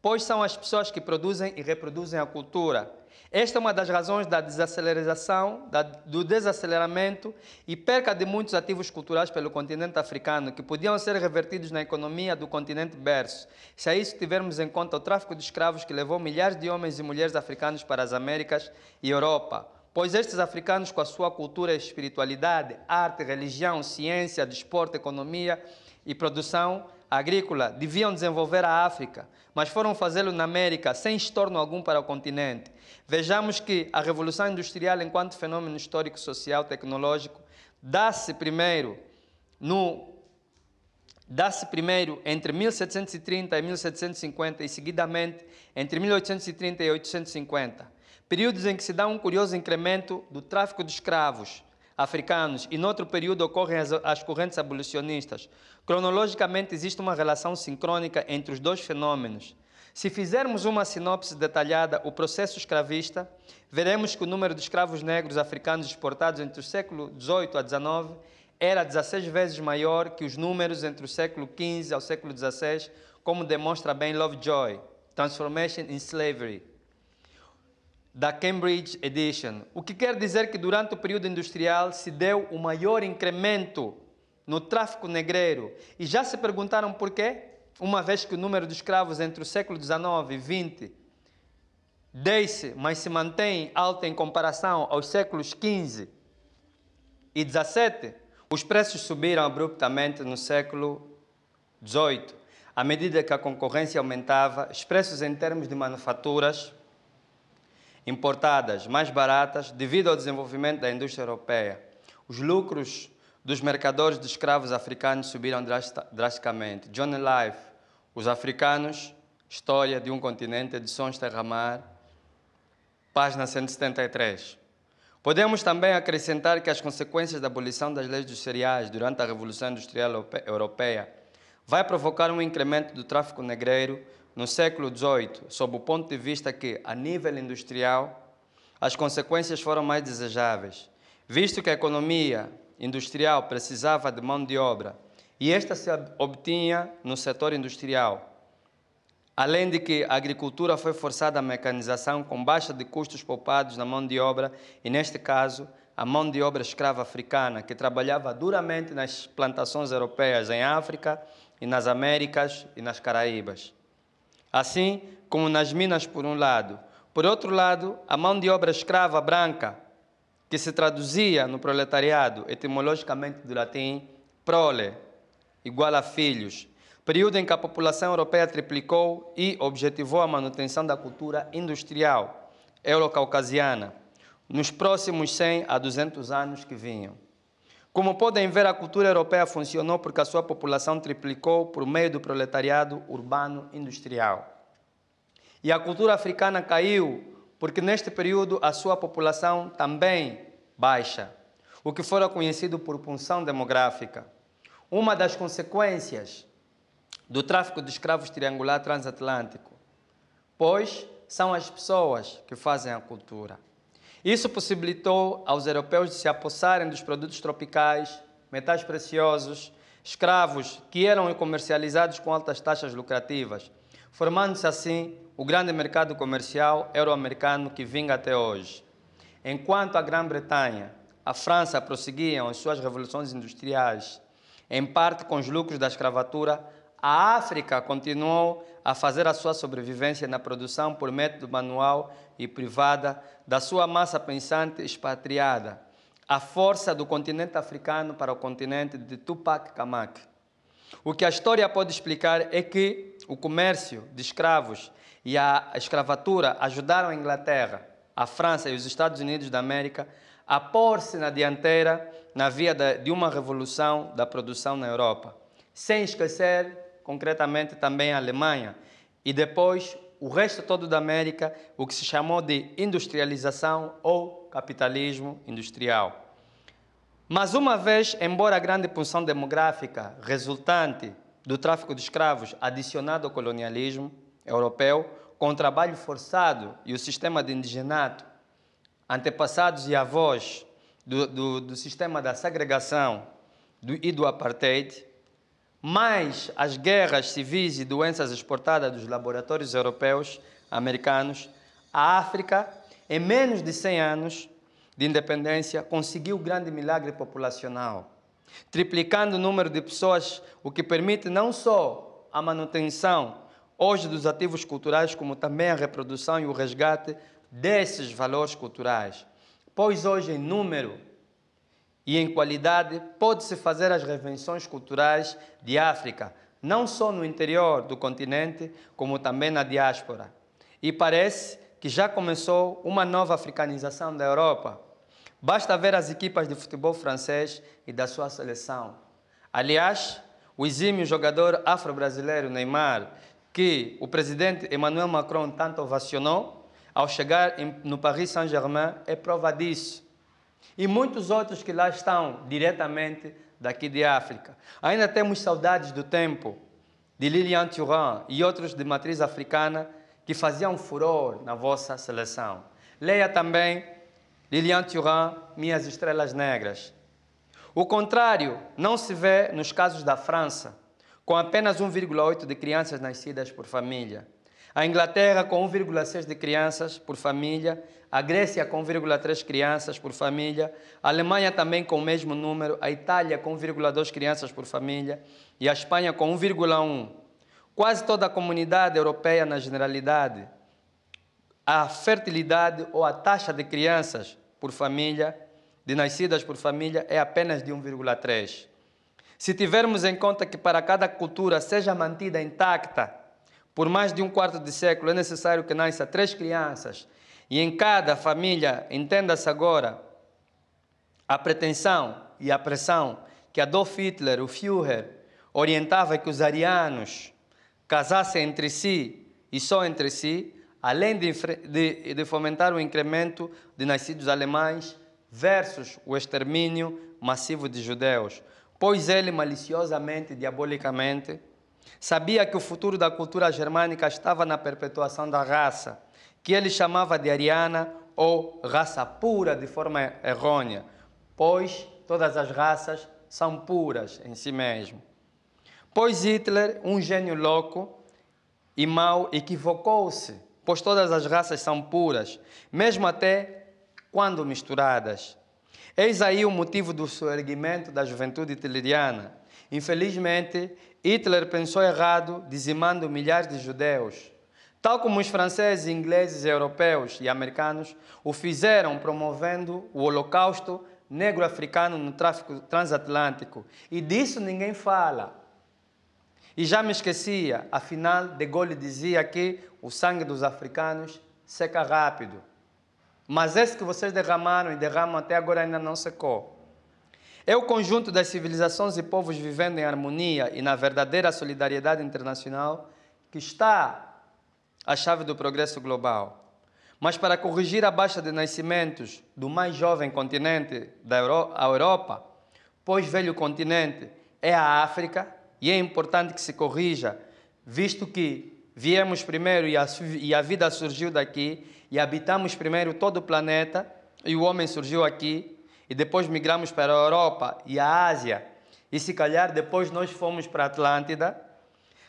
S1: pois são as pessoas que produzem e reproduzem a cultura. Esta é uma das razões da desaceleração, da, do desaceleramento e perca de muitos ativos culturais pelo continente africano, que podiam ser revertidos na economia do continente berço, se a isso tivermos em conta o tráfico de escravos que levou milhares de homens e mulheres africanos para as Américas e Europa. Pois estes africanos, com a sua cultura, espiritualidade, arte, religião, ciência, desporto, economia e produção, agrícola deviam desenvolver a África, mas foram fazê-lo na América sem estorno algum para o continente. Vejamos que a Revolução Industrial, enquanto fenômeno histórico, social, tecnológico, dá-se primeiro no dá-se primeiro entre 1730 e 1750 e seguidamente entre 1830 e 1850, períodos em que se dá um curioso incremento do tráfico de escravos africanos e noutro período ocorrem as, as correntes abolicionistas. Cronologicamente existe uma relação sincrônica entre os dois fenômenos. Se fizermos uma sinopse detalhada, o processo escravista, veremos que o número de escravos negros africanos exportados entre o século XVIII a XIX era 16 vezes maior que os números entre o século XV ao século XVI, como demonstra bem Lovejoy, Transformation in Slavery, da Cambridge Edition, o que quer dizer que durante o período industrial se deu o maior incremento no tráfico negreiro. E já se perguntaram por quê? Uma vez que o número de escravos entre o século XIX e XX desce, mas se mantém alto em comparação aos séculos XV e XVII, os preços subiram abruptamente no século XVIII. À medida que a concorrência aumentava, os preços em termos de manufaturas importadas mais baratas devido ao desenvolvimento da indústria europeia. Os lucros dos mercadores de escravos africanos subiram drasticamente. Johnny Life, Os Africanos, História de um Continente, edições Terramar, página 173. Podemos também acrescentar que as consequências da abolição das leis dos cereais durante a Revolução Industrial Europeia vai provocar um incremento do tráfico negreiro, no século XVIII, sob o ponto de vista que, a nível industrial, as consequências foram mais desejáveis, visto que a economia industrial precisava de mão de obra e esta se obtinha no setor industrial. Além de que a agricultura foi forçada à mecanização com baixa de custos poupados na mão de obra e, neste caso, a mão de obra escrava africana, que trabalhava duramente nas plantações europeias em África e nas Américas e nas Caraíbas assim como nas minas, por um lado. Por outro lado, a mão de obra escrava branca, que se traduzia no proletariado, etimologicamente do latim, prole, igual a filhos, período em que a população europeia triplicou e objetivou a manutenção da cultura industrial eurocaucasiana nos próximos 100 a 200 anos que vinham. Como podem ver, a cultura europeia funcionou porque a sua população triplicou por meio do proletariado urbano industrial. E a cultura africana caiu porque neste período a sua população também baixa, o que fora conhecido por punção demográfica. Uma das consequências do tráfico de escravos triangular transatlântico, pois são as pessoas que fazem a cultura. Isso possibilitou aos europeus de se apossarem dos produtos tropicais, metais preciosos, escravos que eram comercializados com altas taxas lucrativas, formando-se assim o grande mercado comercial euro-americano que vinga até hoje. Enquanto a Grã-Bretanha, a França prosseguiam as suas revoluções industriais, em parte com os lucros da escravatura, a África continuou a fazer a sua sobrevivência na produção por método manual e privada da sua massa pensante expatriada, a força do continente africano para o continente de Tupac Kamak. O que a história pode explicar é que o comércio de escravos e a escravatura ajudaram a Inglaterra, a França e os Estados Unidos da América a pôr-se na dianteira na via de uma revolução da produção na Europa, sem esquecer concretamente também a Alemanha, e depois o resto todo da América, o que se chamou de industrialização ou capitalismo industrial. Mas uma vez, embora a grande punção demográfica resultante do tráfico de escravos adicionado ao colonialismo europeu, com o trabalho forçado e o sistema de indigenato, antepassados e avós do, do, do sistema da segregação do, e do apartheid, mais as guerras civis e doenças exportadas dos laboratórios europeus, americanos, a África, em menos de 100 anos de independência, conseguiu o grande milagre populacional, triplicando o número de pessoas, o que permite não só a manutenção hoje dos ativos culturais, como também a reprodução e o resgate desses valores culturais. Pois hoje, em número, e em qualidade, pode-se fazer as revenções culturais de África, não só no interior do continente, como também na diáspora. E parece que já começou uma nova africanização da Europa. Basta ver as equipas de futebol francês e da sua seleção. Aliás, o exímio jogador afro-brasileiro Neymar, que o presidente Emmanuel Macron tanto ovacionou ao chegar no Paris Saint-Germain, é prova disso. E muitos outros que lá estão diretamente daqui de África. Ainda temos saudades do tempo de Lilian Thuram e outros de matriz africana que faziam furor na vossa seleção. Leia também Lilian Thuram, Minhas Estrelas Negras. O contrário não se vê nos casos da França, com apenas 1,8 de crianças nascidas por família. A Inglaterra, com 1,6 de crianças por família, a Grécia com 1,3 crianças por família, a Alemanha também com o mesmo número, a Itália com 1,2 crianças por família e a Espanha com 1,1. Quase toda a comunidade europeia, na generalidade, a fertilidade ou a taxa de crianças por família, de nascidas por família, é apenas de 1,3. Se tivermos em conta que para cada cultura seja mantida intacta por mais de um quarto de século, é necessário que nasça três crianças e em cada família, entenda-se agora, a pretensão e a pressão que Adolf Hitler, o Führer, orientava que os arianos casassem entre si e só entre si, além de, de, de fomentar o incremento de nascidos alemães versus o extermínio massivo de judeus, pois ele maliciosamente, diabolicamente, sabia que o futuro da cultura germânica estava na perpetuação da raça que ele chamava de ariana ou raça pura de forma errônea, pois todas as raças são puras em si mesmo. Pois Hitler, um gênio louco e mau, equivocou-se, pois todas as raças são puras, mesmo até quando misturadas. Eis aí o motivo do surgimento da juventude hitleriana. Infelizmente, Hitler pensou errado, dizimando milhares de judeus tal como os franceses, ingleses, europeus e americanos o fizeram promovendo o holocausto negro-africano no tráfico transatlântico. E disso ninguém fala. E já me esquecia, afinal, De Gaulle dizia que o sangue dos africanos seca rápido. Mas esse que vocês derramaram e derramam até agora ainda não secou. É o conjunto das civilizações e povos vivendo em harmonia e na verdadeira solidariedade internacional que está a chave do progresso global. Mas para corrigir a baixa de nascimentos do mais jovem continente, da Euro a Europa, pois velho continente, é a África, e é importante que se corrija, visto que viemos primeiro e a, e a vida surgiu daqui, e habitamos primeiro todo o planeta, e o homem surgiu aqui, e depois migramos para a Europa e a Ásia, e se calhar depois nós fomos para a Atlântida,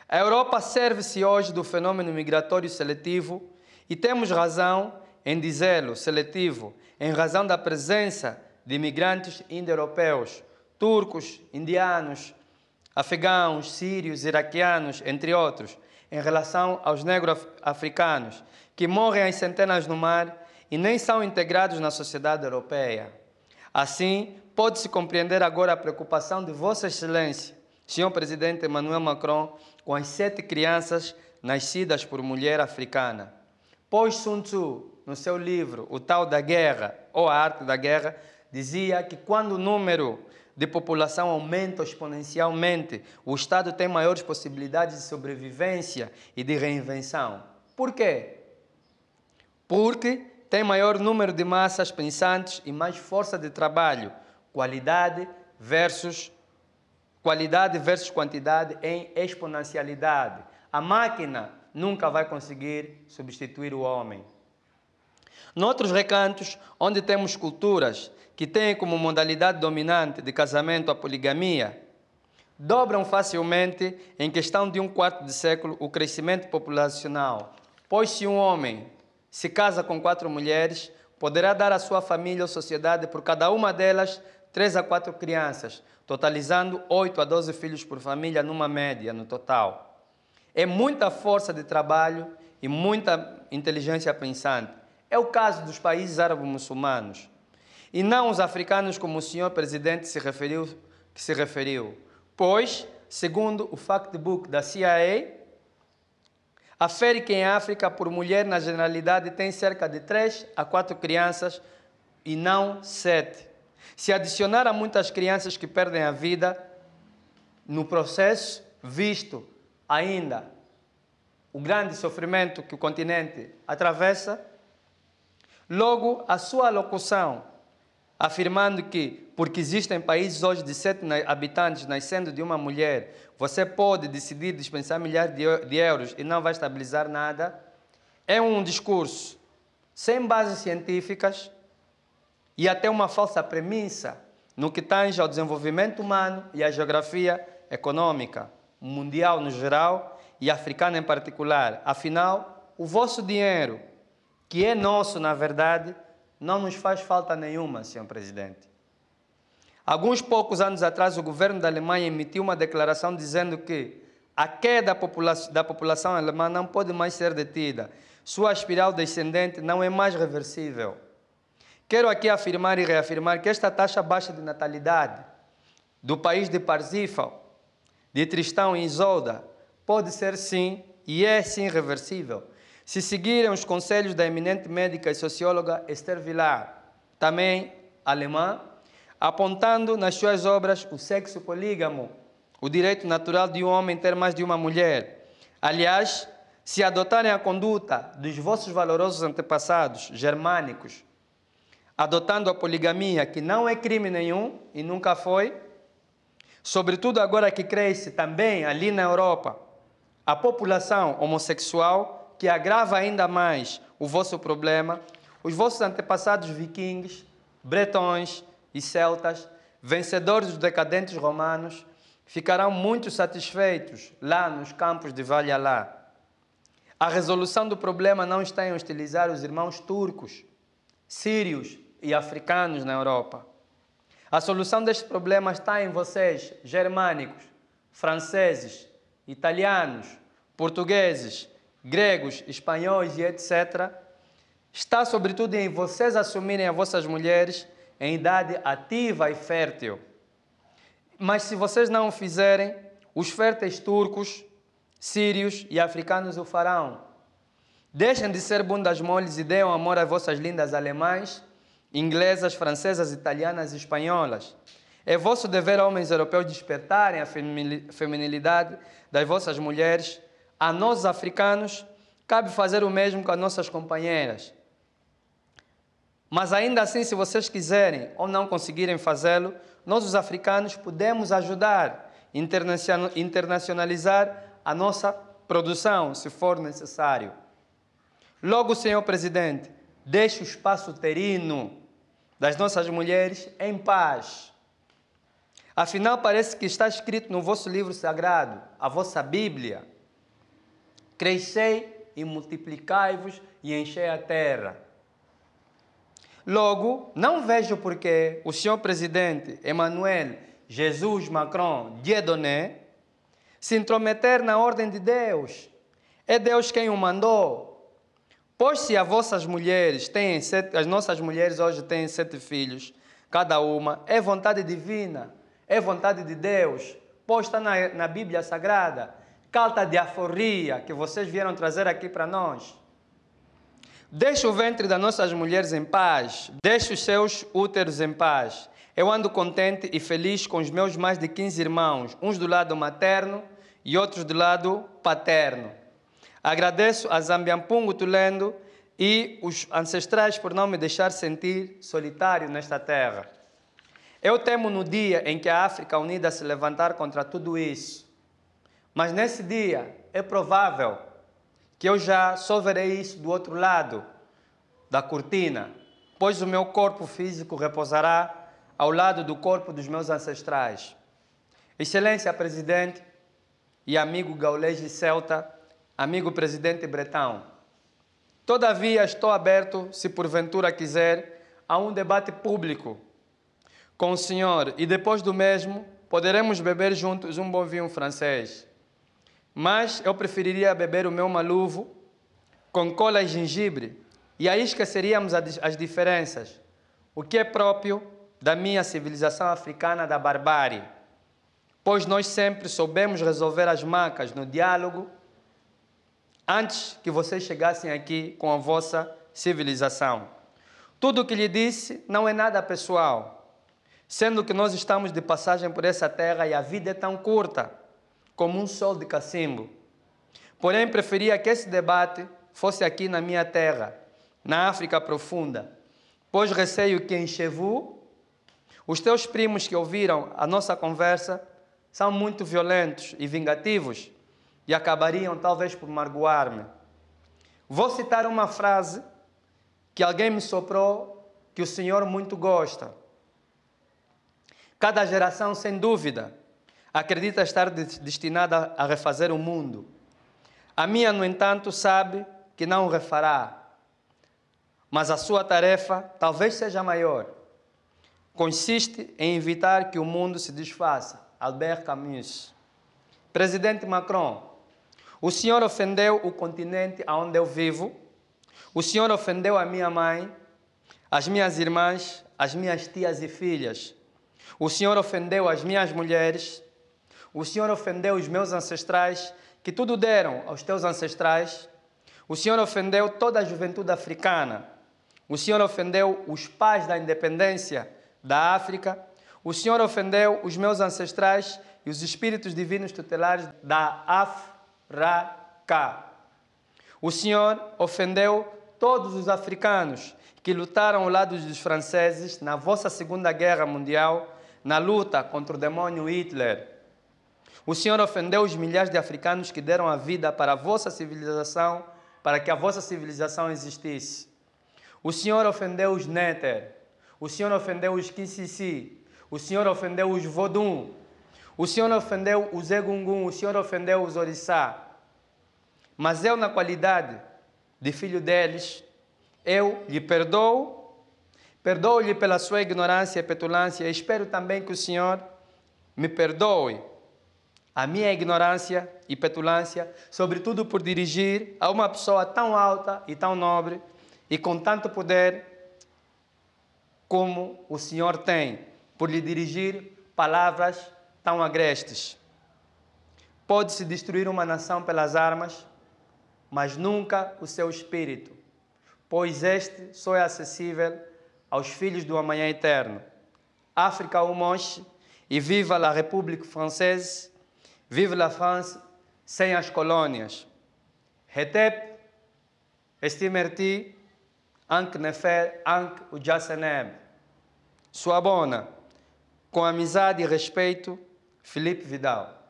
S1: a Europa serve-se hoje do fenômeno migratório seletivo e temos razão em dizê-lo seletivo, em razão da presença de imigrantes indo-europeus, turcos, indianos, afegãos, sírios, iraquianos, entre outros, em relação aos negros africanos, que morrem às centenas no mar e nem são integrados na sociedade europeia. Assim, pode-se compreender agora a preocupação de Vossa Excelência, Senhor Presidente Emmanuel Macron, com as sete crianças nascidas por mulher africana. Pois Sun Tzu, no seu livro O Tal da Guerra ou A Arte da Guerra, dizia que quando o número de população aumenta exponencialmente, o Estado tem maiores possibilidades de sobrevivência e de reinvenção. Por quê? Porque tem maior número de massas pensantes e mais força de trabalho, qualidade versus Qualidade versus quantidade em exponencialidade. A máquina nunca vai conseguir substituir o homem. Noutros recantos, onde temos culturas que têm como modalidade dominante de casamento a poligamia, dobram facilmente, em questão de um quarto de século, o crescimento populacional. Pois se um homem se casa com quatro mulheres, poderá dar à sua família ou sociedade, por cada uma delas, três a quatro crianças, totalizando 8 a 12 filhos por família numa média no total. É muita força de trabalho e muita inteligência pensante. É o caso dos países árabes muçulmanos E não os africanos, como o senhor presidente se referiu, que se referiu. Pois, segundo o Factbook da CIA, afere que em África por mulher, na generalidade, tem cerca de 3 a 4 crianças e não 7. Se adicionar a muitas crianças que perdem a vida no processo, visto ainda o grande sofrimento que o continente atravessa, logo a sua alocução, afirmando que, porque existem países hoje de sete habitantes nascendo de uma mulher, você pode decidir dispensar milhares de euros e não vai estabilizar nada, é um discurso sem bases científicas, e até uma falsa premissa no que tange ao desenvolvimento humano e à geografia econômica mundial no geral e africana em particular. Afinal, o vosso dinheiro, que é nosso na verdade, não nos faz falta nenhuma, senhor presidente. Alguns poucos anos atrás, o governo da Alemanha emitiu uma declaração dizendo que a queda da população alemã não pode mais ser detida. Sua espiral descendente não é mais reversível. Quero aqui afirmar e reafirmar que esta taxa baixa de natalidade do país de Parsifal, de Tristão e Isolda, pode ser sim e é sim reversível, se seguirem os conselhos da eminente médica e socióloga Esther Villar, também alemã, apontando nas suas obras o sexo polígamo, o direito natural de um homem ter mais de uma mulher. Aliás, se adotarem a conduta dos vossos valorosos antepassados germânicos, adotando a poligamia, que não é crime nenhum e nunca foi, sobretudo agora que cresce também ali na Europa a população homossexual, que agrava ainda mais o vosso problema, os vossos antepassados vikings, bretões e celtas, vencedores dos decadentes romanos, ficarão muito satisfeitos lá nos campos de Valhalla. A resolução do problema não está em hostilizar os irmãos turcos, sírios e africanos na Europa. A solução deste problema está em vocês, germânicos, franceses, italianos, portugueses, gregos, espanhóis e etc. Está sobretudo em vocês assumirem as vossas mulheres em idade ativa e fértil. Mas se vocês não o fizerem, os férteis turcos, sírios e africanos o farão. Deixem de ser bundas moles e deem amor às vossas lindas alemãs inglesas, francesas, italianas e espanholas. É vosso dever, homens europeus, despertarem a feminilidade das vossas mulheres. A nós, africanos, cabe fazer o mesmo com as nossas companheiras. Mas ainda assim, se vocês quiserem ou não conseguirem fazê-lo, nós, os africanos, podemos ajudar a internacionalizar a nossa produção, se for necessário. Logo, senhor presidente, deixe o espaço terino das nossas mulheres em paz. Afinal, parece que está escrito no vosso livro sagrado, a vossa Bíblia: Crescei e multiplicai-vos e enchei a terra. Logo, não vejo porque o senhor presidente Emmanuel Jesus Macron Diedoné se intrometer na ordem de Deus. É Deus quem o mandou Pois se as vossas mulheres têm sete, as nossas mulheres hoje têm sete filhos, cada uma, é vontade divina, é vontade de Deus, posta na, na Bíblia Sagrada, carta de aforria que vocês vieram trazer aqui para nós. Deixe o ventre das nossas mulheres em paz, deixe os seus úteros em paz. Eu ando contente e feliz com os meus mais de 15 irmãos, uns do lado materno e outros do lado paterno. Agradeço a Zambiampungo Tulendo e os ancestrais por não me deixar sentir solitário nesta terra. Eu temo no dia em que a África Unida se levantar contra tudo isso. Mas nesse dia é provável que eu já só verei isso do outro lado da cortina, pois o meu corpo físico repousará ao lado do corpo dos meus ancestrais. Excelência Presidente e amigo gaulês de Celta, amigo presidente Bretão, todavia estou aberto, se porventura quiser, a um debate público com o senhor e depois do mesmo poderemos beber juntos um bom vinho francês. Mas eu preferiria beber o meu maluvo com cola e gengibre e aí esqueceríamos as diferenças, o que é próprio da minha civilização africana da barbárie, pois nós sempre soubemos resolver as macas no diálogo antes que vocês chegassem aqui com a vossa civilização. Tudo o que lhe disse não é nada pessoal, sendo que nós estamos de passagem por essa terra e a vida é tão curta como um sol de cacimbo. Porém, preferia que esse debate fosse aqui na minha terra, na África profunda, pois receio que em Chevu os teus primos que ouviram a nossa conversa são muito violentos e vingativos e acabariam talvez por magoar-me. Vou citar uma frase que alguém me soprou que o Senhor muito gosta. Cada geração, sem dúvida, acredita estar destinada a refazer o mundo. A minha, no entanto, sabe que não o refará, mas a sua tarefa talvez seja maior. Consiste em evitar que o mundo se desfaça. Albert Camus. Presidente Macron, o Senhor ofendeu o continente onde eu vivo. O Senhor ofendeu a minha mãe, as minhas irmãs, as minhas tias e filhas. O Senhor ofendeu as minhas mulheres. O Senhor ofendeu os meus ancestrais, que tudo deram aos teus ancestrais. O Senhor ofendeu toda a juventude africana. O Senhor ofendeu os pais da independência da África. O Senhor ofendeu os meus ancestrais e os espíritos divinos tutelares da África Raka. O senhor ofendeu todos os africanos que lutaram ao lado dos franceses na vossa Segunda Guerra Mundial, na luta contra o demônio Hitler. O Senhor ofendeu os milhares de africanos que deram a vida para a vossa civilização, para que a vossa civilização existisse. O Senhor ofendeu os Néter. O Senhor ofendeu os Kisisi. O Senhor ofendeu os Vodun. O Senhor ofendeu os Egungun. O Senhor ofendeu os Orixá mas eu, na qualidade de filho deles, eu lhe perdoo, perdoo-lhe pela sua ignorância e petulância, espero também que o Senhor me perdoe a minha ignorância e petulância, sobretudo por dirigir a uma pessoa tão alta e tão nobre e com tanto poder como o Senhor tem, por lhe dirigir palavras tão agrestes. Pode-se destruir uma nação pelas armas, mas nunca o seu espírito, pois este só é acessível aos filhos do amanhã eterno. África au monche, e viva a República Française, vive la France sem as colônias. Retep, estimerti, ank nefer, ank ujaseneb. Sua bona, com amizade e respeito, Felipe Vidal.